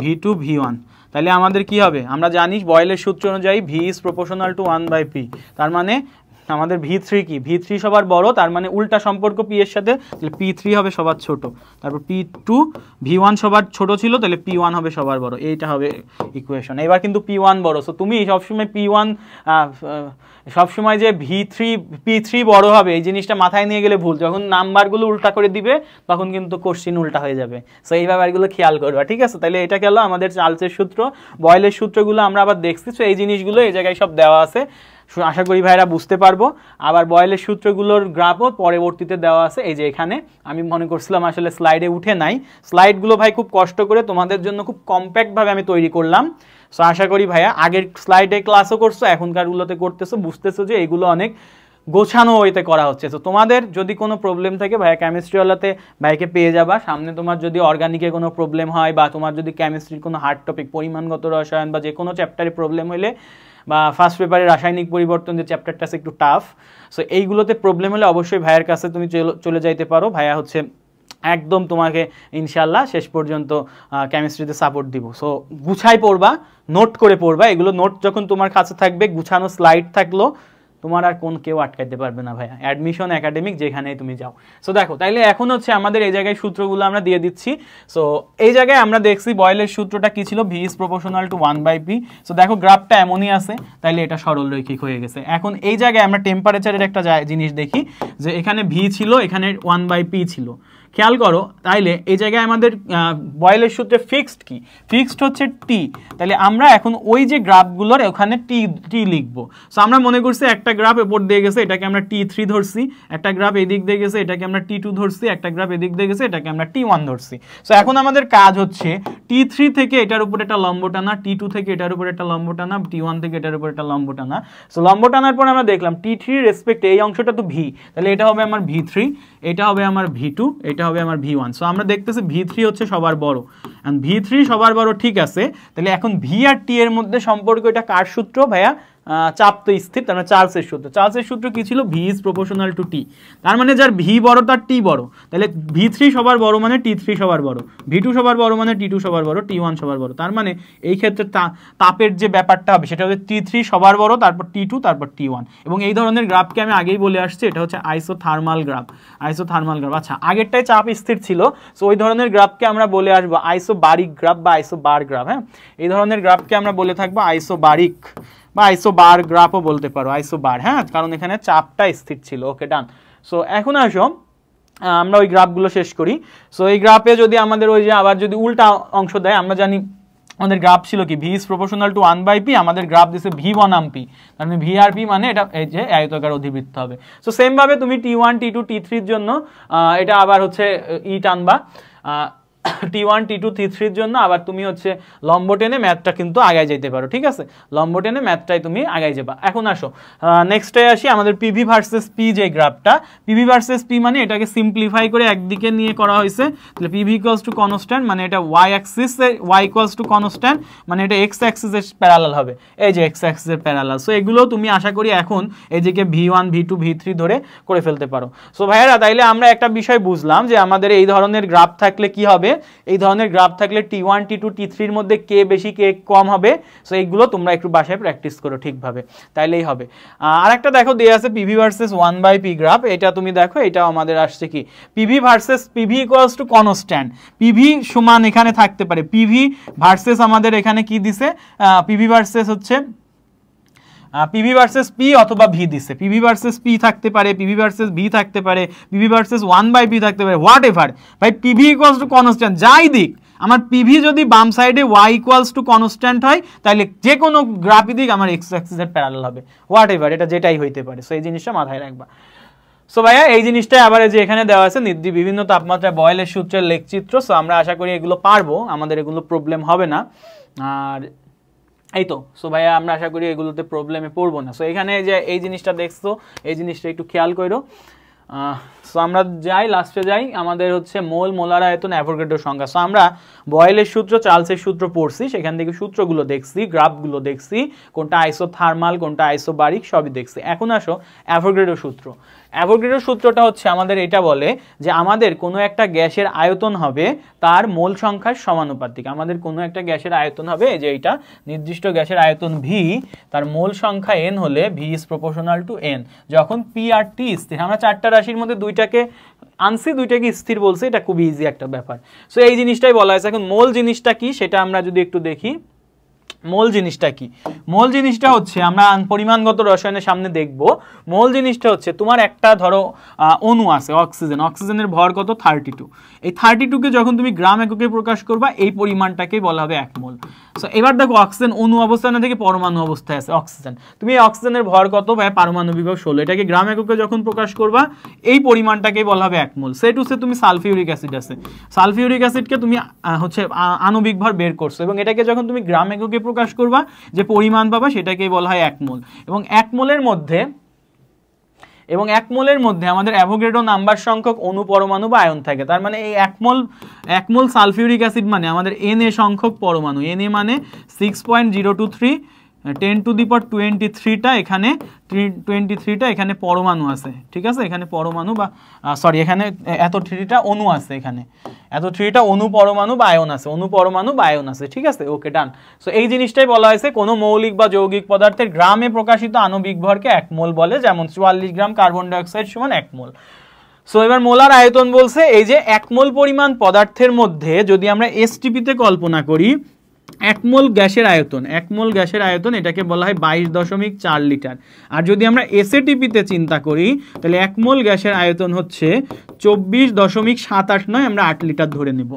[SPEAKER 1] V two V one তাহলে আমাদের কি হবে আমরা জানি বয়েলের সূত্র অনুযায়ী V is proportional to one by P তার মানে আমাদের ভি থ্রি কি ভি থ্রি সবার বড় তার মানে উল্টা সম্পর্ক পি এর সাথে তাহলে পি থ্রি হবে সবার ছোট তারপর পি টু ভি ওয়ান সবার ছোট ছিল তাহলে পি ওয়ান হবে সবার বড় এইটা হবে ইকুয়েশন এবার কিন্তু পি ওয়ান বড় সো তুমি সবসময় পি ওয়ান সবসময় যে ভি থ্রি পি থ্রি বড় হবে এই জিনিসটা মাথায় নিয়ে গেলে ভুল যখন নাম্বারগুলো উল্টা করে দিবে তখন কিন্তু কোশ্চিন উল্টা হয়ে যাবে সো এই ব্যাপারগুলো খেয়াল করবা ঠিক আছে তাহলে এটা গেল আমাদের চার্লসের সূত্র বয়েলের সূত্রগুলো আমরা আবার দেখছি সো এই জিনিসগুলো এই জায়গায় সব দেওয়া আছে আশা করি ভাইরা বুঝতে পারবো আবার বয়েলের সূত্রগুলোর গ্রাফও পরবর্তীতে দেওয়া আছে এই যে এখানে আমি মনে করছিলাম আসলে স্লাইডে উঠে নাই স্লাইডগুলো ভাই খুব কষ্ট করে তোমাদের জন্য খুব কম্প্যাক্টভাবে আমি তৈরি করলাম সো আশা করি ভাইয়া আগের স্লাইডে ক্লাসও করছো এখনকারগুলোতে করতেছো বুঝতেছো যে এগুলো অনেক গোছানো ওইতে করা হচ্ছে তো তোমাদের যদি কোনো প্রবলেম থাকে ভাইয়া কেমিস্ট্রিওয়ালাতে ভাইকে পেয়ে যাবা সামনে তোমার যদি অর্গানিকে কোনো প্রবলেম হয় বা তোমার যদি কেমিস্ট্রির কোনো হার্ড টপিক পরিমাণগত রসায়ন বা যে কোনো চ্যাপ্টারে প্রবলেম হলে বা ফার্স্ট পেপারে রাসায়নিক পরিবর্তন যে চ্যাপ্টারটা আছে একটু টাফ সো এইগুলোতে প্রবলেম হলে অবশ্যই ভাইয়ের কাছে তুমি চলে যাইতে পারো ভাইয়া হচ্ছে একদম তোমাকে ইনশাল্লাহ শেষ পর্যন্ত কেমিস্ট্রিতে সাপোর্ট দিব সো গুছাই পড়বা নোট করে পড়বা এগুলো নোট যখন তোমার কাছে থাকবে গুছানো স্লাইড থাকলো তোমার আর কোন কেউ আটকাইতে পারবে না ভাইয়া অ্যাডমিশন একাডেমিক যেখানেই তুমি যাও সো দেখো তাইলে এখন হচ্ছে আমাদের এই জায়গায় সূত্রগুলো আমরা দিয়ে দিচ্ছি সো এই জায়গায় আমরা দেখছি বয়েলের সূত্রটা কি ছিল V is proportional to one by P so দেখো গ্রাফটা এমনই আছে তাইলে এটা সরলরৈখিক হয়ে গেছে এখন এই জায়গায় আমরা টেম্পারেচারের একটা জিনিস দেখি যে এখানে ভি ছিল এখানে ওয়ান বাই পি ছিল খেয়াল করো তাইলে এই জায়গায় আমাদের বয়েলের সূত্রে ফিক্সড কি ফিক্সড হচ্ছে টি তাহলে আমরা এখন ওই যে গ্রাফগুলোর ওখানে টি টি লিখবো সো আমরা মনে করছি একটা গ্রাফ এপর দিয়ে গেছে এটাকে আমরা টি থ্রি ধরছি একটা গ্রাফ এদিক দিয়ে গেছে এটাকে আমরা টি টু ধরছি একটা গ্রাফ এদিক দিয়ে গেছে এটাকে আমরা টি ওয়ান ধরছি সো এখন আমাদের কাজ হচ্ছে টি থ্রি থেকে এটার উপর একটা লম্ব টানা টি টু থেকে এটার উপর একটা লম্ব টানা টি ওয়ান থেকে এটার উপর একটা লম্ব টানা সো লম্ব টানার পর আমরা দেখলাম টি থ্রি রেসপেক্ট এই অংশটা তো ভি তাহলে এটা হবে আমার ভি থ্রি এটা হবে আমার ভি টু এটা হবে আমার ভি ওয়ান সো আমরা দেখতেছি ভি থ্রি হচ্ছে সবার বড় ভি থ্রি সবার বড় ঠিক আছে তাহলে এখন ভি আর টি এর মধ্যে সম্পর্ক এটা কার সূত্র ভাইয়া চাপ তো স্থির তার মানে চার্লসের সূত্র চার্সের সূত্র কী ছিল V is proportional to T তার মানে যার ভি বড় তার টি বড় তাহলে ভি থ্রি সবার বড় মানে টি থ্রি সবার বড় ভি টু সবার বড় মানে টি টু সবার বড় টি ওয়ান সবার বড় তার মানে এই ক্ষেত্রে তাপের যে ব্যাপারটা হবে সেটা হচ্ছে টি থ্রি সবার বড় তারপর টি টু তারপর টি ওয়ান এবং এই ধরনের গ্রাফকে আমি আগেই বলে আসছি এটা হচ্ছে isothermal graph isothermal graph আচ্ছা আগেরটাই চাপ স্থির ছিল সো ওই ধরনের গ্রাফকে আমরা বলে আসবো আইসো বারিক গ্রাফ বা আইসো বার গ্রাফ হ্যাঁ এই ধরনের গ্রাফকে আমরা বলে থাকবো আইসো বারিক বা আইসোবার গ্রাফও বলতে পারো আইসোবার হ্যাঁ কারণ এখানে চাপটা স্থির ছিল ওকে ডান সো এখন আসো আমরা ওই গ্রাফগুলো শেষ করি সো এই গ্রাফে যদি আমাদের ওই যে আবার যদি উল্টা অংশ দেয় আমরা জানি আমাদের গ্রাফ ছিল কি V is proportional to one by P আমাদের গ্রাফ দিছে ভি আম পি তার মানে ভি আর পি মানে এটা এই যে আয়তকার অধিবৃত্ত হবে সো সেমভাবে তুমি টি ওয়ান টি টু টি থ্রির জন্য এটা আবার হচ্ছে ই e টানবা T one T two three থ্রির জন্য আবার তুমি হচ্ছে লম্ব টেনে ম্যাথটা কিন্তু আগায় যেতে পারো ঠিক আছে লম্ব টেনে ম্যাথটাই তুমি আগায় যাবা এখন আসো নেক্সটে আসি আমাদের পিভি ভার্সেস পি যে গ্রাফটা পিভি ভার্সেস পি মানে এটাকে সিম্পলিফাই করে একদিকে নিয়ে করা হয়েছে তাহলে পিভি ইকোয়াস টু কনস্ট্যান্ট মানে এটা Y axis Y equals to constant মানে এটা এক্স অ্যাক্সিসের প্যারালাল হবে এই যে এক্স অ্যাক্সিসের প্যারালাল সো এগুলো তুমি আশা করি এখন এদিকে V one V two V three ধরে করে ফেলতে পারো সো ভাইয়েরা তাইলে আমরা একটা বিষয় বুঝলাম যে আমাদের এই ধরনের গ্রাফ থাকলে কি হবে হবে এই ধরনের গ্রাফ থাকলে টি ওয়ান টি টু টি থ্রির মধ্যে কে বেশি কে কম হবে সো এইগুলো তোমরা একটু বাসায় প্র্যাকটিস করো ঠিকভাবে তাইলেই হবে আর একটা দেখো দিয়ে আছে PV versus one by P graph এটা তুমি দেখো এটাও আমাদের আসছে কি PV versus PV equals to constant PV সমান এখানে থাকতে পারে পিভি ভার্সেস আমাদের এখানে কি দিছে পিভি ভার্সেস হচ্ছে পিভি ভার্সেস পি অথবা ভি দিচ্ছে পিভি ভার্সেস পি থাকতে পারে পিভি ভার্সেস ভি থাকতে পারে PV versus one by V থাকতে পারে হোয়াট এভার ভাই পিভি ইকোয়ালস টু কনস্ট্যান্ট যাই দিক আমার পিভি যদি বাম সাইডে ওয়াই ইকোয়ালস টু কনস্ট্যান্ট হয় তাহলে যে কোনো গ্রাফি দিক আমার এক্স অ্যাক্সিসের প্যারাল হবে হোয়াট এভার এটা যেটাই হইতে পারে সো এই জিনিসটা মাথায় রাখবা সো ভাইয়া এই জিনিসটাই আবার যে এখানে দেওয়া আছে নির্দি বিভিন্ন তাপমাত্রায় বয়েলের সূত্রের লেখচিত্র সো আমরা আশা করি এগুলো পারবো আমাদের এগুলো প্রবলেম হবে না আর এই তো সো ভাইয়া আমরা আশা করি এগুলোতে প্রবলেমে পড়বো না সো এখানে যে এই জিনিসটা দেখছো এই জিনিসটা একটু খেয়াল করো সো আমরা যাই লাস্টে যাই আমাদের হচ্ছে মোল মোলার আয়তন অ্যাভোগেটোর সংখ্যা সো আমরা বয়েলের সূত্র চার্লসের সূত্র পড়ছি সেখান থেকে সূত্রগুলো দেখছি গ্রাফগুলো দেখছি কোনটা আইসো থার্মাল কোনটা আইসো বারিক সবই দেখছি এখন আসো অ্যাভোগেটোর সূত্র অ্যাভোগ্রেডো সূত্রটা হচ্ছে আমাদের এটা বলে যে আমাদের কোনো একটা গ্যাসের আয়তন হবে তার মোল সংখ্যার সমানুপাতিক আমাদের কোনো একটা গ্যাসের আয়তন হবে যে এটা নির্দিষ্ট গ্যাসের আয়তন ভি তার মোল সংখ্যা এন হলে V is proportional to N যখন পি আর টি স্থির আমরা চারটা রাশির মধ্যে দুইটাকে আনছি দুইটাকে স্থির বলছি এটা খুব ইজি একটা ব্যাপার সো এই জিনিসটাই বলা হয়েছে এখন মোল জিনিসটা কি সেটা আমরা যদি একটু দেখি মোল জিনিসটা কি মোল জিনিসটা হচ্ছে আমরা পরিমাণগত রসায়নের সামনে দেখব মোল জিনিসটা হচ্ছে তোমার একটা ধরো অণু আছে অক্সিজেন অক্সিজেনের ভর কত থার্টি টু এই থার্টি টুকে যখন তুমি গ্রাম এককে প্রকাশ করবা এই পরিমাণটাকেই বলা হবে এক মোল সো এবার দেখো অক্সিজেন অণু অবস্থানে থেকে পরমাণু অবস্থায় আছে অক্সিজেন তুমি এই অক্সিজেনের ভর কত বা পারমাণবিক ষোলো এটাকে গ্রাম এককে যখন প্রকাশ করবা এই পরিমাণটাকেই বলা হবে এক মোল সে টু সে তুমি সালফিউরিক অ্যাসিড আছে সালফিউরিক অ্যাসিডকে তুমি হচ্ছে আণবিক ভর বের করছো এবং এটাকে যখন তুমি গ্রাম এককে রূপে প্রকাশ করবা যে পরিমাণ পাবা সেটাকেই বলা হয় একমোল এবং একমোলের মধ্যে এবং একমোলের মধ্যে আমাদের অ্যাভোগ্রেডো নাম্বার সংখ্যক অনুপরমাণু বা আয়ন থাকে তার মানে এই একমোল একমোল সালফিউরিক অ্যাসিড মানে আমাদের এন এ সংখ্যক পরমাণু এন এ মানে six point zero two three ten to the power twenty থ্রিটা এখানে টোয়েন্টি থ্রিটা এখানে পরমাণু আছে ঠিক আছে এখানে পরমাণু বা সরি এখানে এত থ্রিটা অণু আছে এখানে এত থ্রিটা অণু পরমাণু বা আয়ন আছে অণু পরমাণু বা আয়ন আছে ঠিক আছে ওকে ডান সো এই জিনিসটাই বলা হয়েছে কোনো মৌলিক বা যৌগিক পদার্থের গ্রামে প্রকাশিত আণবিক ভরকে এক মোল বলে যেমন চুয়াল্লিশ গ্রাম কার্বন ডাইঅক্সাইড সমান এক মোল সো এবার মোলার আয়তন বলছে এই যে এক মোল পরিমাণ পদার্থের মধ্যে যদি আমরা এসটিপিতে কল্পনা করি একমোল গ্যাসের আয়তন একমোল গ্যাসের আয়তন এটাকে বলা হয় বাইশ দশমিক চার লিটার আর যদি আমরা এসএটিপিতে চিন্তা করি তাহলে একমোল গ্যাসের আয়তন হচ্ছে চব্বিশ দশমিক সাত আট নয় আমরা আট লিটার ধরে নেব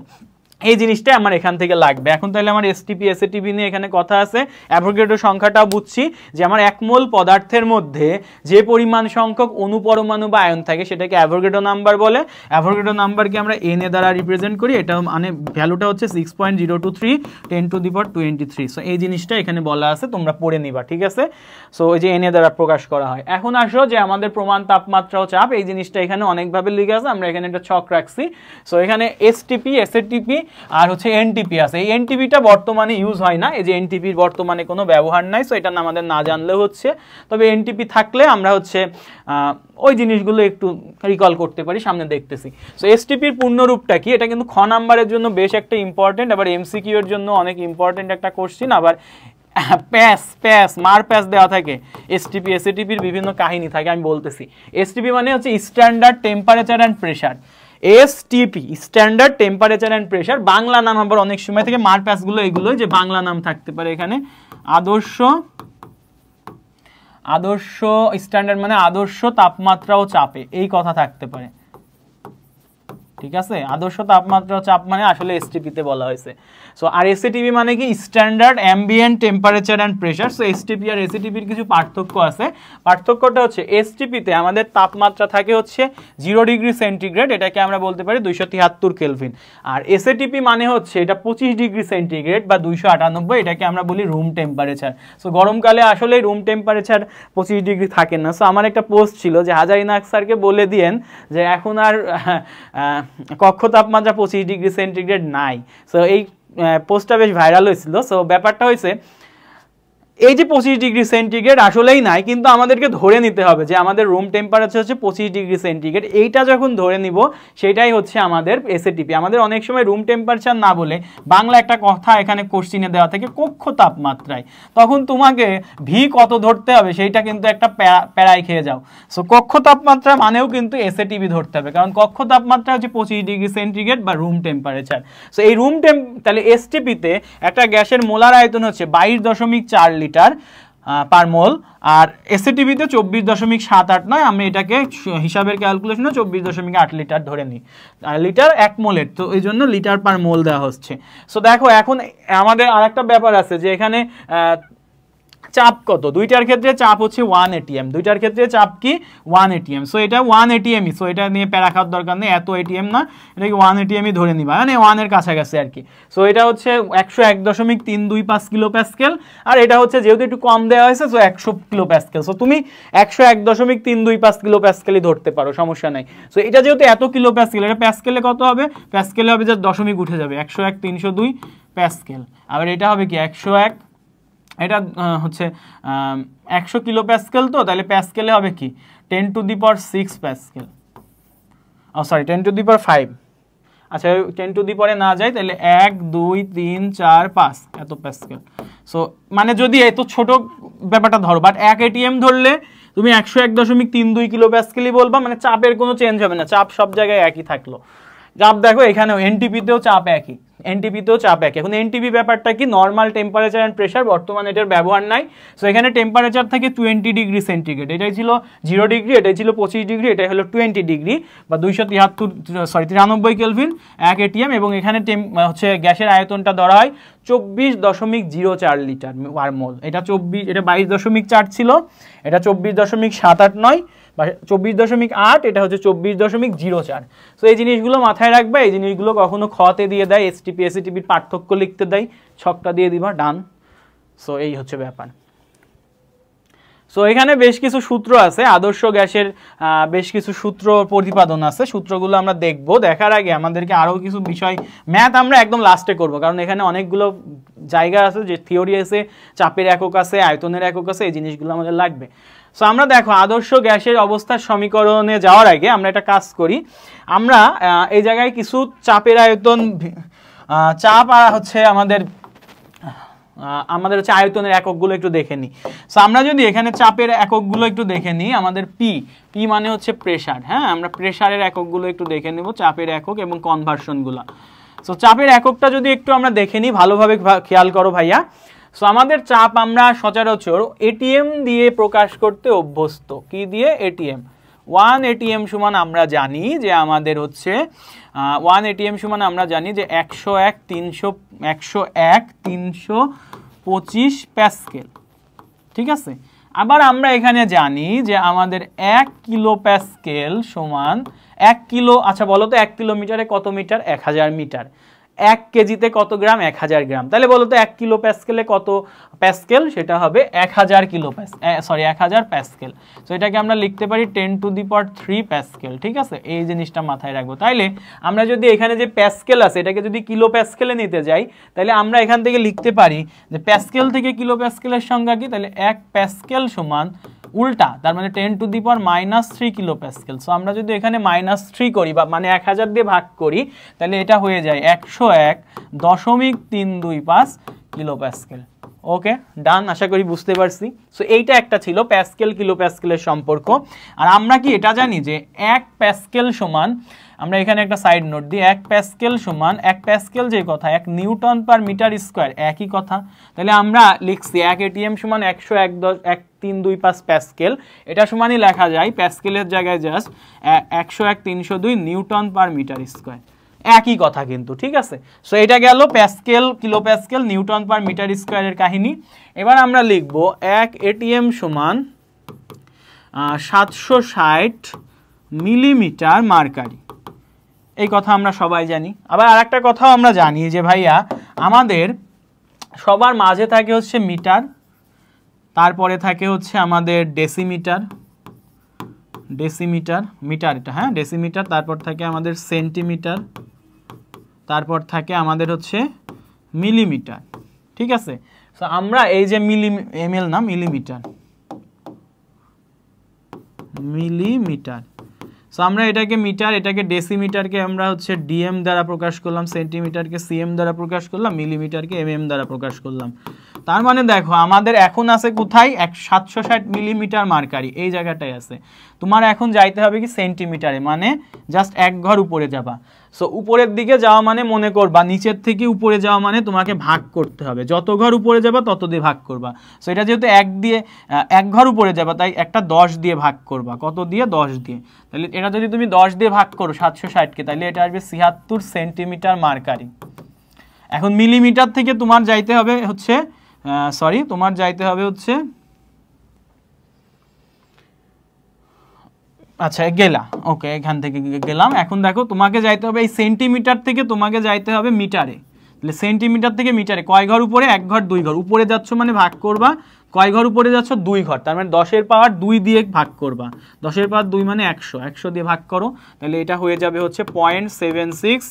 [SPEAKER 1] এই জিনিসটা আমার এখান থেকে লাগবে এখন তাহলে আমার এসটিপি এসএটিপি নিয়ে এখানে কথা আছে অ্যাভোগেটো সংখ্যাটাও বুঝছি যে আমার একমূল পদার্থের মধ্যে যে পরিমাণ সংখ্যক অনুপরমাণু বা আয়ন থাকে সেটাকে অ্যাভোগেটো নাম্বার বলে অ্যাভোগেটো নাম্বারকে আমরা এনে দ্বারা রিপ্রেজেন্ট করি এটা মানে ভ্যালুটা হচ্ছে six point zero two three ten to the power twenty three so এই জিনিসটা এখানে বলা আছে তোমরা পড়ে নিবা ঠিক আছে সো এই যে এনে দ্বারা প্রকাশ করা হয় এখন আসো যে আমাদের প্রমাণ তাপমাত্রা ও চাপ এই জিনিসটা এখানে অনেকভাবে লিখে আছে আমরা এখানে একটা ছক রাখছি সো এখানে এসটিপি এসএটিপি আর হচ্ছে এনটিপি আছে এই এনটিপিটা বর্তমানে ইউজ হয় না এই যে এনটিপির বর্তমানে কোনো ব্যবহার নাই সো এটা আমাদের না জানলেও হচ্ছে তবে এনটিপি থাকলে আমরা হচ্ছে ওই জিনিসগুলো একটু রিকল করতে পারি সামনে দেখতেছি সো এসটিপির পূর্ণরূপটা কি এটা কিন্তু খ নাম্বারের জন্য বেশ একটা ইম্পর্টেন্ট আবার এর জন্য অনেক ইম্পর্টেন্ট একটা কোশ্চিন আবার প্যাস প্যাস মার প্যাস দেওয়া থাকে এসটিপি এসএটিপির বিভিন্ন কাহিনী থাকে আমি বলতেছি এসটিপি মানে হচ্ছে standard temperature and pressure STP standard temperature and pressure Bangla নাম আবার অনেক সময় থেকে মার প্যাসগুলো এগুলো যে বাংলা নাম থাকতে পারে এখানে আদর্শ আদর্শ স্ট্যান্ডার্ড মানে আদর্শ তাপমাত্রা ও চাপে এই কথা থাকতে পারে ঠিক আছে আদর্শ তাপমাত্রা চাপ মানে আসলে এসটিপিতে বলা হয়েছে সো আর এসিটিভি মানে কি standard ambient temperature and pressure so STP আর এসিটিভির কিছু পার্থক্য আছে পার্থক্যটা হচ্ছে এসটিপিতে আমাদের তাপমাত্রা থাকে হচ্ছে জিরো ডিগ্রি সেন্টিগ্রেড এটাকে আমরা বলতে পারি দুইশো তিয়াত্তর কেলভিন আর এসএটিপি মানে হচ্ছে এটা পঁচিশ ডিগ্রি সেন্টিগ্রেড বা দুইশো আটানব্বই এটাকে আমরা বলি রুম টেম্পারেচার সো গরমকালে আসলে রুম টেম্পারেচার পঁচিশ ডিগ্রি থাকে না সো আমার একটা পোস্ট ছিল যে হাজারিনা স্যারকে বলে দিয়েন যে এখন আর কক্ষ তাপমাত্রা পঁচিশ ডিগ্রি সেন্টিগ্রেড নাই সো এই পোস্টটা বেশ ভাইরাল হয়েছিল সো ব্যাপারটা হয়েছে এই যে পঁচিশ ডিগ্রি সেন্টিগ্রেড আসলেই নাই কিন্তু আমাদেরকে ধরে নিতে হবে যে আমাদের রুম টেম্পারেচার হচ্ছে পঁচিশ ডিগ্রি সেন্টিগ্রেড এইটা যখন ধরে নিব সেটাই হচ্ছে আমাদের এসএটিপি আমাদের অনেক সময় রুম টেম্পারেচার না বলে বাংলা একটা কথা এখানে কোশ্চিনে দেওয়া থাকে কক্ষ তাপমাত্রায় তখন তোমাকে ভি কত ধরতে হবে সেইটা কিন্তু একটা প্যারাই খেয়ে যাও সো কক্ষ তাপমাত্রা মানেও কিন্তু এসএটিপি ধরতে হবে কারণ কক্ষ তাপমাত্রা হচ্ছে পঁচিশ ডিগ্রি সেন্টিগ্রেড বা রুম টেম্পারেচার সো এই রুম টেম্প তাহলে এসটিপিতে একটা গ্যাসের মোলার আয়তন হচ্ছে বাইশ দশমিক চার লিটার লিটার পার মোল আর এসিটিভিতে চব্বিশ দশমিক সাত আট নয় আমি এটাকে হিসাবের ক্যালকুলেশনে চব্বিশ দশমিক আট লিটার ধরে নিই লিটার এক মোলের তো এই জন্য লিটার পার মোল দেওয়া হচ্ছে সো দেখো এখন আমাদের আর একটা ব্যাপার আছে যে এখানে চাপ কত দুইটার ক্ষেত্রে চাপ হচ্ছে ওয়ান এটিএম দুইটার ক্ষেত্রে চাপ কি ওয়ান এটিএম সো এটা ওয়ান এটিএমই সো এটা নিয়ে প্যারা খাওয়ার দরকার নেই এত এটিএম না এটাকে ওয়ান এটিএমই ধরে নিবা মানে ওয়ানের কাছাকাছি আর কি সো এটা হচ্ছে একশো এক দশমিক তিন দুই পাঁচ কিলো প্যাসকেল আর এটা হচ্ছে যেহেতু একটু কম দেওয়া হয়েছে সো একশো কিলো প্যাসকেল সো তুমি একশো এক দশমিক তিন দুই পাঁচ কিলো প্যাসকেলই ধরতে পারো সমস্যা নাই সো এটা যেহেতু এত কিলো প্যাসকেল এটা প্যাসকেলে কত হবে প্যাসকেলে হবে যে দশমিক উঠে যাবে একশো এক তিনশো দুই প্যাসকেল আবার এটা হবে কি একশো এক এটা হচ্ছে একশো কিলো প্যাসকেল তো তাহলে প্যাসকেলে হবে কি ten to the power six pascal oh sorry ten to the power five আচ্ছা টেন টু দি পরে না যায় তাহলে এক দুই তিন চার পাঁচ এত প্যাসকেল সো মানে যদি এত ছোট ব্যাপারটা ধরো বাট এক এটিএম ধরলে তুমি একশো এক দশমিক তিন দুই কিলো প্যাসকেলই বলবা মানে চাপের কোনো চেঞ্জ হবে না চাপ সব জায়গায় একই থাকলো চাপ দেখো এখানেও এনটিপিতেও চাপ একই এনটিপিতেও চাপ একই এখন এনটিপি ব্যাপারটা কি নর্মাল টেম্পারেচার অ্যান্ড প্রেশার বর্তমানে এটার ব্যবহার নাই সো এখানে টেম্পারেচার থাকে টোয়েন্টি ডিগ্রি সেন্টিগ্রেড এটাই ছিল জিরো ডিগ্রি এটাই ছিল পঁচিশ ডিগ্রি এটাই হলো টোয়েন্টি ডিগ্রি বা দুইশো তিয়াত্তর সরি তিরানব্বই কেলভিন এক এটিএম এবং এখানে হচ্ছে গ্যাসের আয়তনটা ধরা হয় চব্বিশ দশমিক জিরো চার লিটার পার মোল এটা চব্বিশ এটা বাইশ দশমিক চার ছিল এটা চব্বিশ দশমিক সাত আট নয় বা চব্বিশ দশমিক আট এটা হচ্ছে চব্বিশ দশমিক জিরো চার সো এই জিনিসগুলো মাথায় রাখবে এই জিনিসগুলো কখনো খতে দিয়ে দেয় এসটিপি এসিটিপির পার্থক্য লিখতে দেয় ছকটা দিয়ে দিবা ডান সো এই হচ্ছে ব্যাপার সো এখানে বেশ কিছু সূত্র আছে আদর্শ গ্যাসের বেশ কিছু সূত্র প্রতিপাদন আছে সূত্রগুলো আমরা দেখব দেখার আগে আমাদেরকে আরও কিছু বিষয় ম্যাথ আমরা একদম লাস্টে করব কারণ এখানে অনেকগুলো জায়গা আছে যে থিওরি আছে চাপের একক আছে আয়তনের একক আছে এই জিনিসগুলো আমাদের লাগবে সো আমরা দেখো আদর্শ গ্যাসের অবস্থার সমীকরণে যাওয়ার আগে আমরা একটা কাজ করি আমরা এই জায়গায় কিছু চাপের আয়তন চাপ আর হচ্ছে আমাদের আমাদের হচ্ছে আয়তনের এককগুলো একটু দেখে নিই সো আমরা যদি এখানে চাপের এককগুলো একটু দেখে নিই আমাদের পি পি মানে হচ্ছে প্রেশার হ্যাঁ আমরা প্রেশারের এককগুলো একটু দেখে নেব চাপের একক এবং কনভার্সনগুলো সো চাপের এককটা যদি একটু আমরা দেখে নিই ভালোভাবে খেয়াল করো ভাইয়া সো আমাদের চাপ আমরা সচরাচর এটিএম দিয়ে প্রকাশ করতে অভ্যস্ত কি দিয়ে এটিএম ওয়ান এটিএম সমান আমরা জানি যে আমাদের হচ্ছে ওয়ান এটিএম সমান আমরা জানি যে একশো এক তিনশো একশো এক তিনশো পঁচিশ প্যাসকেল ঠিক আছে আবার আমরা এখানে জানি যে আমাদের এক কিলো প্যাসকেল সমান এক কিলো আচ্ছা বলো তো এক কিলোমিটারে কত মিটার এক হাজার মিটার এক কেজিতে কত গ্রাম এক হাজার গ্রাম তাহলে বলো তো এক কিলো প্যাসকেলে কত প্যাসকেল সেটা হবে এক হাজার কিলো প্যাস সরি এক হাজার প্যাসকেল সো এটাকে আমরা লিখতে পারি ten to the power three pascal ঠিক আছে এই জিনিসটা মাথায় রাখবো তাইলে আমরা যদি এখানে যে প্যাসকেল আছে এটাকে যদি কিলো প্যাসকেলে নিতে যাই তাহলে আমরা এখান থেকে লিখতে পারি যে প্যাসকেল থেকে কিলো প্যাসকেলের সংখ্যা কি তাহলে এক প্যাসকেল সমান উল্টা তার মানে ten to the power minus three kilo pascal so আমরা যদি এখানে মাইনাস থ্রি করি বা মানে এক হাজার দিয়ে ভাগ করি তাহলে এটা হয়ে যায় একশো এক দশমিক তিন দুই পাঁচ কিলো প্যাসকেল ওকে ডান আশা করি বুঝতে পারছি সো এইটা একটা ছিল প্যাসকেল কিলো প্যাসকেলের সম্পর্ক আর আমরা কি এটা জানি যে এক প্যাসকেল সমান আমরা এখানে একটা সাইড নোট দিই এক প্যাসকেল সমান এক প্যাসকেল যে কথা এক নিউটন পার মিটার স্কোয়ার একই কথা তাহলে আমরা লিখছি এক এটিএম সমান একশো এক দশ এক তিন দুই পাঁচ প্যাসকেল এটা সমানই লেখা যায় প্যাসকেলের জায়গায় জাস্ট একশো এক তিনশো দুই নিউটন পার মিটার স্কোয়ার একই কথা কিন্তু ঠিক আছে সো এটা গেল pascal kilo pascal newton per metre স্কোয়ারের কাহিনী এবার আমরা লিখব এক এটিএম সমান সাতশো ষাট মিলিমিটার মার্কারি এই কথা আমরা সবাই জানি আবার আর একটা কথাও আমরা জানি যে ভাইয়া আমাদের সবার মাঝে থাকে হচ্ছে মিটার তারপরে থাকে হচ্ছে আমাদের ডেসিমিটার ডেসিমিটার মিটার এটা হ্যাঁ ডেসিমিটার তারপর থাকে আমাদের সেন্টিমিটার তারপর থাকে আমাদের হচ্ছে মিলিমিটার ঠিক আছে তো আমরা এই যে মিলি এম এল না মিলিমিটার মিলিমিটার সো আমরা এটাকে মিটার এটাকে ডেসিমিটারকে আমরা হচ্ছে ডিএম দ্বারা প্রকাশ করলাম সেন্টিমিটারকে সিএম দ্বারা প্রকাশ করলাম মিলিমিটারকে এমএম দ্বারা প্রকাশ করলাম তার মানে দেখো আমাদের এখন আছে কোথায় এক সাতশো ষাট মিলিমিটার মার্কারি এই জায়গাটায় আছে তোমার এখন যাইতে হবে কি সেন্টিমিটারে মানে জাস্ট এক ঘর উপরে যাবা সো উপরের দিকে যাওয়া মানে মনে করবা নিচের থেকে উপরে যাওয়া মানে তোমাকে ভাগ করতে হবে যত ঘর উপরে যাবা তত দিয়ে ভাগ করবা সো এটা যেহেতু এক দিয়ে এক ঘর উপরে যাবা তাই একটা দশ দিয়ে ভাগ করবা কত দিয়ে দশ দিয়ে তাহলে এটা যদি তুমি দশ দিয়ে ভাগ করো সাতশো ষাটকে তাহলে এটা আসবে ছিয়াত্তর সেন্টিমিটার মার্কারি এখন মিলিমিটার থেকে তোমার যাইতে হবে হচ্ছে সরি তোমার যাইতে হবে হচ্ছে আচ্ছা গেলা ওকে এখান থেকে গেলাম এখন দেখো তোমাকে যাইতে হবে এই সেন্টিমিটার থেকে তোমাকে যাইতে হবে মিটারে তাহলে সেন্টিমিটার থেকে মিটারে কয় ঘর উপরে এক ঘর দুই ঘর উপরে যাচ্ছ মানে ভাগ করবা কয় ঘর উপরে যাচ্ছ দুই ঘর তার মানে দশের পাওয়ার দুই দিয়ে ভাগ করবা দশের পাওয়ার দুই মানে একশো একশো দিয়ে ভাগ করো তাহলে এটা হয়ে যাবে হচ্ছে point seven six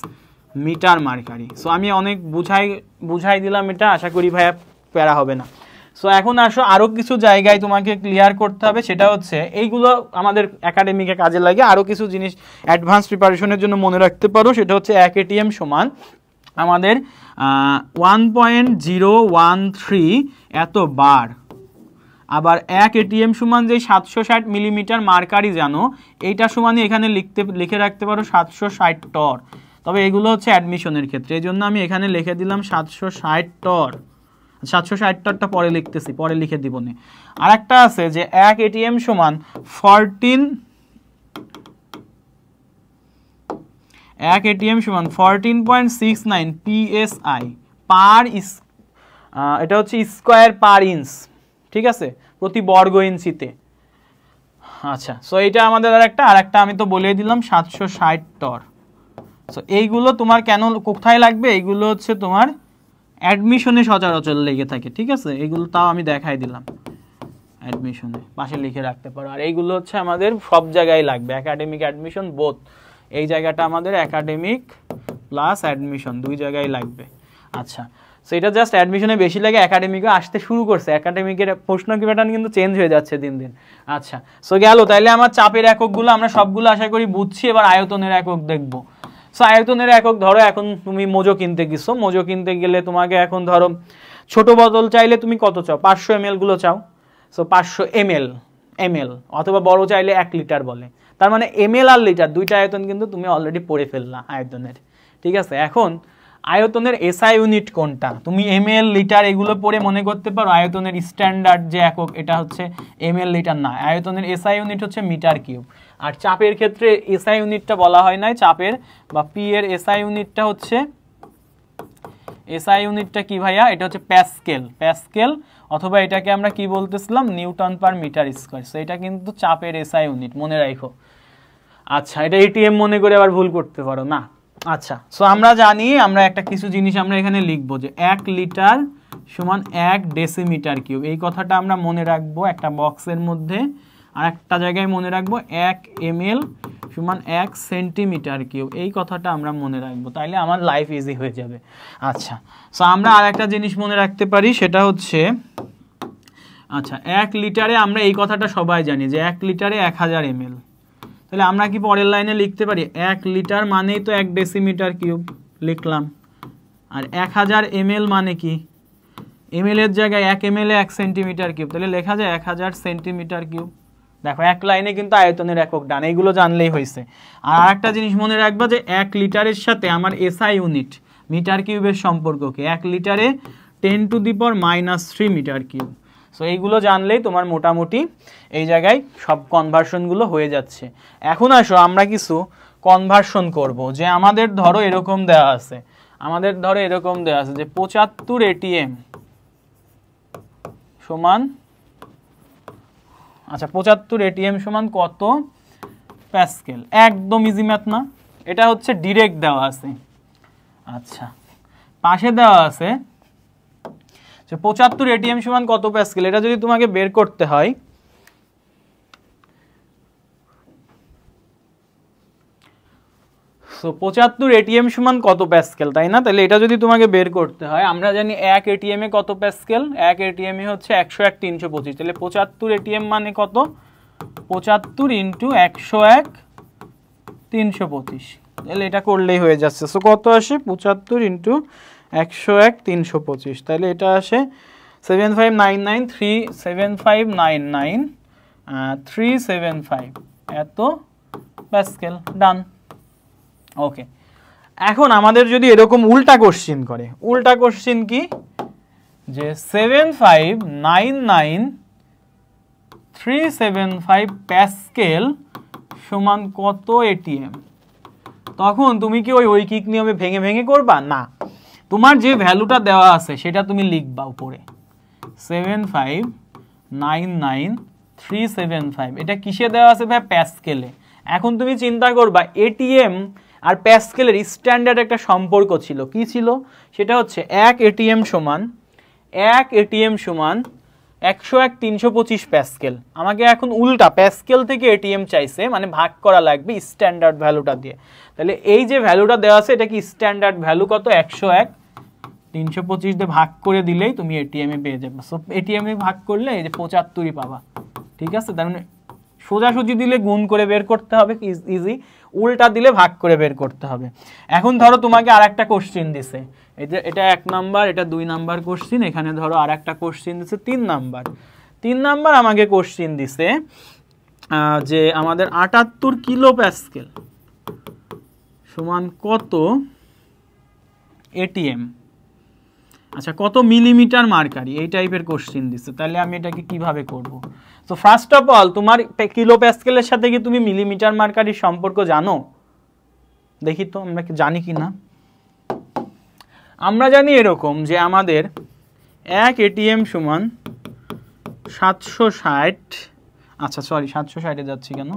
[SPEAKER 1] metre mercury so আমি অনেক বুঝাই বুঝাই দিলাম এটা আশা করি ভাইয়া প্যারা হবে না সো এখন আসো আরও কিছু জায়গায় তোমাকে ক্লিয়ার করতে হবে সেটা হচ্ছে এইগুলো আমাদের একাডেমিকে কাজে লাগে আরও কিছু জিনিস অ্যাডভান্স প্রিপারেশনের জন্য মনে রাখতে পারো সেটা হচ্ছে এক এটিএম সমান আমাদের one point zero one three এত বার আবার এক এটিএম সমান যে সাতশো ষাট মিলিমিটার মার্কারই জানো এইটা সমানই এখানে লিখতে লিখে রাখতে পারো সাতশো ষাট টর তবে এগুলো হচ্ছে অ্যাডমিশনের ক্ষেত্রে এই জন্য আমি এখানে লিখে দিলাম সাতশো ষাট টর সাতশো ষাটটারটা পরে লিখতেছি পরে লিখে দিবনি আর একটা আছে যে এক এটিএম সমান ফরটিন এক এটিএম সমান fourteen point six nine PSI per inch এটা হচ্ছে স্কোয়ার পার ইঞ্চ ঠিক আছে প্রতি বর্গ ইঞ্চিতে আচ্ছা সো এটা আমাদের আর একটা আর একটা আমি তো বলে দিলাম সাতশো ষাট টর সো এইগুলো তোমার কেন কোথায় লাগবে এইগুলো হচ্ছে তোমার অ্যাডমিশনে সচরাচর লেগে থাকে ঠিক আছে এগুলো তাও আমি দেখাই দিলাম অ্যাডমিশনে পাশে লিখে রাখতে পারো আর এইগুলো হচ্ছে আমাদের সব জায়গায় লাগবে একাডেমিক অ্যাডমিশন বোধ এই জায়গাটা আমাদের একাডেমিক প্লাস অ্যাডমিশন দুই জায়গায় লাগবে আচ্ছা সো এটা জাস্ট অ্যাডমিশনে বেশি লাগে একাডেমিকও আসতে শুরু করছে একাডেমিকের প্রশ্ন কি প্যাটার্ন কিন্তু চেঞ্জ হয়ে যাচ্ছে দিন দিন আচ্ছা সো গেল তাইলে আমার চাপের এককগুলো আমরা সবগুলো আশা করি বুঝছি এবার আয়তনের একক দেখবো সো আয়তনের একক ধরো এখন তুমি মোজো কিনতে গেছো মোজো কিনতে গেলে তোমাকে এখন ধরো ছোট বোতল চাইলে তুমি কত চাও পাঁচশো এম গুলো চাও সো পাঁচশো এমএল এমএল অথবা বড় চাইলে এক লিটার বলে তার মানে এমএল আর লিটার দুইটা আয়তন কিন্তু তুমি অলরেডি পড়ে ফেললা আয়তনের ঠিক আছে এখন আয়তনের এসআই ইউনিট কোনটা তুমি এম লিটার এগুলো পড়ে মনে করতে পারো আয়তনের স্ট্যান্ডার্ড যে একক এটা হচ্ছে এম লিটার না আয়তনের এসআই ইউনিট হচ্ছে মিটার কিউব আর চাপের ক্ষেত্রে এসআই ইউনিটটা বলা হয় নাই চাপের বা পি এর এসআই ইউনিটটা হচ্ছে এসআই ইউনিটটা কি ভাইয়া এটা হচ্ছে প্যাসকেল প্যাসকেল অথবা এটাকে আমরা কি বলতেছিলাম newton per metre square so এটা কিন্তু চাপের এসআই ইউনিট মনে রাখো আচ্ছা এটা এটিএম মনে করে আবার ভুল করতে পারো না আচ্ছা সো আমরা জানি আমরা একটা কিছু জিনিস আমরা এখানে লিখবো যে এক লিটার সমান এক ডেসিমিটার কিউব এই কথাটা আমরা মনে রাখবো একটা বক্সের মধ্যে আর একটা জায়গায় মনে রাখবো এক এম এল সমান এক সেন্টিমিটার কিউব এই কথাটা আমরা মনে রাখবো তাইলে আমার লাইফ ইজি হয়ে যাবে আচ্ছা সো আমরা আর একটা জিনিস মনে রাখতে পারি সেটা হচ্ছে আচ্ছা এক লিটারে আমরা এই কথাটা সবাই জানি যে এক লিটারে এক হাজার এমএল তাহলে আমরা কি পরের লাইনে লিখতে পারি এক লিটার মানেই তো এক ডেসিমিটার কিউব লিখলাম আর এক হাজার এমএল মানে কি এমএলের জায়গায় এক এমএলে এক সেন্টিমিটার কিউব তাহলে লেখা যায় এক হাজার সেন্টিমিটার কিউব দেখো এক লাইনে কিন্তু আয়তনের একক ডান এইগুলো জানলেই হয়েছে আর আরেকটা জিনিস মনে রাখবো যে এক লিটারের সাথে আমার এসআই ইউনিট মিটার কিউবের সম্পর্ক কি এক লিটারে ten to the power minus three metre cube so এইগুলো জানলেই তোমার মোটামুটি এই জায়গায় সব কনভার্সনগুলো হয়ে যাচ্ছে এখন আসো আমরা কিছু কনভার্সন করব যে আমাদের ধরো এরকম দেওয়া আছে আমাদের ধরো এরকম দেওয়া আছে যে পঁচাত্তর এটিএম সমান আচ্ছা পঁচাত্তর এটিএম সমান কত প্যাসকেল একদম ইজি ম্যাথ না এটা হচ্ছে ডিরেক্ট দেওয়া আছে আচ্ছা পাশে দেওয়া আছে আচ্ছা পঁচাত্তর এটিএম সমান কত প্যাসকেল এটা যদি তোমাকে বের করতে হয় সো পঁচাত্তর এটিএম সমান কত প্যাসকেল তাই না তাহলে এটা যদি তোমাকে বের করতে হয় আমরা জানি এক এটিএমে কত প্যাসকেল এক এটিএমে হচ্ছে একশো এক তিনশো পঁচিশ তাহলে পঁচাত্তর এটিএম মানে কত পঁচাত্তর ইন্টু একশো এক তিনশো পঁচিশ তাহলে এটা করলেই হয়ে যাচ্ছে সো কত আসে পঁচাত্তর ইন্টু একশো এক তিনশো পঁচিশ তাহলে এটা আসে seven five nine nine three seven five nine nine three seven five এত প্যাসকেল ডান ওকে এখন আমাদের যদি এরকম উল্টা কোশ্চিন করে উল্টা কোশ্চিন কি যে seven five nine nine three seven five pascal সমান কত এটিএম তখন তুমি কি ওই ঐকিক নিয়মে ভেঙে ভেঙে করবা না তোমার যে ভ্যালুটা দেওয়া আছে সেটা তুমি লিখবা উপরে seven five nine nine three seven five এটা কিসে দেওয়া আছে ভাই প্যাসকেলে এখন তুমি চিন্তা করবা এটিএম আর প্যাসকেলের স্ট্যান্ডার্ড একটা সম্পর্ক ছিল কি ছিল সেটা হচ্ছে এক এটিএম সমান এক এটিএম সমান একশো এক তিনশো পঁচিশ প্যাসকেল আমাকে এখন উল্টা প্যাসকেল থেকে এটিএম চাইছে মানে ভাগ করা লাগবে স্ট্যান্ডার্ড ভ্যালুটা দিয়ে তাহলে এই যে ভ্যালুটা দেওয়া আছে এটা কি স্ট্যান্ডার্ড ভ্যালু কত একশো এক তিনশো পঁচিশ দিয়ে ভাগ করে দিলেই তুমি এটিএমে পেয়ে যাবে সো এটিএমে ভাগ করলে এই যে পঁচাত্তরই পাবা ঠিক আছে তার মানে সোজাসুজি দিলে গুণ করে বের করতে হবে ইজি উল্টা দিলে ভাগ করে বের করতে হবে এখন ধরো তোমাকে আর একটা কোশ্চিন দিছে এটা এটা এক নাম্বার এটা দুই নাম্বার কোশ্চিন এখানে ধরো আর একটা কোশ্চিন দিছে তিন নাম্বার তিন নাম্বার আমাকে কোশ্চিন দিছে যে আমাদের আটাত্তর কিলো প্যাসকেল সমান কত এটিএম আচ্ছা কত মিলিমিটার মার্কারি এই টাইপের কোশ্চিন দিচ্ছে তাহলে আমি এটাকে কিভাবে করব। তো ফার্স্ট অফ অল তোমার কিলো প্যাসকেলের সাথে কি তুমি মিলিমিটার মার্কারির সম্পর্ক জানো দেখি তো আমরা কি জানি কি না আমরা জানি এরকম যে আমাদের এক এটিএম সমান সাতশো ষাট আচ্ছা সরি সাতশো ষাটে যাচ্ছি কেন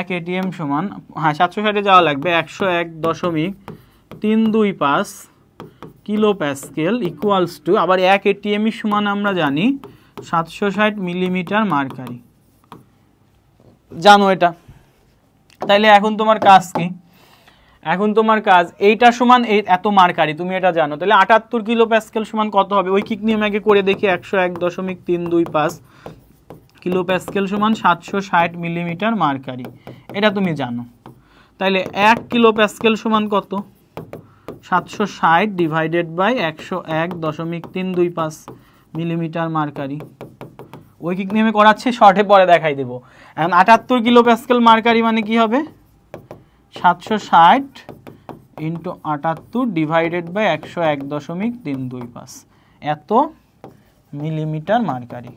[SPEAKER 1] এক এটিএম সমান হ্যাঁ সাতশো ষাটে যাওয়া লাগবে একশো এক দশমিক তিন দুই পাঁচ কিলো প্যাসকেল ইকুয়ালস টু আবার এক এটিএমই সমান আমরা জানি সাতশো ষাট মিলিমিটার মার্কারি জানো এটা তাইলে এখন তোমার কাজ কি এখন তোমার কাজ এইটা সমান এই এত মার্কারি তুমি এটা জানো তাহলে আটাত্তর কিলো প্যাসকেল সমান কত হবে ওই কিক নিয়ম আগে করে দেখি একশো এক দশমিক তিন দুই পাঁচ কিলো প্যাসকেল সমান সাতশো ষাট মিলিমিটার মার্কারি এটা তুমি জানো তাইলে এক কিলো প্যাসকেল সমান কত সাতশো ষাট ডিভাইডেড বাই একশো এক দশমিক তিন দুই পাঁচ মিলিমিটার মার্কারি উইকিক নেমে করাচ্ছে শর্টে পরে দেখাই দেবো এখন আটাত্তর কিলো মার্কারি মানে কি হবে সাতশো ষাট ইন্টু আটাত্তর ডিভাইডেড বাই একশো এক দশমিক তিন দুই পাঁচ এত মিলিমিটার মার্কারি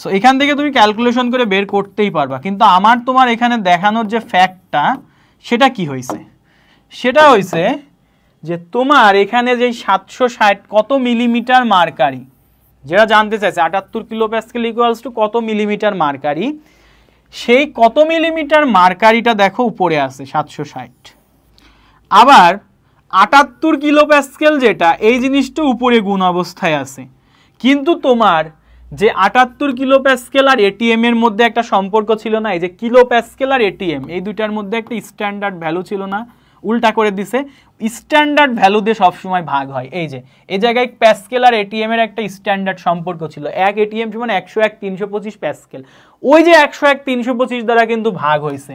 [SPEAKER 1] সো এখান থেকে তুমি ক্যালকুলেশন করে বের করতেই পারবা কিন্তু আমার তোমার এখানে দেখানোর যে ফ্যাক্টটা সেটা কি হয়েছে সেটা হয়েছে যে তোমার এখানে যে সাতশো ষাট কত মিলিমিটার মার্কারি যেটা জানতে চাইছে আটাত্তর কিলো প্যাসকেল ইকুয়ালস টু কত মিলিমিটার মার্কারি সেই কত মিলিমিটার মার্কারিটা দেখো উপরে আছে সাতশো ষাট আবার আটাত্তর কিলো প্যাসকেল যেটা এই জিনিসটা উপরে গুণ অবস্থায় আছে কিন্তু তোমার যে আটাত্তর কিলো প্যাসকেল আর এটিএম এর মধ্যে একটা সম্পর্ক ছিল না এই যে কিলো প্যাসকেল আর এটিএম এই দুইটার মধ্যে একটা স্ট্যান্ডার্ড ভ্যালু ছিল না উল্টা করে দিছে স্ট্যান্ডার্ড ভ্যালু দিয়ে সবসময় ভাগ হয় এই যে এই জায়গায় প্যাসকেল আর এটিএম এর একটা স্ট্যান্ডার্ড সম্পর্ক ছিল এক এটিএম সমান একশো এক তিনশো পঁচিশ প্যাসকেল ওই যে একশো এক তিনশো পঁচিশ দ্বারা কিন্তু ভাগ হয়েছে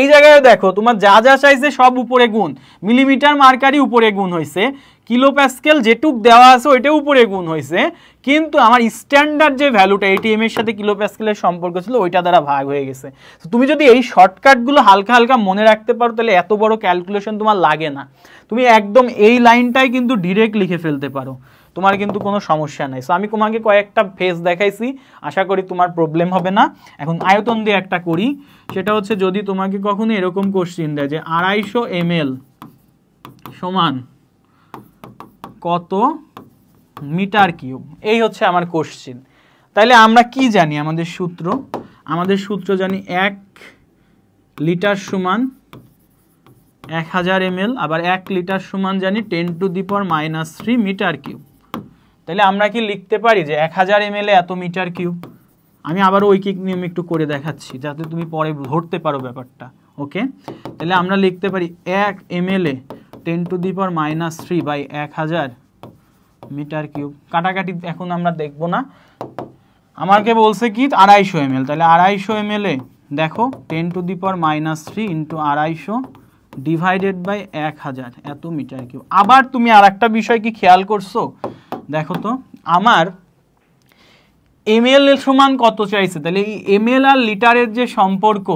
[SPEAKER 1] এই জায়গায় দেখো তোমার যা যা চাইছে সব উপরে গুণ মিলিমিটার মার্কারই উপরে গুণ হয়েছে কিলো প্যাসকেল যেটুক দেওয়া আছে ওইটা উপরে গুণ হয়েছে কিন্তু আমার স্ট্যান্ডার্ড যে ভ্যালুটা এটিএম এর সাথে কিলো প্যাসকেলের সম্পর্ক ছিল ওইটা দ্বারা ভাগ হয়ে গেছে তো তুমি যদি এই শর্টকাটগুলো হালকা হালকা মনে রাখতে পারো তাহলে এত বড় ক্যালকুলেশন তোমার লাগে না তুমি একদম এই লাইনটাই কিন্তু ডিরেক্ট লিখে ফেলতে পারো তোমার কিন্তু কোনো সমস্যা নাই সো আমি তোমাকে কয়েকটা ফেস দেখাইছি আশা করি তোমার প্রবলেম হবে না এখন আয়তন দিয়ে একটা করি সেটা হচ্ছে যদি তোমাকে কখনো এরকম কোশ্চিন দেয় যে আড়াইশো এম সমান কত মিটার কিউব এই হচ্ছে আমার কোশ্চিন তাইলে আমরা কি জানি আমাদের সূত্র আমাদের সূত্র জানি এক লিটার সমান এক হাজার এম আবার এক লিটার সমান জানি ten to the power minus three metre cube তাহলে আমরা কি লিখতে পারি যে এক হাজার এম এত মিটার কিউব আমি আবার ঐকিক নিয়ম একটু করে দেখাচ্ছি যাতে তুমি পরে ধরতে পারো ব্যাপারটা ওকে তাহলে আমরা লিখতে পারি এক এম এল এ ten to the power minus three by এক হাজার মিটার কিউব কাটাকাটি এখন আমরা দেখব না আমাকে বলছে কি আড়াইশো এম তাহলে আড়াইশো এম এ দেখো ten to the power minus three into আড়াইশো ডিভাইডেড বাই এক হাজার এত মিটার কিউব আবার তুমি আর একটা বিষয় কি খেয়াল করছো দেখো তো আমার এম সমান কত চাইছে তাহলে এই এম আর লিটারের যে সম্পর্ক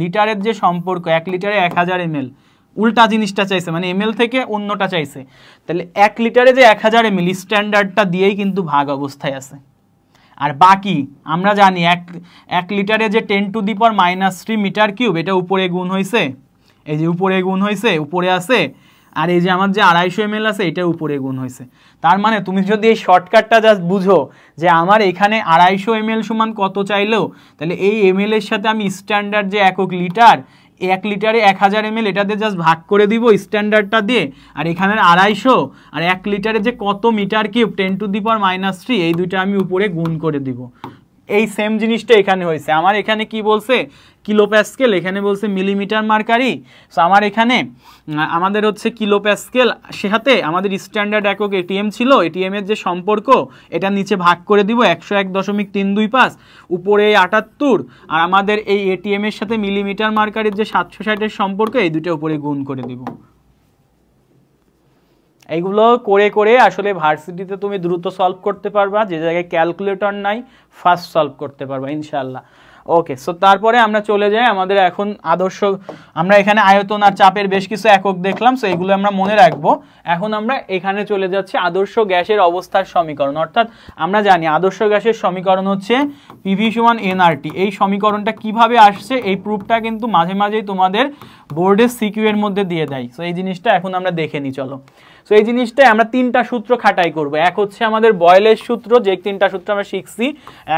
[SPEAKER 1] লিটারের যে সম্পর্ক এক লিটারে এক হাজার এমএল উল্টা জিনিসটা চাইছে মানে এমএল থেকে অন্যটা চাইছে তাহলে এক লিটারে যে এক হাজার এম স্ট্যান্ডার্ডটা দিয়েই কিন্তু ভাগ অবস্থায় আছে আর বাকি আমরা জানি এক এক লিটারে যে ten to the power minus three metre cube এটা উপরে গুণ হয়েছে এই যে উপরে গুণ হয়েছে উপরে আছে আর এই যে আমার যে আড়াইশো এম আছে এটা উপরে গুণ হয়েছে তার মানে তুমি যদি এই শর্টকাটটা জাস্ট বুঝো যে আমার এখানে আড়াইশো এম সমান কত চাইলেও তাহলে এই এম এর সাথে আমি স্ট্যান্ডার্ড যে একক লিটার এক লিটারে এক হাজার এম এটাতে জাস্ট ভাগ করে দিব স্ট্যান্ডার্ডটা দিয়ে আর এখানে আড়াইশো আর এক লিটারে যে কত metre cube ten to the power minus three এই দুইটা আমি উপরে গুণ করে দিব এই সেম জিনিসটা এখানে হয়েছে আমার এখানে কি বলছে কিলোপ্যাসকেল এখানে বলছে মিলিমিটার মার্কারি সো আমার এখানে আমাদের হচ্ছে কিলোপ্যাসকেল হাতে আমাদের স্ট্যান্ডার্ড একক এটিএম ছিল এটিএমের যে সম্পর্ক এটা নিচে ভাগ করে দিব একশো এক দশমিক তিন দুই পাঁচ উপরে আটাত্তর আর আমাদের এই এটিএমের সাথে মিলিমিটার মার্কারির যে সাতশো ষাটের সম্পর্ক এই দুটো উপরে গুণ করে দিব এইগুলো করে করে আসলে ভার্সিটিতে তুমি দ্রুত সলভ করতে পারবা যে জায়গায় ক্যালকুলেটর নাই ফার্স্ট সলভ করতে পারবা ইনশাল্লাহ ওকে সো তারপরে আমরা চলে যাই আমাদের এখন আদর্শ আমরা এখানে আয়তন আর চাপের বেশ কিছু একক দেখলাম সো এগুলো আমরা মনে রাখবো এখন আমরা এখানে চলে যাচ্ছি আদর্শ গ্যাসের অবস্থার সমীকরণ অর্থাৎ আমরা জানি আদর্শ গ্যাসের সমীকরণ হচ্ছে পিভি সমান এনআরটি এই সমীকরণটা কিভাবে আসছে এই প্রুফটা কিন্তু মাঝে মাঝেই তোমাদের বোর্ডের সিকিউ এর মধ্যে দিয়ে দেয় সো এই জিনিসটা এখন আমরা দেখে নিই চলো সো এই জিনিসটাই আমরা তিনটা সূত্র খাটাই করব এক হচ্ছে আমাদের বয়েলের সূত্র যে তিনটা সূত্র আমরা শিখছি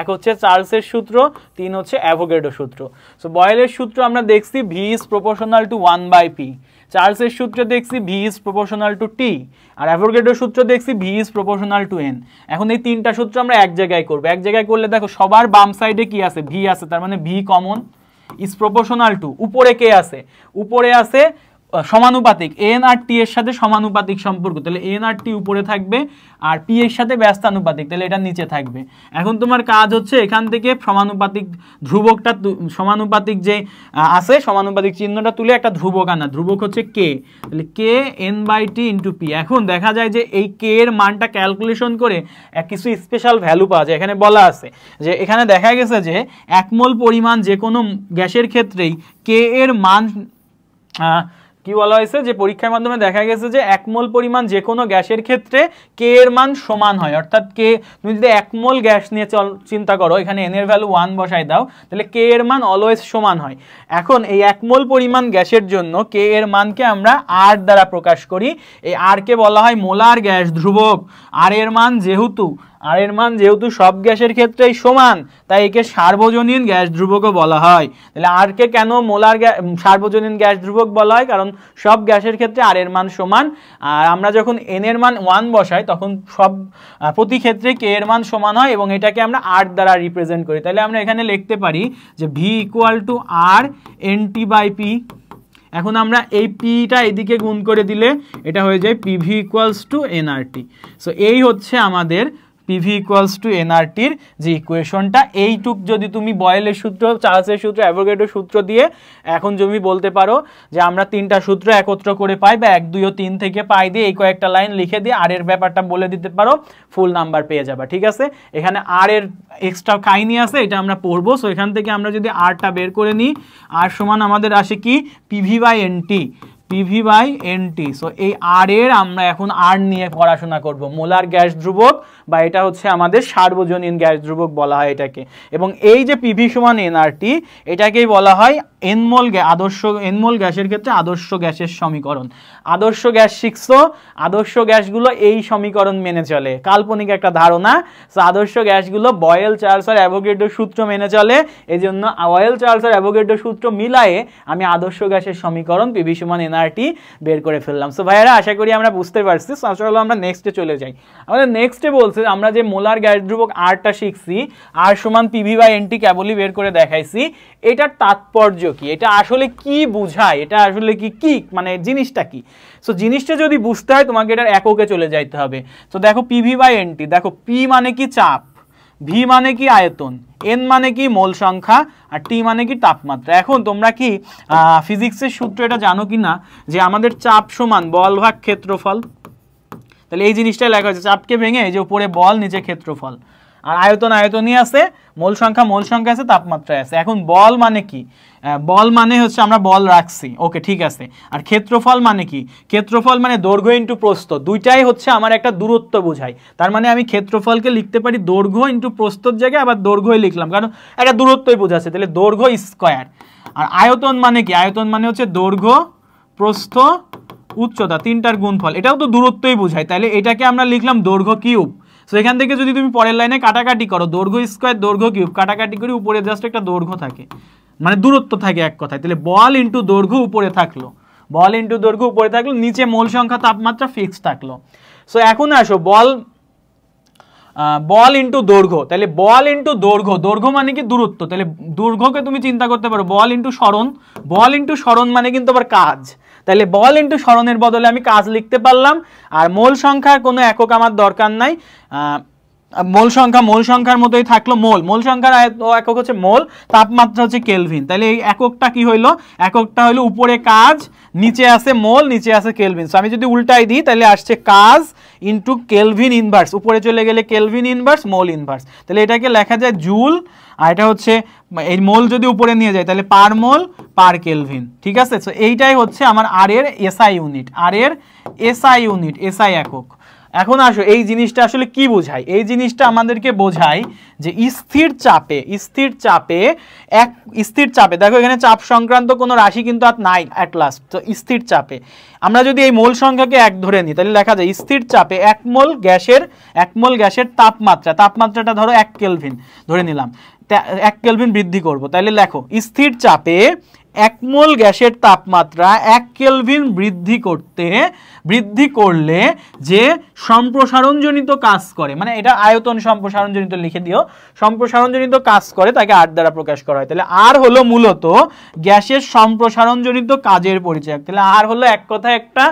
[SPEAKER 1] এক হচ্ছে চার্লসের সূত্র তিন হচ্ছে অ্যাভোগেডো সূত্র সো বয়েলের সূত্র আমরা দেখছি V is proportional to one by P চার্লসের সূত্রে দেখছি V is proportional to T আর অ্যাভোগেডোর সূত্র দেখছি V is proportional to N এখন এই তিনটা সূত্র আমরা এক জায়গায় করবো এক জায়গায় করলে দেখো সবার বাম সাইডে কি আছে ভি আছে তার মানে V common is proportional to উপরে কে আছে উপরে আছে সমানুপাতিক এন এর সাথে সমানুপাতিক সম্পর্ক তাহলে এনআরটি উপরে থাকবে আর পি এর সাথে ব্যস্তানুপাতিক তাহলে এটা নিচে থাকবে এখন তোমার কাজ হচ্ছে এখান থেকে সমানুপাতিক ধ্রুবকটা সমানুপাতিক যে আছে সমানুপাতিক চিহ্নটা তুলে একটা ধ্রুবক আনা ধ্রুবক হচ্ছে কে তাহলে K N by T into P এখন দেখা যায় যে এই কে এর মানটা ক্যালকুলেশন করে কিছু স্পেশাল ভ্যালু পাওয়া যায় এখানে বলা আছে যে এখানে দেখা গেছে যে একমল পরিমাণ যে কোনো গ্যাসের ক্ষেত্রেই কে এর মান কি বলা হয়েছে যে পরীক্ষার মাধ্যমে দেখা গেছে যে একমোল পরিমাণ যে কোনো গ্যাসের ক্ষেত্রে কে এর মান সমান হয় অর্থাৎ কে তুমি যদি একমোল গ্যাস নিয়ে চল চিন্তা করো এখানে এনের ভ্যালু ওয়ান বসায় দাও তাহলে কে এর মান অলওয়েজ সমান হয় এখন এই একমোল পরিমাণ গ্যাসের জন্য কে এর মানকে আমরা আর দ্বারা প্রকাশ করি এই আরকে বলা হয় মোলার গ্যাস ধ্রুবক আর এর মান যেহেতু আর এর মান যেহেতু সব গ্যাসের ক্ষেত্রেই সমান তাই একে সার্বজনীন গ্যাস ধ্রুবকও বলা হয় তাহলে আরকে কেন মোলার সার্বজনীন গ্যাস ধ্রুবক বলা হয় কারণ সব গ্যাসের ক্ষেত্রে আর এর মান সমান আর আমরা যখন এন এর মান ওয়ান বসাই তখন সব প্রতি ক্ষেত্রে কে এর মান সমান হয় এবং এটাকে আমরা আর দ্বারা রিপ্রেজেন্ট করি তাহলে আমরা এখানে লিখতে পারি যে V equal to R N T by P এখন আমরা এই পিটা এদিকে গুণ করে দিলে এটা হয়ে যায় PV equals to NRT so এই হচ্ছে আমাদের পিভি ইকুয়ালস টু এনআরটির যে ইকুয়েশনটা এইটুক যদি তুমি বয়েলের সূত্র চার্লসের সূত্র অ্যাভোগেটের সূত্র দিয়ে এখন তুমি বলতে পারো যে আমরা তিনটা সূত্র একত্র করে পাই বা এক দুই ও তিন থেকে পাই দিয়ে এই কয়েকটা লাইন লিখে দিয়ে আর এর ব্যাপারটা বলে দিতে পারো ফুল নাম্বার পেয়ে যাবা ঠিক আছে এখানে আর এর এক্সট্রা কাহিনি আছে এটা আমরা পড়বো সো এখান থেকে আমরা যদি আরটা বের করে নিই আর সমান আমাদের আসে কি PV by NT PV by NT so এই আর এর আমরা এখন আর নিয়ে পড়াশোনা করব মোলার গ্যাস ধ্রুবক বা এটা হচ্ছে আমাদের সার্বজনীন গ্যাস ধ্রুবক বলা হয় এটাকে এবং এই যে পিভি সমান এনআরটি এটাকেই বলা হয় এনমল গ্যাস আদর্শ এনমল গ্যাসের ক্ষেত্রে আদর্শ গ্যাসের সমীকরণ আদর্শ গ্যাস শিখছো আদর্শ গ্যাসগুলো এই সমীকরণ মেনে চলে কাল্পনিক একটা ধারণা সো আদর্শ গ্যাসগুলো বয়েল চার্লস আর অ্যাভোগেডো সূত্র মেনে চলে এই জন্য অয়েল চার্লস আর অ্যাভোগেডো সূত্র মিলায়ে আমি আদর্শ গ্যাসের সমীকরণ পিভি সমান এনআরটি বের করে ফেললাম সো ভাইয়েরা আশা করি আমরা বুঝতে পারছি চলো আমরা নেক্সটে চলে যাই আমাদের নেক্সটে বলছে আমরা যে মোলার গ্যাস ধ্রুবক আরটা শিখছি আর সমান পিভি বা এনটি কেবলই বের করে দেখাইছি এটার তাৎপর্য কি এটা আসলে কি বোঝায় এটা আসলে কি কি মানে জিনিসটা কি সো জিনিসটা যদি বুঝতে হয় তোমাকে এটার এককে চলে যাইতে হবে তো দেখো পিভি বাই এনটি দেখো পি মানে কি চাপ ভি মানে কি আয়তন এন মানে কি মোল সংখ্যা আর টি মানে কি তাপমাত্রা এখন তোমরা কি ফিজিক্সের সূত্র এটা জানো কি না যে আমাদের চাপ সমান বল ভাগ ক্ষেত্রফল তাহলে এই জিনিসটাই লেখা হয়েছে চাপকে ভেঙে যে উপরে বল নিচে ক্ষেত্রফল আর আয়তন আয়তনই আছে মোল সংখ্যা মোল সংখ্যা আছে তাপমাত্রায় আছে এখন বল মানে কি বল মানে হচ্ছে আমরা বল রাখছি ওকে ঠিক আছে আর ক্ষেত্রফল মানে কি ক্ষেত্রফল মানে দৈর্ঘ্য ইন্টু প্রস্ত দুইটাই হচ্ছে আমার একটা দূরত্ব বোঝায় তার মানে আমি ক্ষেত্রফলকে লিখতে পারি দৈর্ঘ্য ইন্টু প্রস্তর জায়গায় আবার দৈর্ঘ্যই লিখলাম কারণ একটা দূরত্বই বোঝাচ্ছে তাহলে দৈর্ঘ্য স্কোয়ার আর আয়তন মানে কি আয়তন মানে হচ্ছে দৈর্ঘ্য প্রস্থ উচ্চতা তিনটার গুণফল এটাও তো দূরত্বই বোঝায় তাহলে এটাকে আমরা লিখলাম দৈর্ঘ্য কিউব সো এখান থেকে যদি তুমি পরের লাইনে কাটাকাটি করো দৈর্ঘ্য স্কোয়ার দৈর্ঘ্য কিউব কাটাকাটি করে উপরে জাস্ট একটা দৈর্ঘ্য থাকে মানে দূরত্ব থাকে এক কথায় তাহলে বল ইন্টু দৈর্ঘ্য উপরে থাকলো বল ইন্টু দৈর্ঘ্য উপরে থাকলো নিচে মোল সংখ্যা তাপমাত্রা ফিক্স থাকলো সো এখন আসো বল বল ইন্টু দৈর্ঘ্য তাহলে বল ইন্টু দৈর্ঘ্য দৈর্ঘ্য মানে কি দূরত্ব তাহলে দৈর্ঘ্যকে তুমি চিন্তা করতে পারো বল ইন্টু স্মরণ বল ইন্টু স্মরণ মানে কিন্তু আবার কাজ তাহলে বল ইন্টু সরণের বদলে আমি কাজ লিখতে পারলাম আর মোল সংখ্যার কোনো একক আমার দরকার নাই মোল সংখ্যা মোল সংখ্যার মতোই থাকলো মোল মোল সংখ্যার একক হচ্ছে মোল তাপমাত্রা হচ্ছে কেলভিন তাহলে এই এককটা কি হইলো এককটা হইলো উপরে কাজ নিচে আছে মোল নিচে আছে কেলভিন সো আমি যদি উল্টাই দিই তাহলে আসছে কাজ ইনটু কেলভিন ইনভার্স উপরে চলে গেলে কেলভিন ইনভার্স মোল ইনভার্স তাহলে এটাকে লেখা যায় জুল আর এটা হচ্ছে এই মোল যদি উপরে নিয়ে যায় তাহলে পার মোল পার কেলভিন ঠিক আছে সো এইটাই হচ্ছে আমার আর এর এসআই ইউনিট আর এর এসআই ইউনিট এসআই একক এখন আসো এই জিনিসটা আসলে কি বোঝায় এই জিনিসটা আমাদেরকে বোঝায় যে স্থির চাপে স্থির চাপে এক স্থির চাপে দেখো এখানে চাপ সংক্রান্ত কোনো রাশি কিন্তু আর নাই অ্যাট লাস্ট তো স্থির চাপে আমরা যদি এই মোল সংখ্যাকে এক ধরে নিই তাহলে লেখা যায় স্থির চাপে এক মোল গ্যাসের এক মোল গ্যাসের তাপমাত্রা তাপমাত্রাটা ধরো এক কেলভিন ধরে নিলাম এক কেলভিন বৃদ্ধি করব তাহলে লেখো স্থির চাপে এক মোল গ্যাসের তাপমাত্রা এক কেলভিন বৃদ্ধি করতে বৃদ্ধি করলে যে সম্প্রসারণজনিত কাজ করে মানে এটা আয়তন সম্প্রসারণজনিত লিখে দিও সম্প্রসারণজনিত কাজ করে তাকে আর দ্বারা প্রকাশ করা হয় তাহলে আর হলো মূলত গ্যাসের সম্প্রসারণজনিত কাজের পরিচয় তাহলে আর হলো এক কথা একটা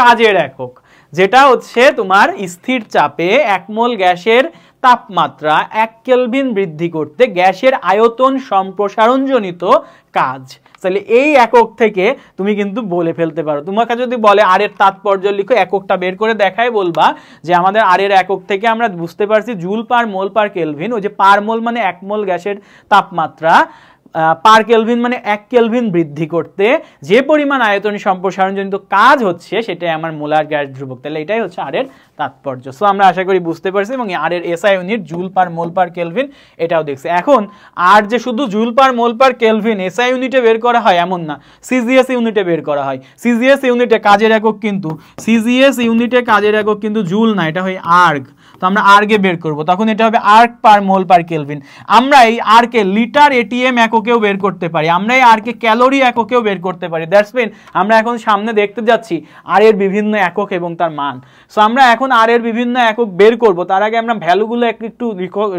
[SPEAKER 1] কাজের একক যেটা হচ্ছে তোমার স্থির চাপে একমল গ্যাসের তাপমাত্রা এক কেলভিন বৃদ্ধি করতে গ্যাসের আয়তন সম্প্রসারণজনিত কাজ তাহলে এই একক থেকে তুমি কিন্তু বলে ফেলতে পারো তোমাকে যদি বলে আর এর তাৎপর্য লিখো এককটা বের করে দেখায় বলবা যে আমাদের আর এর একক থেকে আমরা বুঝতে পারছি joule per mole per kelvin ওই যে পার মোল মানে এক মোল গ্যাসের তাপমাত্রা পার কেলভিন মানে এক কেলভিন বৃদ্ধি করতে যে পরিমাণ আয়তন সম্প্রসারণজনিত কাজ হচ্ছে সেটাই আমার মোলার গ্যাস ধ্রুবক তাহলে এটাই হচ্ছে আরের তাৎপর্য সো আমরা আশা করি বুঝতে পারছি এবং আরের SI unit joule per mole per kelvin এটাও দেখছি এখন আর যে শুধু joule per mole per kelvin SI ইউনিটে বের করা হয় এমন না সিজিএস ইউনিটে বের করা হয় সিজিএস ইউনিটে কাজের একক কিন্তু সিজিএস ইউনিটে কাজের একক কিন্তু জুল না এটা হয় আর্গ তো আমরা আর্গে বের করব তখন এটা হবে arc per mole per kelvin আমরা এই আর্কে লিটার এটিএম এককেও বের করতে পারি আমরা এই আর্কে ক্যালোরি এককেও বের করতে পারি দ্যাটস মিন আমরা এখন সামনে দেখতে যাচ্ছি আর এর বিভিন্ন একক এবং তার মান সো আমরা এখন আর এর বিভিন্ন একক বের করব তার আগে আমরা ভ্যালুগুলো একটু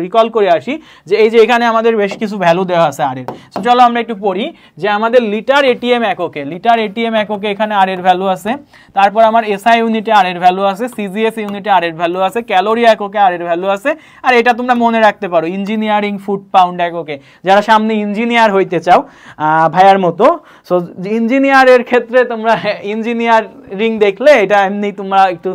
[SPEAKER 1] রিকল করে আসি যে এই যে এখানে আমাদের বেশ কিছু ভ্যালু দেওয়া আছে আর এর সো চলো আমরা একটু পড়ি যে আমাদের লিটার এটিএম এককে লিটার এটিএম এককে এখানে আর এর ভ্যালু আছে তারপর আমার এসআই ইউনিটে আর এর ভ্যালু আছে সিজিএস ইউনিটে আর এর ভ্যালু আছে ক্যালোরি এককে আর এর ভ্যালু আছে আর এটা তোমরা মনে রাখতে পারো ইঞ্জিনিয়ারিং ফুট পাউন্ড এককে যারা সামনে ইঞ্জিনিয়ার হইতে চাও ভাইয়ার মতো সো ইঞ্জিনিয়ারের ক্ষেত্রে তোমরা ইঞ্জিনিয়ারিং দেখলে এটা এমনি তোমরা একটু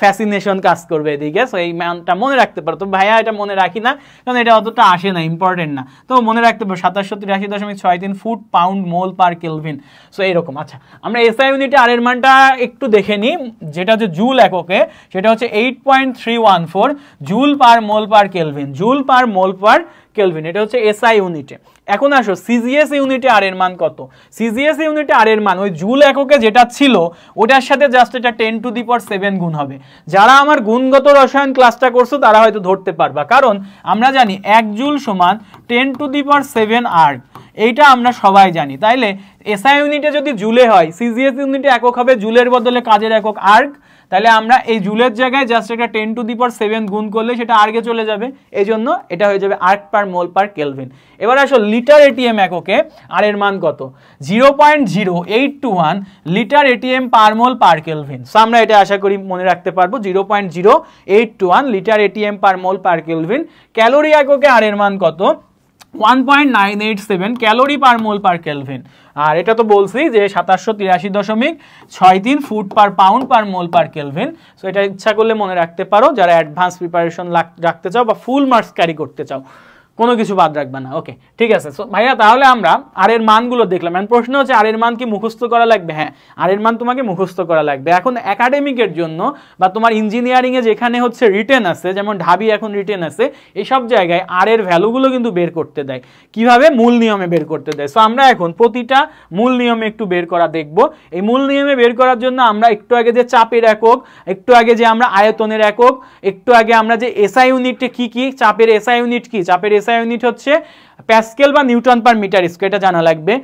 [SPEAKER 1] ফ্যাসিনেশন কাজ করবে এদিকে সো এই ম্যানটা মনে রাখতে পারো তো ভাইয়া এটা মনে রাখি না কারণ এটা অতটা আসে না ইম্পর্টেন্ট না তো মনে রাখতে পারো সাতাশশো তিরাশি দশমিক ছয় তিন foot pound mole per kelvin so এইরকম আচ্ছা আমরা এসআই ইউনিটে আর এর মানটা একটু দেখে নিই যেটা হচ্ছে জুল এককে সেটা হচ্ছে eight point three one four joule per mole per kelvin joule per mole per kelvin এটা হচ্ছে এসআই ইউনিটে এখন আসো সিজিএস ইউনিটে আর এর মান কত সিজিএস ইউনিটে আর এর মান ওই জুল এককে যেটা ছিল ওটার সাথে জাস্ট এটা ten to the power seven গুণ হবে যারা আমার গুণগত রসায়ন ক্লাসটা করছো তারা হয়তো ধরতে পারবা কারণ আমরা জানি এক জুল সমান ten to the power seven art এইটা আমরা সবাই জানি তাইলে এসআই ইউনিটে যদি জুলে হয় সিজিএস ইউনিটে একক হবে জুলের বদলে কাজের একক আর্ক তাহলে আমরা এই জুলের জায়গায় জাস্ট একটা ten to the power seven গুণ করলে সেটা আর্গে চলে যাবে এই জন্য এটা হয়ে যাবে arc per mole per kelvin এবার আসো লিটার এটিএম এককে আর এর মান কত zero point zero eight two one litre ATM per mole per kelvin so আমরা এটা আশা করি মনে রাখতে পারবো zero point zero eight two one litre ATM per mole per kelvin calorie এককে আর এর মান কত one point nine eight seven calorie per mole per kelvin আর এটা তো বলছি যে সাতাশশো তিরাশি দশমিক ছয় তিন foot per pound per mole per kelvin so এটা ইচ্ছা করলে মনে রাখতে পারো যারা অ্যাডভান্স প্রিপারেশন রাখতে চাও বা ফুল মার্কস ক্যারি করতে চাও কোনো কিছু বাদ রাখবে না ওকে ঠিক আছে সো ভাইয়া তাহলে আমরা আর এর মানগুলো দেখলাম এখন প্রশ্ন হচ্ছে আর এর মান কি মুখস্থ করা লাগবে হ্যাঁ আর এর মান তোমাকে মুখস্থ করা লাগবে এখন একাডেমিকের জন্য বা তোমার ইঞ্জিনিয়ারিংয়ে যেখানে হচ্ছে রিটেন আছে যেমন ঢাবি এখন রিটেন আছে এসব জায়গায় আর এর ভ্যালুগুলো কিন্তু বের করতে দেয় কিভাবে মূল নিয়মে বের করতে দেয় সো আমরা এখন প্রতিটা মূল নিয়মে একটু বের করা দেখব এই মূল নিয়মে বের করার জন্য আমরা একটু আগে যে চাপের একক একটু আগে যে আমরা আয়তনের একক একটু আগে আমরা যে এসআই ইউনিটে কি কি চাপের এসআই ইউনিট কি চাপের এসআই ইউনিট হচ্ছে প্যাসকেল বা নিউটন পার মিটার স্কোয়ার এটা জানা লাগবে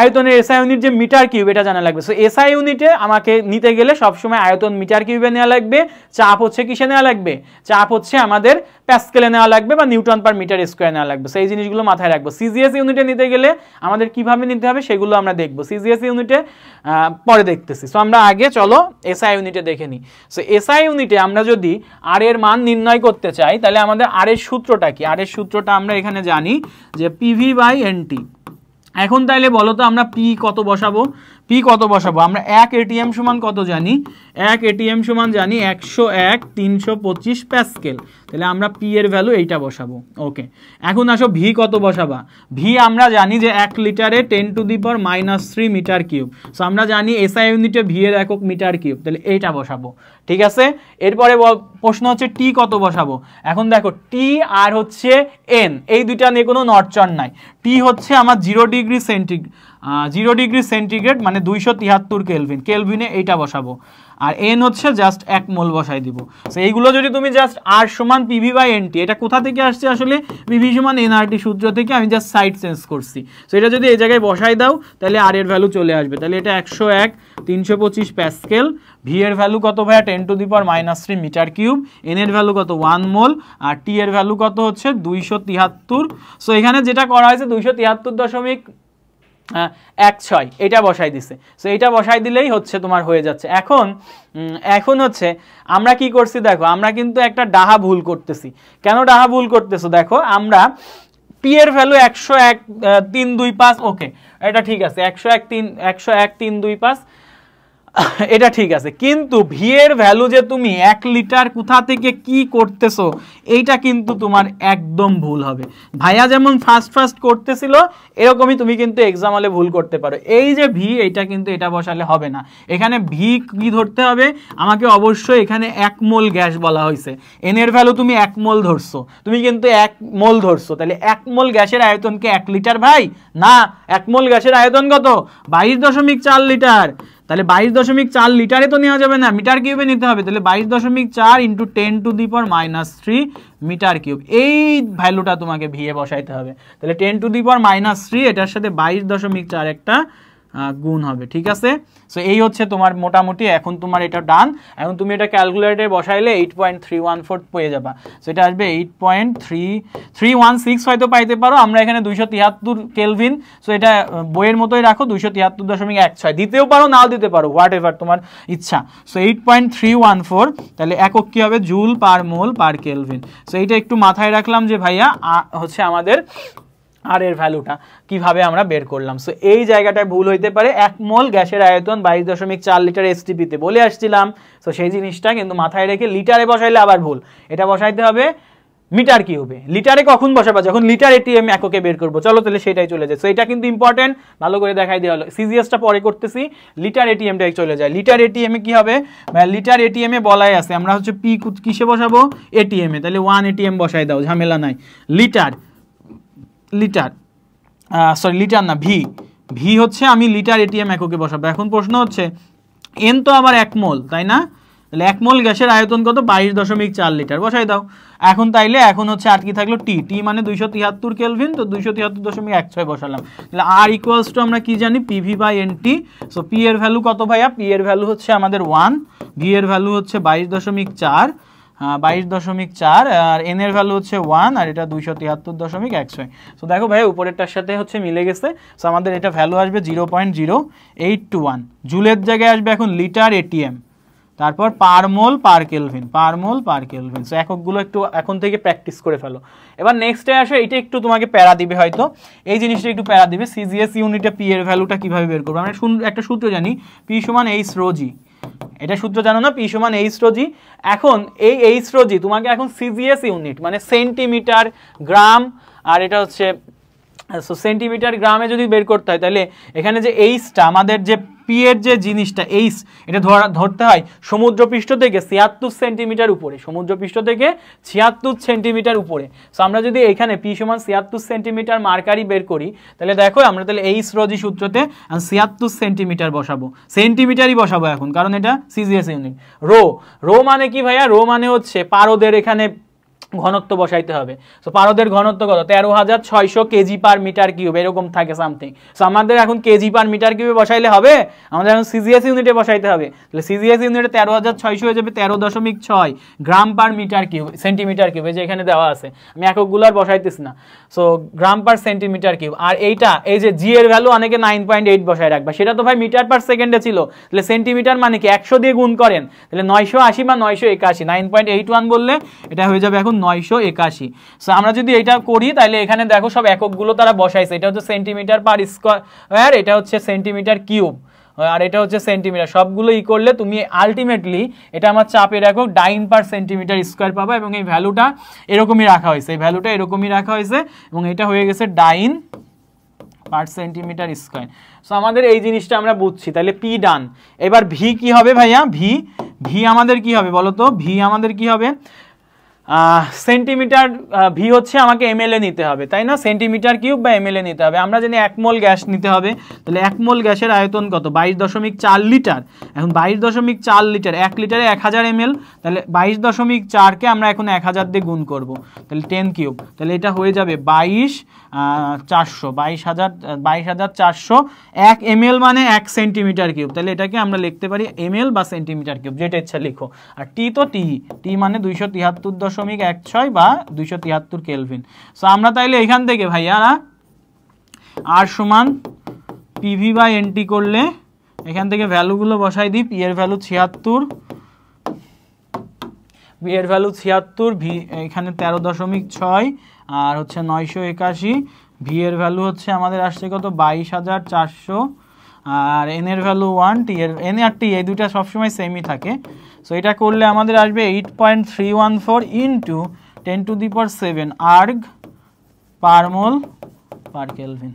[SPEAKER 1] আয়তনের এসআই ইউনিট যে মিটার কিউব এটা জানা লাগবে সো এসআই ইউনিটে আমাকে নিতে গেলে সবসময় আয়তন মিটার কিউবে নেওয়া লাগবে চাপ হচ্ছে কিসে নেওয়া লাগবে চাপ হচ্ছে আমাদের প্যাসকেলে নেওয়া লাগবে বা নিউটন পার মিটার স্কোয়ার নেওয়া লাগবে সেই জিনিসগুলো মাথায় রাখবো সিজিএস ইউনিটে নিতে গেলে আমাদের কিভাবে নিতে হবে সেগুলো আমরা দেখবো সিজিএস ইউনিটে পরে দেখতেছি সো আমরা আগে চলো এসআই ইউনিটে দেখে নিই সো এসআই ইউনিটে আমরা যদি আর এর মান নির্ণয় করতে চাই তাহলে আমাদের আর এর সূত্রটা কি আর এর সূত্রটা আমরা এখানে জানি যে পিভি বাই এনটি এখন তাইলে বলো তো আমরা পি কত বসাবো পি কত বসাবো আমরা এক এটিএম সমান কত জানি এক এটিএম সমান জানি একশো এক তিনশো পঁচিশ প্যাসকেল তাহলে আমরা পি এর ভ্যালু এইটা বসাবো ওকে এখন আসো ভি কত বসাবা ভি আমরা জানি যে এক লিটারে ten to the power minus three metre cube so আমরা জানি এসআই ইউনিটে ভি এর একক মিটার কিউব তাহলে এইটা বসাবো ঠিক আছে এরপরে প্রশ্ন হচ্ছে টি কত বসাবো এখন দেখো টি আর হচ্ছে এন এই দুইটা নিয়ে কোনো নরচর নাই টি হচ্ছে আমার zero degree centigrade zero degree centigrade মানে দুইশো তিয়াত্তর কেলভিন কেলভিনে এইটা বসাবো আর এন হচ্ছে জাস্ট এক মোল বসাই দিব তো এইগুলো যদি তুমি জাস্ট আর সমান পিভি বাই এনটি এটা কোথা থেকে আসছে আসলে পিভি সমান এনআরটি সূত্র থেকে আমি জাস্ট সাইড চেঞ্জ করছি সো এটা যদি এই জায়গায় বসাই দাও তাহলে আর এর ভ্যালু চলে আসবে তাহলে এটা একশো এক তিনশো পঁচিশ প্যাসকেল ভি এর ভ্যালু কত ভাইয়া ten to the power minus three metre cube N এর ভ্যালু কত ওয়ান মোল আর টি এর ভ্যালু কত হচ্ছে দুইশো তিয়াত্তর সো এখানে যেটা করা হয়েছে দুইশো তিয়াত্তর দশমিক হ্যাঁ, এক ছয় এটা বসাই দিছে সো এটা বসাই দিলেই হচ্ছে তোমার হয়ে যাচ্ছে এখন এখন হচ্ছে আমরা কি করছি দেখো আমরা কিন্তু একটা ডাহা ভুল করতেছি কেন ডাহা ভুল করতেছো দেখো আমরা পি এর ভ্যালু একশো এক তিন দুই পাঁচ ওকে এটা ঠিক আছে একশো এক তিন একশো এক তিন দুই পাঁচ এটা ঠিক আছে কিন্তু ভি এর ভ্যালু যে তুমি এক লিটার কোথা থেকে কি করতেছো এইটা কিন্তু তোমার একদম ভুল হবে ভাইয়া যেমন ফার্স্ট ফার্স্ট করতেছিল এরকমই তুমি কিন্তু এক্সাম হলে ভুল করতে পারো এই যে ভি এটা কিন্তু এটা বসালে হবে না এখানে ভি কি ধরতে হবে আমাকে অবশ্যই এখানে এক মোল গ্যাস বলা হয়েছে এন এর ভ্যালু তুমি এক মোল ধরছো তুমি কিন্তু এক মোল ধরছো তাহলে এক মোল গ্যাসের আয়তনকে এক লিটার ভাই না এক মোল গ্যাসের আয়তন কত বাইশ দশমিক চার লিটার তাহলে বাইশ দশমিক চার লিটারে তো নেওয়া যাবে না মিটার কিউবে নিতে হবে তাহলে বাইশ দশমিক চার into ten to the power minus three metre cube এই ভ্যালুটা তোমাকে ভিয়ে বসাইতে হবে তাহলে ten to the power minus three এটার সাথে বাইশ দশমিক চার একটা গুণ হবে ঠিক আছে সো এই হচ্ছে তোমার মোটামুটি এখন তোমার এটা ডান এখন তুমি এটা ক্যালকুলেটারে বসাইলে eight point three one four পেয়ে যাবা সো এটা আসবে eight point three three one six হয়তো পাইতে পারো আমরা এখানে দুইশো তিয়াত্তর কেলভিন সো এটা বইয়ের মতোই রাখো দুইশো তিয়াত্তর দশমিক এক ছয় দিতেও পারো নাও দিতে পারো হোয়াট এভার তোমার ইচ্ছা so eight point three one four তাহলে একক কী হবে joule per mole per kelvin so এইটা একটু মাথায় রাখলাম যে ভাইয়া হচ্ছে আমাদের আর এর ভ্যালুটা কিভাবে আমরা বের করলাম সো এই জায়গাটায় ভুল হইতে পারে এক মোল গ্যাসের আয়তন বাইশ দশমিক চার লিটার এসটিপিতে বলে আসছিলাম সো সেই জিনিসটা কিন্তু মাথায় রেখে লিটারে বসাইলে আবার ভুল এটা বসাইতে হবে মিটার কি হবে লিটারে কখন বসাবা যখন লিটার এটিএম এককে বের করবো চলো তাহলে সেটাই চলে যায় সো এটা কিন্তু ইম্পর্টেন্ট ভালো করে দেখাই দেওয়া হলো সিজিএসটা পরে করতেছি লিটার এটিএমটাই চলে যায় লিটার এটিএমে কি হবে লিটার এটিএমে বলাই আছে আমরা হচ্ছে পি কিসে বসাবো এটিএমে তাহলে ওয়ান এটিএম বসাই দাও ঝামেলা নাই লিটার লিটার সরি লিটার না ভি ভি হচ্ছে আমি লিটার এটিএম এককে বসাবো এখন প্রশ্ন হচ্ছে এন তো আবার এক তাই না তাহলে এক গ্যাসের আয়তন কত বাইশ দশমিক চার লিটার বসাই দাও এখন তাইলে এখন হচ্ছে আর কি থাকলো টি টি মানে দুইশো তিয়াত্তর কেলভিন তো দুইশো তিয়াত্তর দশমিক এক ছয় বসালাম তাহলে আর ইকুয়ালস টু আমরা কি জানি PV by N T so P এর ভ্যালু কত ভাইয়া পি এর ভ্যালু হচ্ছে আমাদের ওয়ান ভি এর ভ্যালু হচ্ছে বাইশ দশমিক চার হ্যাঁ, বাইশ দশমিক চার আর এন এর ভ্যালু হচ্ছে ওয়ান আর এটা দুইশো তিয়াত্তর দশমিক এক ছয় সো দেখো ভাই উপরেরটার সাথে হচ্ছে মিলে গেছে সো আমাদের এটা ভ্যালু আসবে zero point zero eight two one জুলের জায়গায় আসবে এখন লিটার এটিএম তারপর per mole per kelvin per mole per kelvin so এককগুলো একটু এখন থেকে প্র্যাকটিস করে ফেলো এবার নেক্সটে আসো এটা একটু তোমাকে প্যারা দিবে হয়তো এই জিনিসটা একটু প্যারা দিবে সিজিএস ইউনিটে পি এর ভ্যালুটা কীভাবে বের করবো আমরা একটা সূত্র জানি পি সমান এইচ রোজি এটা সূত্র জানো না পি সমান এইচ রোজি এখন এই এইচ রোজি তোমাকে এখন সিজিএস ইউনিট মানে সেন্টিমিটার গ্রাম আর এটা হচ্ছে সো হ্যাঁ, সেন্টিমিটার গ্রামে যদি বের করতে হয় তাহলে এখানে যে এইচটা আমাদের যে পিয়ের যে জিনিসটা এইচ এটা ধরা ধরতে হয় সমুদ্রপৃষ্ঠ থেকে ছিয়াত্তর সেন্টিমিটার উপরে সমুদ্রপৃষ্ঠ থেকে ছিয়াত্তর সেন্টিমিটার উপরে সো আমরা যদি এখানে পি সমান ছিয়াত্তর সেন্টিমিটার মার্কারি বের করি তাহলে দেখো আমরা তাহলে এইচ রজি সূত্রতে ছিয়াত্তর সেন্টিমিটার বসাবো সেন্টিমিটারই বসাবো এখন কারণ এটা সিজিএস ইউনিট রো রো মানে কি ভাইয়া রো মানে হচ্ছে পারদের এখানে ঘনত্ব বসাইতে হবে সো পারদের ঘনত্ব কত তেরো হাজার ছয়শো কেজি পার মিটার কিউব এরকম থাকে সামথিং সো আমাদের এখন কেজি পার মিটার কিউবে বসাইলে হবে আমাদের এখন সিজিএস ইউনিটে বসাইতে হবে তাহলে সিজিএস ইউনিটে তেরো হাজার ছয়শো হয়ে যাবে তেরো দশমিক ছয় gram per metre cube centimetre কিউবে যে এখানে দেওয়া আছে আমি এককগুলো আর বসাইতেছি না so gram per centimetre cube আর এইটা এই যে জি এর ভ্যালু অনেকে নাইন পয়েন্ট এইট বসায় রাখবা সেটা তো ভাই মিটার পার সেকেন্ডে ছিল তাহলে সেন্টিমিটার মানে কি একশো দিয়ে গুণ করেন তাহলে নয়শো আশি বা নয়শো একাশি নাইন পয়েন্ট এইট ওয়ান বললে এটা হয়ে যাবে এখন নয়শো একাশি সো আমরা যদি এটা করি তাহলে এখানে দেখো সব এককগুলো তারা বসাইছে এটা হচ্ছে সেন্টিমিটার পার স্কোয়ার এটা হচ্ছে সেন্টিমিটার কিউব আর এটা হচ্ছে সেন্টিমিটার সবগুলো ই করলে তুমি আলটিমেটলি এটা আমার চাপে রাখো ডাইন পার সেন্টিমিটার স্কোয়ার পাবা এবং এই ভ্যালুটা এরকমই রাখা হয়েছে এই ভ্যালুটা এরকমই রাখা হয়েছে এবং এটা হয়ে গেছে dyne per centimetre square so আমাদের এই জিনিসটা আমরা বুঝছি তাহলে পি ডান এবার ভি কি হবে ভাইয়া ভি ভি আমাদের কি হবে বলো তো ভি আমাদের কি হবে সেন্টিমিটার ভি হচ্ছে আমাকে এমএলএ নিতে হবে তাই না সেন্টিমিটার কিউব বা এমএলএ নিতে হবে আমরা জানি একমোল গ্যাস নিতে হবে তাহলে একমোল গ্যাসের আয়তন কত বাইশ দশমিক চার লিটার এখন বাইশ দশমিক চার লিটার এক লিটারে এক হাজার এমএল তাহলে বাইশ দশমিক চারকে আমরা এখন এক হাজার দিয়ে গুণ করব তাহলে টেন কিউব তাহলে এটা হয়ে যাবে বাইশ চারশো বাইশ হাজার বাইশ হাজার চারশো এক এম মানে এক সেন্টিমিটার কিউব তাহলে এটাকে আমরা লিখতে পারি এমএল বা সেন্টিমিটার কিউব যেটা ইচ্ছা লিখো আর টি তো টি টি মানে দুইশো তিয়াত্তর দশমিক এক ছয় বা দুইশো তিয়াত্তর কেলভিন সো আমরা তাইলে এখান থেকে ভাইয়ারা আর সমান পিভি বা এনটি করলে এখান থেকে ভ্যালুগুলো বসাই দিই পি এর ভ্যালু ছিয়াত্তর ভি এর ভ্যালু ছিয়াত্তর ভি এখানে তেরো দশমিক ছয় আর হচ্ছে নয়শো একাশি ভি এর ভ্যালু হচ্ছে আমাদের আসছে কত বাইশ হাজার চারশো আর এন এর ভ্যালু ওয়ান টি এর এন আর টি এই দুইটা সবসময় সেমই থাকে সো এটা করলে আমাদের আসবে eight point three one four into ten to the power seven erg per mole per kelvin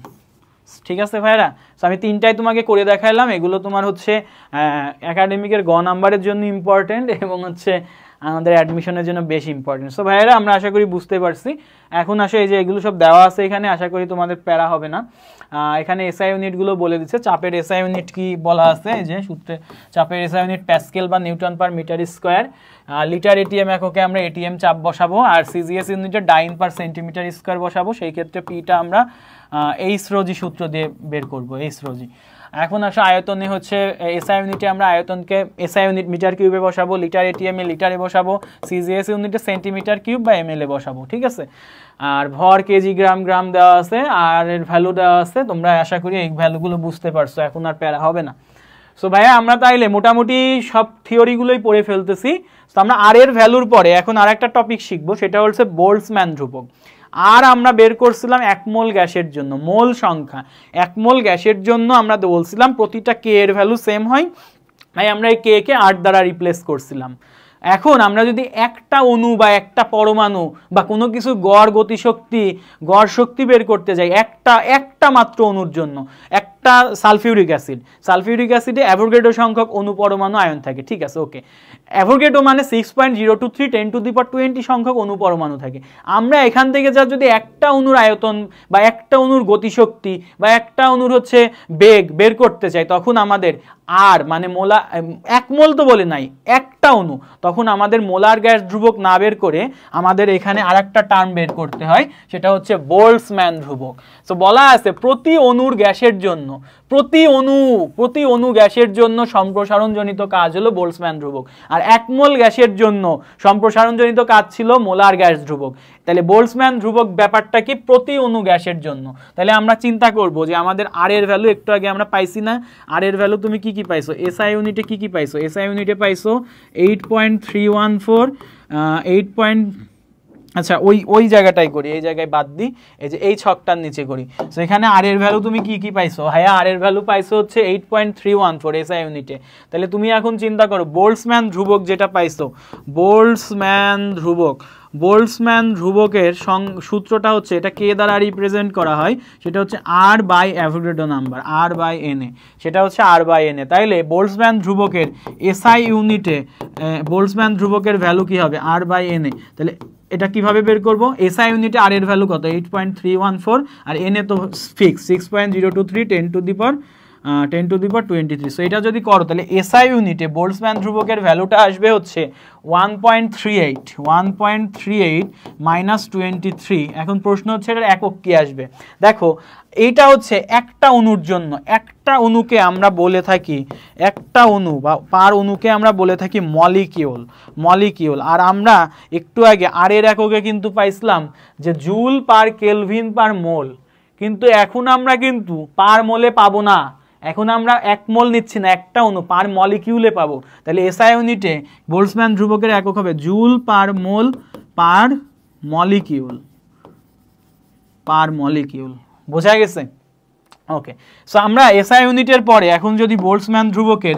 [SPEAKER 1] ঠিক আছে ভাইরা সো আমি তিনটাই তোমাকে করে দেখাইলাম এগুলো তোমার হচ্ছে অ্যাকাডেমিকের গ নাম্বারের জন্য ইম্পর্টেন্ট এবং হচ্ছে আমাদের অ্যাডমিশনের জন্য বেশ ইম্পর্টেন্ট সো ভাইয়েরা আমরা আশা করি বুঝতে পারছি এখন আসে এই যে এগুলো সব দেওয়া আছে এখানে আশা করি তোমাদের প্যারা হবে না এখানে এসআই ইউনিটগুলো বলে দিচ্ছে চাপের এসআই ইউনিট কি বলা আছে যে সূত্রে চাপের এসআই ইউনিট প্যাসকেল বা newton per metre square litre ATM এককে আমরা এটিএম চাপ বসাবো আর সিজিএস ইউনিটে ডাইন পার সেন্টিমিটার স্কোয়ার বসাবো সেই ক্ষেত্রে পিটা আমরা এইস রোজি সূত্র দিয়ে বের করবো রোজি এখন আসলে আয়তনে হচ্ছে এসআই ইউনিটে আমরা আয়তনকে এসআই ইউনিট মিটার কিউবে বসাবো লিটার এ লিটারে বসাবো সিজিএস ইউনিটে সেন্টিমিটার কিউব বা এম এ বসাবো ঠিক আছে আর ভর কেজি গ্রাম গ্রাম দেওয়া আছে আর এর ভ্যালু দেওয়া আছে তোমরা আশা করি এই ভ্যালুগুলো বুঝতে পারছো এখন আর প্যারা হবে না সো ভাইয়া আমরা তাইলে মোটামুটি সব থিওরিগুলোই পড়ে ফেলতেছি তো আমরা আর এর ভ্যালুর পরে এখন আর একটা টপিক শিখবো সেটা হচ্ছে বোল্টসম্যান ধ্রুপক আর আমরা বের করছিলাম এক মোল গ্যাসের জন্য মোল সংখ্যা এক মোল গ্যাসের জন্য আমরা বলছিলাম প্রতিটা কে এর ভ্যালু সেম হয় তাই আমরা এই কে কে আট দ্বারা রিপ্লেস করছিলাম এখন আমরা যদি একটা অণু বা একটা পরমাণু বা কোনো কিছু গড় গতিশক্তি গড় শক্তি বের করতে যাই একটা একটা মাত্র অণুর জন্য একটা সালফিউরিক অ্যাসিড সালফিউরিক অ্যাসিডে অ্যাভোগ্রেডো সংখ্যক অণু পরমাণু আয়ন থাকে ঠিক আছে ওকে অ্যাভোগেটো মানে six point zero two three ten to the power twenty সংখ্যক অনুপরমাণু থাকে আমরা এখান থেকে যা যদি একটা অনুর আয়তন বা একটা অনুর গতিশক্তি বা একটা অনুর হচ্ছে বেগ বের করতে চাই তখন আমাদের আর মানে মোলা এক মোল তো বলে নাই একটা অণু তখন আমাদের মোলার গ্যাস ধ্রুবক না বের করে আমাদের এখানে আর একটা টার্ম বের করতে হয় সেটা হচ্ছে বোল্টসম্যান ধ্রুবক তো বলা আছে প্রতি অণুর গ্যাসের জন্য প্রতি অণু প্রতি অণু গ্যাসের জন্য সম্প্রসারণজনিত কাজ হলো বোল্টসম্যান ধ্রুবক আর এক মোল গ্যাসের জন্য সম্প্রসারণজনিত কাজ ছিল মোলার গ্যাস ধ্রুবক তাহলে বোলসম্যান ধ্রুবক ব্যাপারটা কি প্রতি অনু গ্যাসের জন্য তাহলে আমরা চিন্তা করব যে আমাদের আর এর ভ্যালু একটু আগে আমরা পাইছি না আর এর ভ্যালু তুমি কি কি পাইছো এসআই ইউনিটে কি কি পাইছো এসআই ইউনিটে পাইছো eight point three one four eight point আচ্ছা ওই ওই জায়গাটাই করি এই জায়গায় বাদ দিই এই যে এই ছকটার নিচে করি সো এখানে আর এর ভ্যালু তুমি কি কি পাইছো হ্যাঁ আর এর ভ্যালু পাইছো হচ্ছে eight point three one four SI ইউনিটে তাহলে তুমি এখন চিন্তা করো বোল্টসম্যান ধ্রুবক যেটা পাইছো বোল্টসম্যান ধ্রুবক বোল্টসম্যান ধ্রুবকের সূত্রটা হচ্ছে এটা কে দ্বারা রিপ্রেজেন্ট করা হয় সেটা হচ্ছে আর বাই অ্যাভোগ্রেডো number R by N A সেটা হচ্ছে আর বাই এন এ তাইলে বোল্টসম্যান ধ্রুবকের এসআই ইউনিটে বোল্টসম্যান ধ্রুবকের ভ্যালু কী হবে আর বাই এন এ তাহলে এটা কিভাবে বের করবো এসআই ইউনিটে আর এর ভ্যালু কত eight point three one four আর এন এ তো fix six point zero two three ten to the power ten to the power twenty three so এটা যদি করো তাহলে এসআই ইউনিটে বোল্টসম্যান ধ্রুবকের ভ্যালুটা আসবে হচ্ছে one point three eight one point three eight minus twenty three এখন প্রশ্ন হচ্ছে এটার একক কী আসবে দেখো এইটা হচ্ছে একটা অণুর জন্য একটা অণুকে আমরা বলে থাকি একটা অণু বা পার অণুকে আমরা বলে থাকি মলিকিউল মলিকিউল আর আমরা একটু আগে আর এর এককে কিন্তু পাইছিলাম যে জুল পার কেলভিন পার মোল কিন্তু এখন আমরা কিন্তু পার মোলে পাবো না এখন আমরা এক মোল নিচ্ছি না একটা অনু পার মলিকিউলে পাবো তাহলে এসআই ইউনিটে বোলসম্যান ধ্রুবকের একক হবে joule per mole per molecule per molecule বোঝা গেছে ওকে সো আমরা এসআই ইউনিটের পরে এখন যদি বোলসম্যান ধ্রুবকের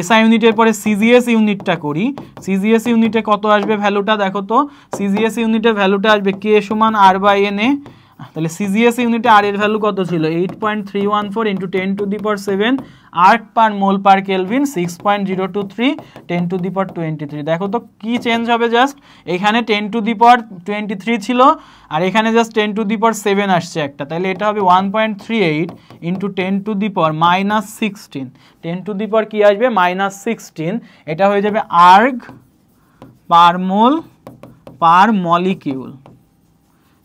[SPEAKER 1] এসআই ইউনিটের পরে সিজিএস ইউনিটটা করি সিজিএস ইউনিটে কত আসবে ভ্যালুটা দেখো তো সিজিএস ইউনিটের ভ্যালুটা আসবে কে সমান আর বাই এন এ তাহলে সিজিএস ইউনিটে আর এর ভ্যালু কত ছিল eight point three one four into ten to the power seven erg per mole per kelvin six point zero two three ten to the power twenty three দেখো তো কী change হবে just এখানে ten to the power twenty three ছিল আর এখানে just ten to the power seven আসছে একটা তাহলে এটা হবে one point three eight into ten to the power minus sixteen ten to the power কী আসবে মাইনাস সিক্সটিন এটা হয়ে যাবে erg per mole per molecule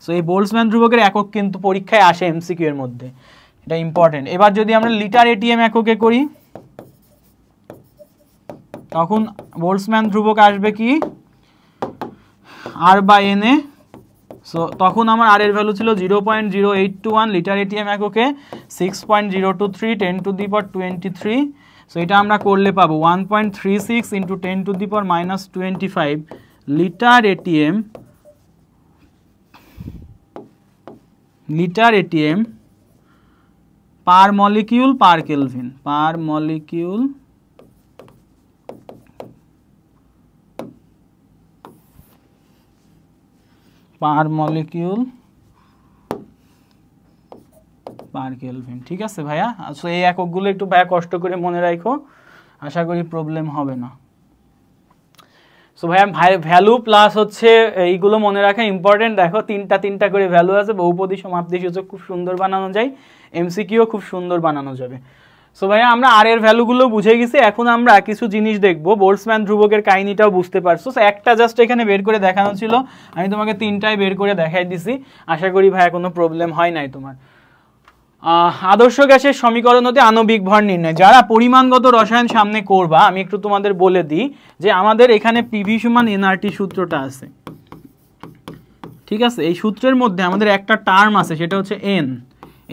[SPEAKER 1] so এই বোলসম্যান ধ্রুবকের একক কিন্তু পরীক্ষায় আসে এমসিকিউ এর মধ্যে এটা ইম্পর্টেন্ট এবার যদি আমরা লিটার এটিএম এককে করি তখন বোলসম্যান ধ্রুবক আসবে কি আর বা এন এ সো তখন আমার আর এর ভ্যালু ছিল zero point zero eight two one litre ATM এককে six point zero two three ten to the power twenty three so এটা আমরা করলে পাবো one point three six into ten to the power minus twenty five litre ATM litre ATM per molecule per kelvin per molecule per molecule per kelvin ঠিক আছে ভাইয়া আসলে এই এককগুলো একটু ভাইয়া কষ্ট করে মনে রাখো আশা করি প্রবলেম হবে না সো ভাই ভ্যালু প্লাস হচ্ছে এইগুলো মনে রাখা ইম্পর্টেন্ট দেখো তিনটা তিনটা করে ভ্যালু আছে বহুপদী সমাপ্তি সূচক খুব সুন্দর বানানো যায় এমসিকিও খুব সুন্দর বানানো যাবে সো ভাইয়া আমরা আর এর ভ্যালুগুলো বুঝে গেছি এখন আমরা কিছু জিনিস দেখব বোলসম্যান ধ্রুবকের কাহিনীটাও বুঝতে পারছো সো একটা জাস্ট এখানে বের করে দেখানো ছিল আমি তোমাকে তিনটায় বের করে দেখাই দিছি আশা করি ভাইয়া কোনো প্রবলেম হয় নাই তোমার আদর্শ গ্যাসের সমীকরণ হতে আণবিক ভর নির্ণয় যারা পরিমাণগত রসায়ন সামনে করবা আমি একটু তোমাদের বলে দিই যে আমাদের এখানে পিভি সমান এনআরটি সূত্রটা আছে ঠিক আছে এই সূত্রের মধ্যে আমাদের একটা টার্ম আছে সেটা হচ্ছে এন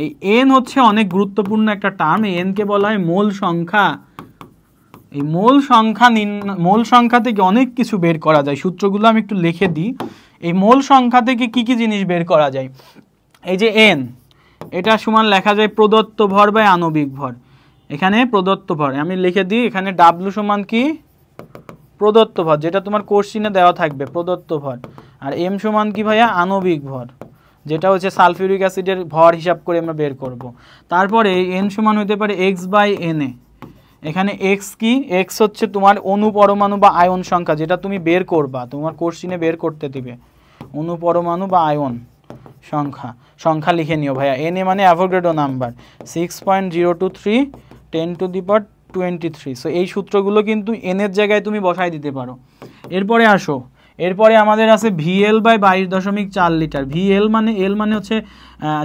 [SPEAKER 1] এই এন হচ্ছে অনেক গুরুত্বপূর্ণ একটা টার্ম এই এনকে বলা হয় মোল সংখ্যা এই মোল সংখ্যা মোল সংখ্যা থেকে অনেক কিছু বের করা যায় সূত্রগুলো আমি একটু লিখে দিই এই মোল সংখ্যা থেকে কি কি জিনিস বের করা যায় এই যে এন এটা সমান লেখা যায় প্রদত্ত ভর বা আণবিক ভর এখানে প্রদত্ত ভর আমি লিখে দিই এখানে ডাব্লু সমান কি প্রদত্ত ভর যেটা তোমার কোশ্চিনে দেওয়া থাকবে প্রদত্ত ভর আর এম সমান কি ভাইয়া আণবিক ভর যেটা হচ্ছে সালফিউরিক অ্যাসিডের ভর হিসাব করে আমরা বের করব। তারপরে এন সমান হতে পারে এক্স বাই এন এ এখানে এক্স কি এক্স হচ্ছে তোমার অনুপরমাণু বা আয়ন সংখ্যা যেটা তুমি বের করবা তোমার কোশ্চিনে বের করতে দিবে অনুপরমাণু বা আয়ন সংখ্যা সংখ্যা লিখে নিও ভাইয়া এন এ মানে অ্যাভোগ্রেডো number six point zero two three ten to the power twenty three so এই সূত্রগুলো কিন্তু এনের জায়গায় তুমি বসায় দিতে পারো এরপরে আসো এরপরে আমাদের আছে ভিএল বাই বাইশ দশমিক চার লিটার ভিএল মানে এল মানে হচ্ছে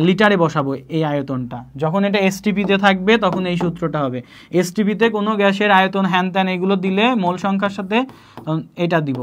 [SPEAKER 1] লিটারে বসাবো এই আয়তনটা যখন এটা এসটিপিতে থাকবে তখন এই সূত্রটা হবে এসটিপিতে কোনো গ্যাসের আয়তন হ্যান ত্যান এগুলো দিলে মোল সংখ্যার সাথে এটা দিব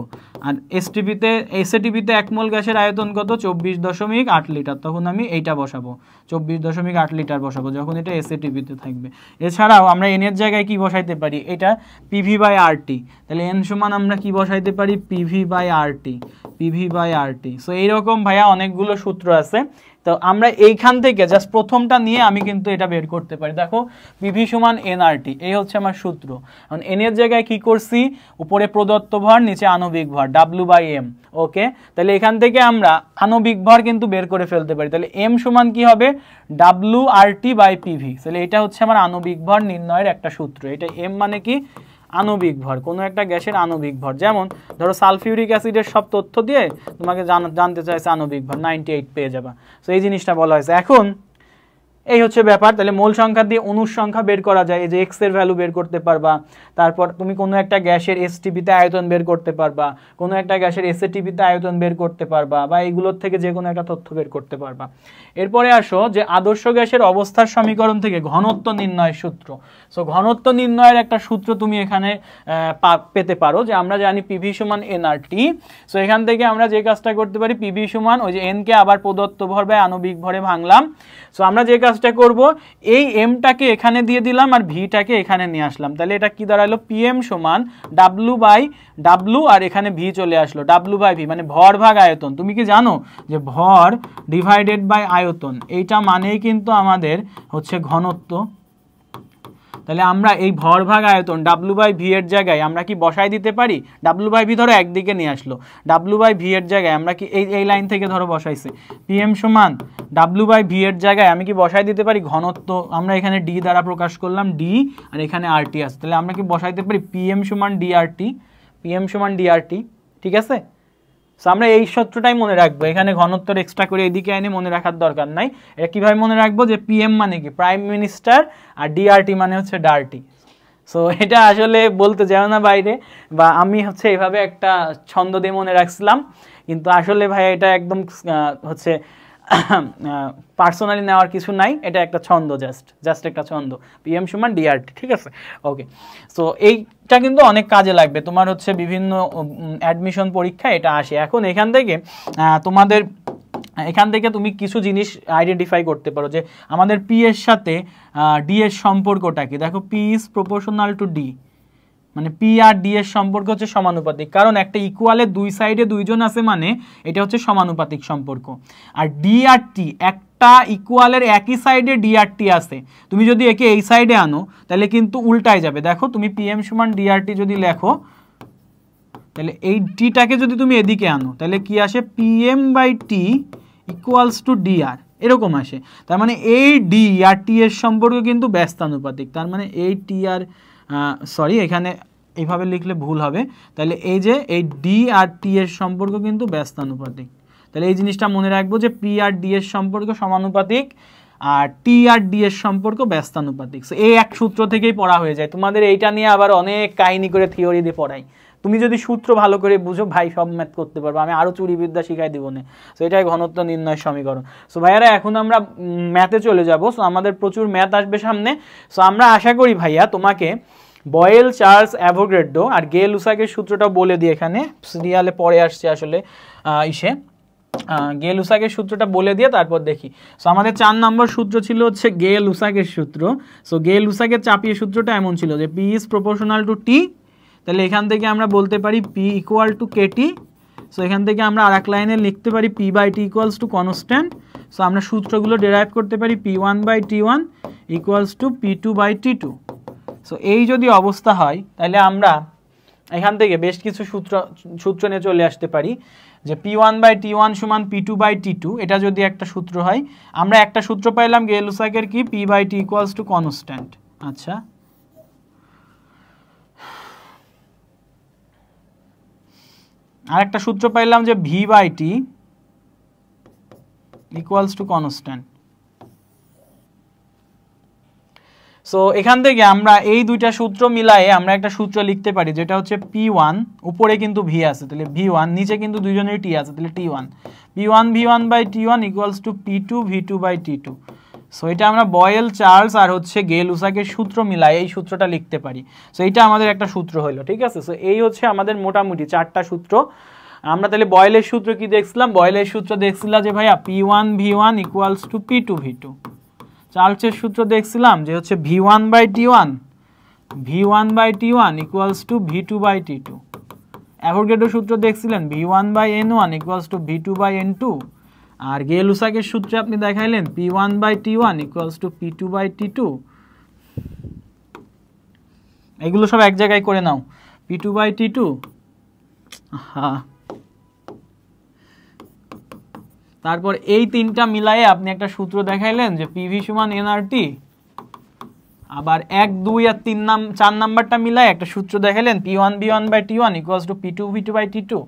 [SPEAKER 1] আর এসটিপিতে এসএটিপিতে এক মোল গ্যাসের আয়তন কত চব্বিশ দশমিক আট লিটার তখন আমি এইটা বসাবো চব্বিশ দশমিক আট লিটার বসাবো যখন এটা এসএটিপিতে থাকবে এছাড়াও আমরা এনের জায়গায় কি বসাইতে পারি এটা পিভি বাই আরটি তাহলে এন সমান আমরা কি বসাইতে পারি PV by RT PV by RT so এইরকম ভাইয়া অনেকগুলো সূত্র আছে তো আমরা এইখান থেকে জাস্ট প্রথমটা নিয়ে আমি কিন্তু এটা বের করতে পারি দেখো বিভি সমান এনআরটি এই হচ্ছে আমার সূত্র এখন এন এর জায়গায় কি করছি উপরে প্রদত্ত ভর নিচে আণবিক ভর ডাব্লু বাই এম ওকে তাহলে এখান থেকে আমরা আণবিক ভর কিন্তু বের করে ফেলতে পারি তাহলে এম সমান কি হবে W R T by PV তাহলে এটা হচ্ছে আমার আণবিক ভর নির্ণয়ের একটা সূত্র এটা এম মানে কি আণবিক ভর কোনো একটা গ্যাসের আণবিক ভর যেমন ধরো সালফিউরিক অ্যাসিডের সব তথ্য দিয়ে তোমাকে জানতে চাইছে আণবিক ভর নাইনটি এইট পেয়ে যাবা সো এই জিনিসটা বলা হয়েছে এখন এই হচ্ছে ব্যাপার তাহলে মূল সংখ্যা দিয়ে অনুর সংখ্যা বের করা যায় এই যে এক্স এর ভ্যালু বের করতে পারবা তারপর তুমি কোনো একটা গ্যাসের এস টিভিতে আয়তন বের করতে পারবা কোনো একটা গ্যাসের এস টিভিতে আয়তন বের করতে পারবা বা এইগুলোর থেকে যে কোনো একটা তথ্য বের করতে পারবা এরপরে আসো যে আদর্শ গ্যাসের অবস্থার সমীকরণ থেকে ঘনত্ব নির্ণয় সূত্র সো ঘনত্ব নির্ণয়ের একটা সূত্র তুমি এখানে পেতে পারো যে আমরা জানি পিভি সমান এনআরটি সো এখান থেকে আমরা যে কাজটা করতে পারি পিভি সমান ওই যে এনকে আবার প্রদত্ত ভর বা আণবিক ভরে ভাঙলাম সো আমরা যে কাজটা করব এই এমটাকে এখানে দিয়ে দিলাম আর ভিটাকে এখানে নিয়ে আসলাম তাহলে এটা কি দাঁড়ালো পিএম সমান ডাব্লু বাই ডাব্লু আর এখানে ভি চলে আসলো ডাব্লু বাই ভি মানে ভর ভাগ আয়তন তুমি কি জানো যে ভর ডিভাইডেড বাই আয়তন এইটা মানেই কিন্তু আমাদের হচ্ছে ঘনত্ব তাহলে আমরা এই ভরভাগ আয়তন ডাব্লু বাই ভি এর জায়গায় আমরা কি বসায় দিতে পারি ডাব্লু বাই ভি ধরো একদিকে নিয়ে আসলো ডাব্লু বাই ভি এর জায়গায় আমরা কি এই এই লাইন থেকে ধরো বসাইছি পিএম সমান ডাব্লু বাই ভি এর জায়গায় আমি কি বসায় দিতে পারি ঘনত্ব আমরা এখানে ডি দ্বারা প্রকাশ করলাম ডি আর এখানে আরটি আসে তাহলে আমরা কি বসাইতে পারি পিএম সমান ডিআরটি পিএম সমান ডিআরটি ঠিক আছে সো আমরা এই সূত্রটাই মনে রাখবো এখানে ঘনত্বর এক্সট্রা করে এদিকে এনে মনে রাখার দরকার নাই এটা কীভাবে মনে রাখবো যে পিএম মানে কি প্রাইম মিনিস্টার আর ডিআরটি মানে হচ্ছে ডার্টি সো এটা আসলে বলতে যাও না বাইরে বা আমি হচ্ছে এভাবে একটা ছন্দ দিয়ে মনে রাখছিলাম কিন্তু আসলে ভাই এটা একদম হচ্ছে পার্সোনালি নেওয়ার কিছু নাই এটা একটা ছন্দ জাস্ট জাস্ট একটা ছন্দ পিএম সুমান ডিআরটি ঠিক আছে ওকে সো এই এটা কিন্তু অনেক কাজে লাগবে তোমার হচ্ছে বিভিন্ন অ্যাডমিশন পরীক্ষা এটা আসে এখন এখান থেকে তোমাদের এখান থেকে তুমি কিছু জিনিস আইডেন্টিফাই করতে পারো যে আমাদের পি এর সাথে ডি এর সম্পর্কটা কি দেখো P is proportional to D মানে পি আর ডি এর সম্পর্ক হচ্ছে সমানুপাতিক কারণ একটা ইকুয়ালে দুই সাইডে দুইজন আছে মানে এটা হচ্ছে সমানুপাতিক সম্পর্ক আর ডি আর টি একটা ইকুয়ালের একই সাইডে ডি আর টি আছে তুমি যদি একে এই সাইডে আনো তাহলে কিন্তু উল্টায় যাবে দেখো তুমি পিএম সমান ডি আর টি যদি লেখো তাহলে এই টিটাকে যদি তুমি এদিকে আনো তাহলে কি আসে PM by T equals to D R এরকম আসে তার মানে এই ডি আর টি এর সম্পর্ক কিন্তু ব্যস্তানুপাতিক তার মানে এই টি আর সরি এখানে এইভাবে লিখলে ভুল হবে তাহলে এই যে এই ডি আর টি এর সম্পর্ক কিন্তু ব্যস্তানুপাতিক তাহলে এই জিনিসটা মনে রাখবো যে পি আর ডি এর সম্পর্ক সমানুপাতিক আর টি আর ডি এর সম্পর্ক ব্যস্তানুপাতিক সো এই এক সূত্র থেকেই পড়া হয়ে যায় তোমাদের এইটা নিয়ে আবার অনেক কাহিনি করে থিওরি দিয়ে পড়াই তুমি যদি সূত্র ভালো করে বুঝো ভাই সব ম্যাথ করতে পারবে আমি আরও চুরিবিদ্যা শিখাই দিব না সো এটাই ঘনত্ব নির্ণয় সমীকরণ সো ভাইয়ারা এখন আমরা ম্যাথে চলে যাব সো আমাদের প্রচুর ম্যাথ আসবে সামনে সো আমরা আশা করি ভাইয়া তোমাকে বয়েল চার্লস অ্যাভোগ্রেডো আর গে লুসাকের সূত্রটা বলে দিই এখানে সিরিয়ালে পরে আসছে আসলে ইসে গে লুসাকের সূত্রটা বলে দিয়ে তারপর দেখি সো আমাদের চার নম্বর সূত্র ছিল হচ্ছে গে লুসাকের সূত্র সো গে লুসাকের চাপিয়ে সূত্রটা এমন ছিল যে P is proportional to T তাহলে এখান থেকে আমরা বলতে পারি P equal to KT so এখান থেকে আমরা আর এক লাইনে লিখতে পারি P by T equals to constant so আমরা সূত্রগুলো ডেরাইভ করতে পারি P one by T one equals two P two by T two so এই যদি অবস্থা হয় তাহলে আমরা এখান থেকে বেশ কিছু সূত্র সূত্র নিয়ে চলে আসতে পারি যে P one by T one সমান P two by T two এটা যদি একটা সূত্র হয় আমরা একটা সূত্র পাইলাম গেলুসাকের কি P by T equals to constant আচ্ছা আর একটা সূত্র পাইলাম যে V by T equals to constant so এখান থেকে আমরা এই দুইটা সূত্র মিলায়ে আমরা একটা সূত্র লিখতে পারি যেটা হচ্ছে পি ওয়ান উপরে কিন্তু ভি আছে তাহলে ভি ওয়ান নিচে কিন্তু দুইজনের টি আছে তাহলে T one P one V one by T one equals two P two V two by T two so এটা আমরা বয়েল চার্লস আর হচ্ছে গেল উসাকের সূত্র মিলাই এই সূত্রটা লিখতে পারি সো এটা আমাদের একটা সূত্র হলো ঠিক আছে সো এই হচ্ছে আমাদের মোটামুটি চারটা সূত্র আমরা তাহলে বয়েলের সূত্র কি দেখছিলাম বয়েলের সূত্র দেখছিলাম যে ভাইয়া P one V one equals two P two V two চার্লসের সূত্র দেখছিলাম যে হচ্ছে V one by T one V one by T one equals two V two by T two Avogadro সূত্র দেখছিলেন V one by N one equals two V two by N two আর গেলুসাকের সূত্রে আপনি দেখাইলেন P one by T one equals two P two by T two এগুলো সব এক জায়গায় করে নাও P two by T two হ্যাঁ তারপর এই তিনটা মিলাইয়ে আপনি একটা সূত্র দেখাইলেন যে পিভি সমান এনআরটি আবার এক দুই আর তিন নাম চার নাম্বারটা মিলাই একটা সূত্র দেখালেন P one V one by T one equals two P two V two by T two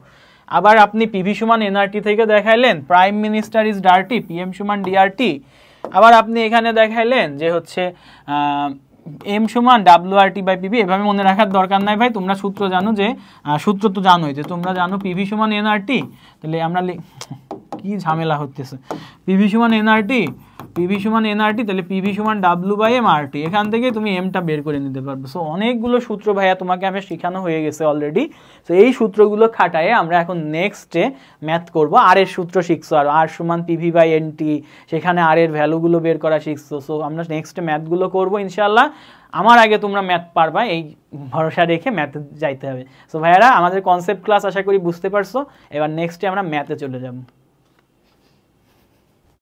[SPEAKER 1] আবার আপনি পিভি সমান এনআরটি থেকে দেখাইলেন prime minister is dirty PM সমান ডিআরটি আবার আপনি এখানে দেখাইলেন যে হচ্ছে এম সমান W R T by PV এভাবে মনে রাখার দরকার নাই ভাই তোমরা সূত্র জানো যে সূত্র তো জানোই যে তোমরা জানো পিভি সমান এনআরটি তাহলে আমরা কি ঝামেলা হচ্ছে পিভি সমান এনআরটি পিভি সমান এনআরটি তাহলে পিভি সমান ডাব্লু বাই এম আরটি এখান থেকে তুমি এমটা বের করে নিতে পারবে সো অনেকগুলো সূত্র ভাইয়া তোমাকে আমি শেখানো হয়ে গেছে অলরেডি সো এই সূত্রগুলো খাটায় আমরা এখন নেক্সটে ম্যাথ করবো আর এর সূত্র শিখছো আর আর সমান পিভি বাই এনটি সেখানে আর এর ভ্যালুগুলো বের করা শিখছো সো আমরা নেক্সটে ম্যাথগুলো করবো ইনশাল্লাহ আমার আগে তোমরা ম্যাথ পারবা এই ভরসা রেখে ম্যাথে যাইতে হবে সো ভাইয়ারা আমাদের কনসেপ্ট ক্লাস আশা করি বুঝতে পারছো এবার নেক্সটে আমরা ম্যাথে চলে যাবো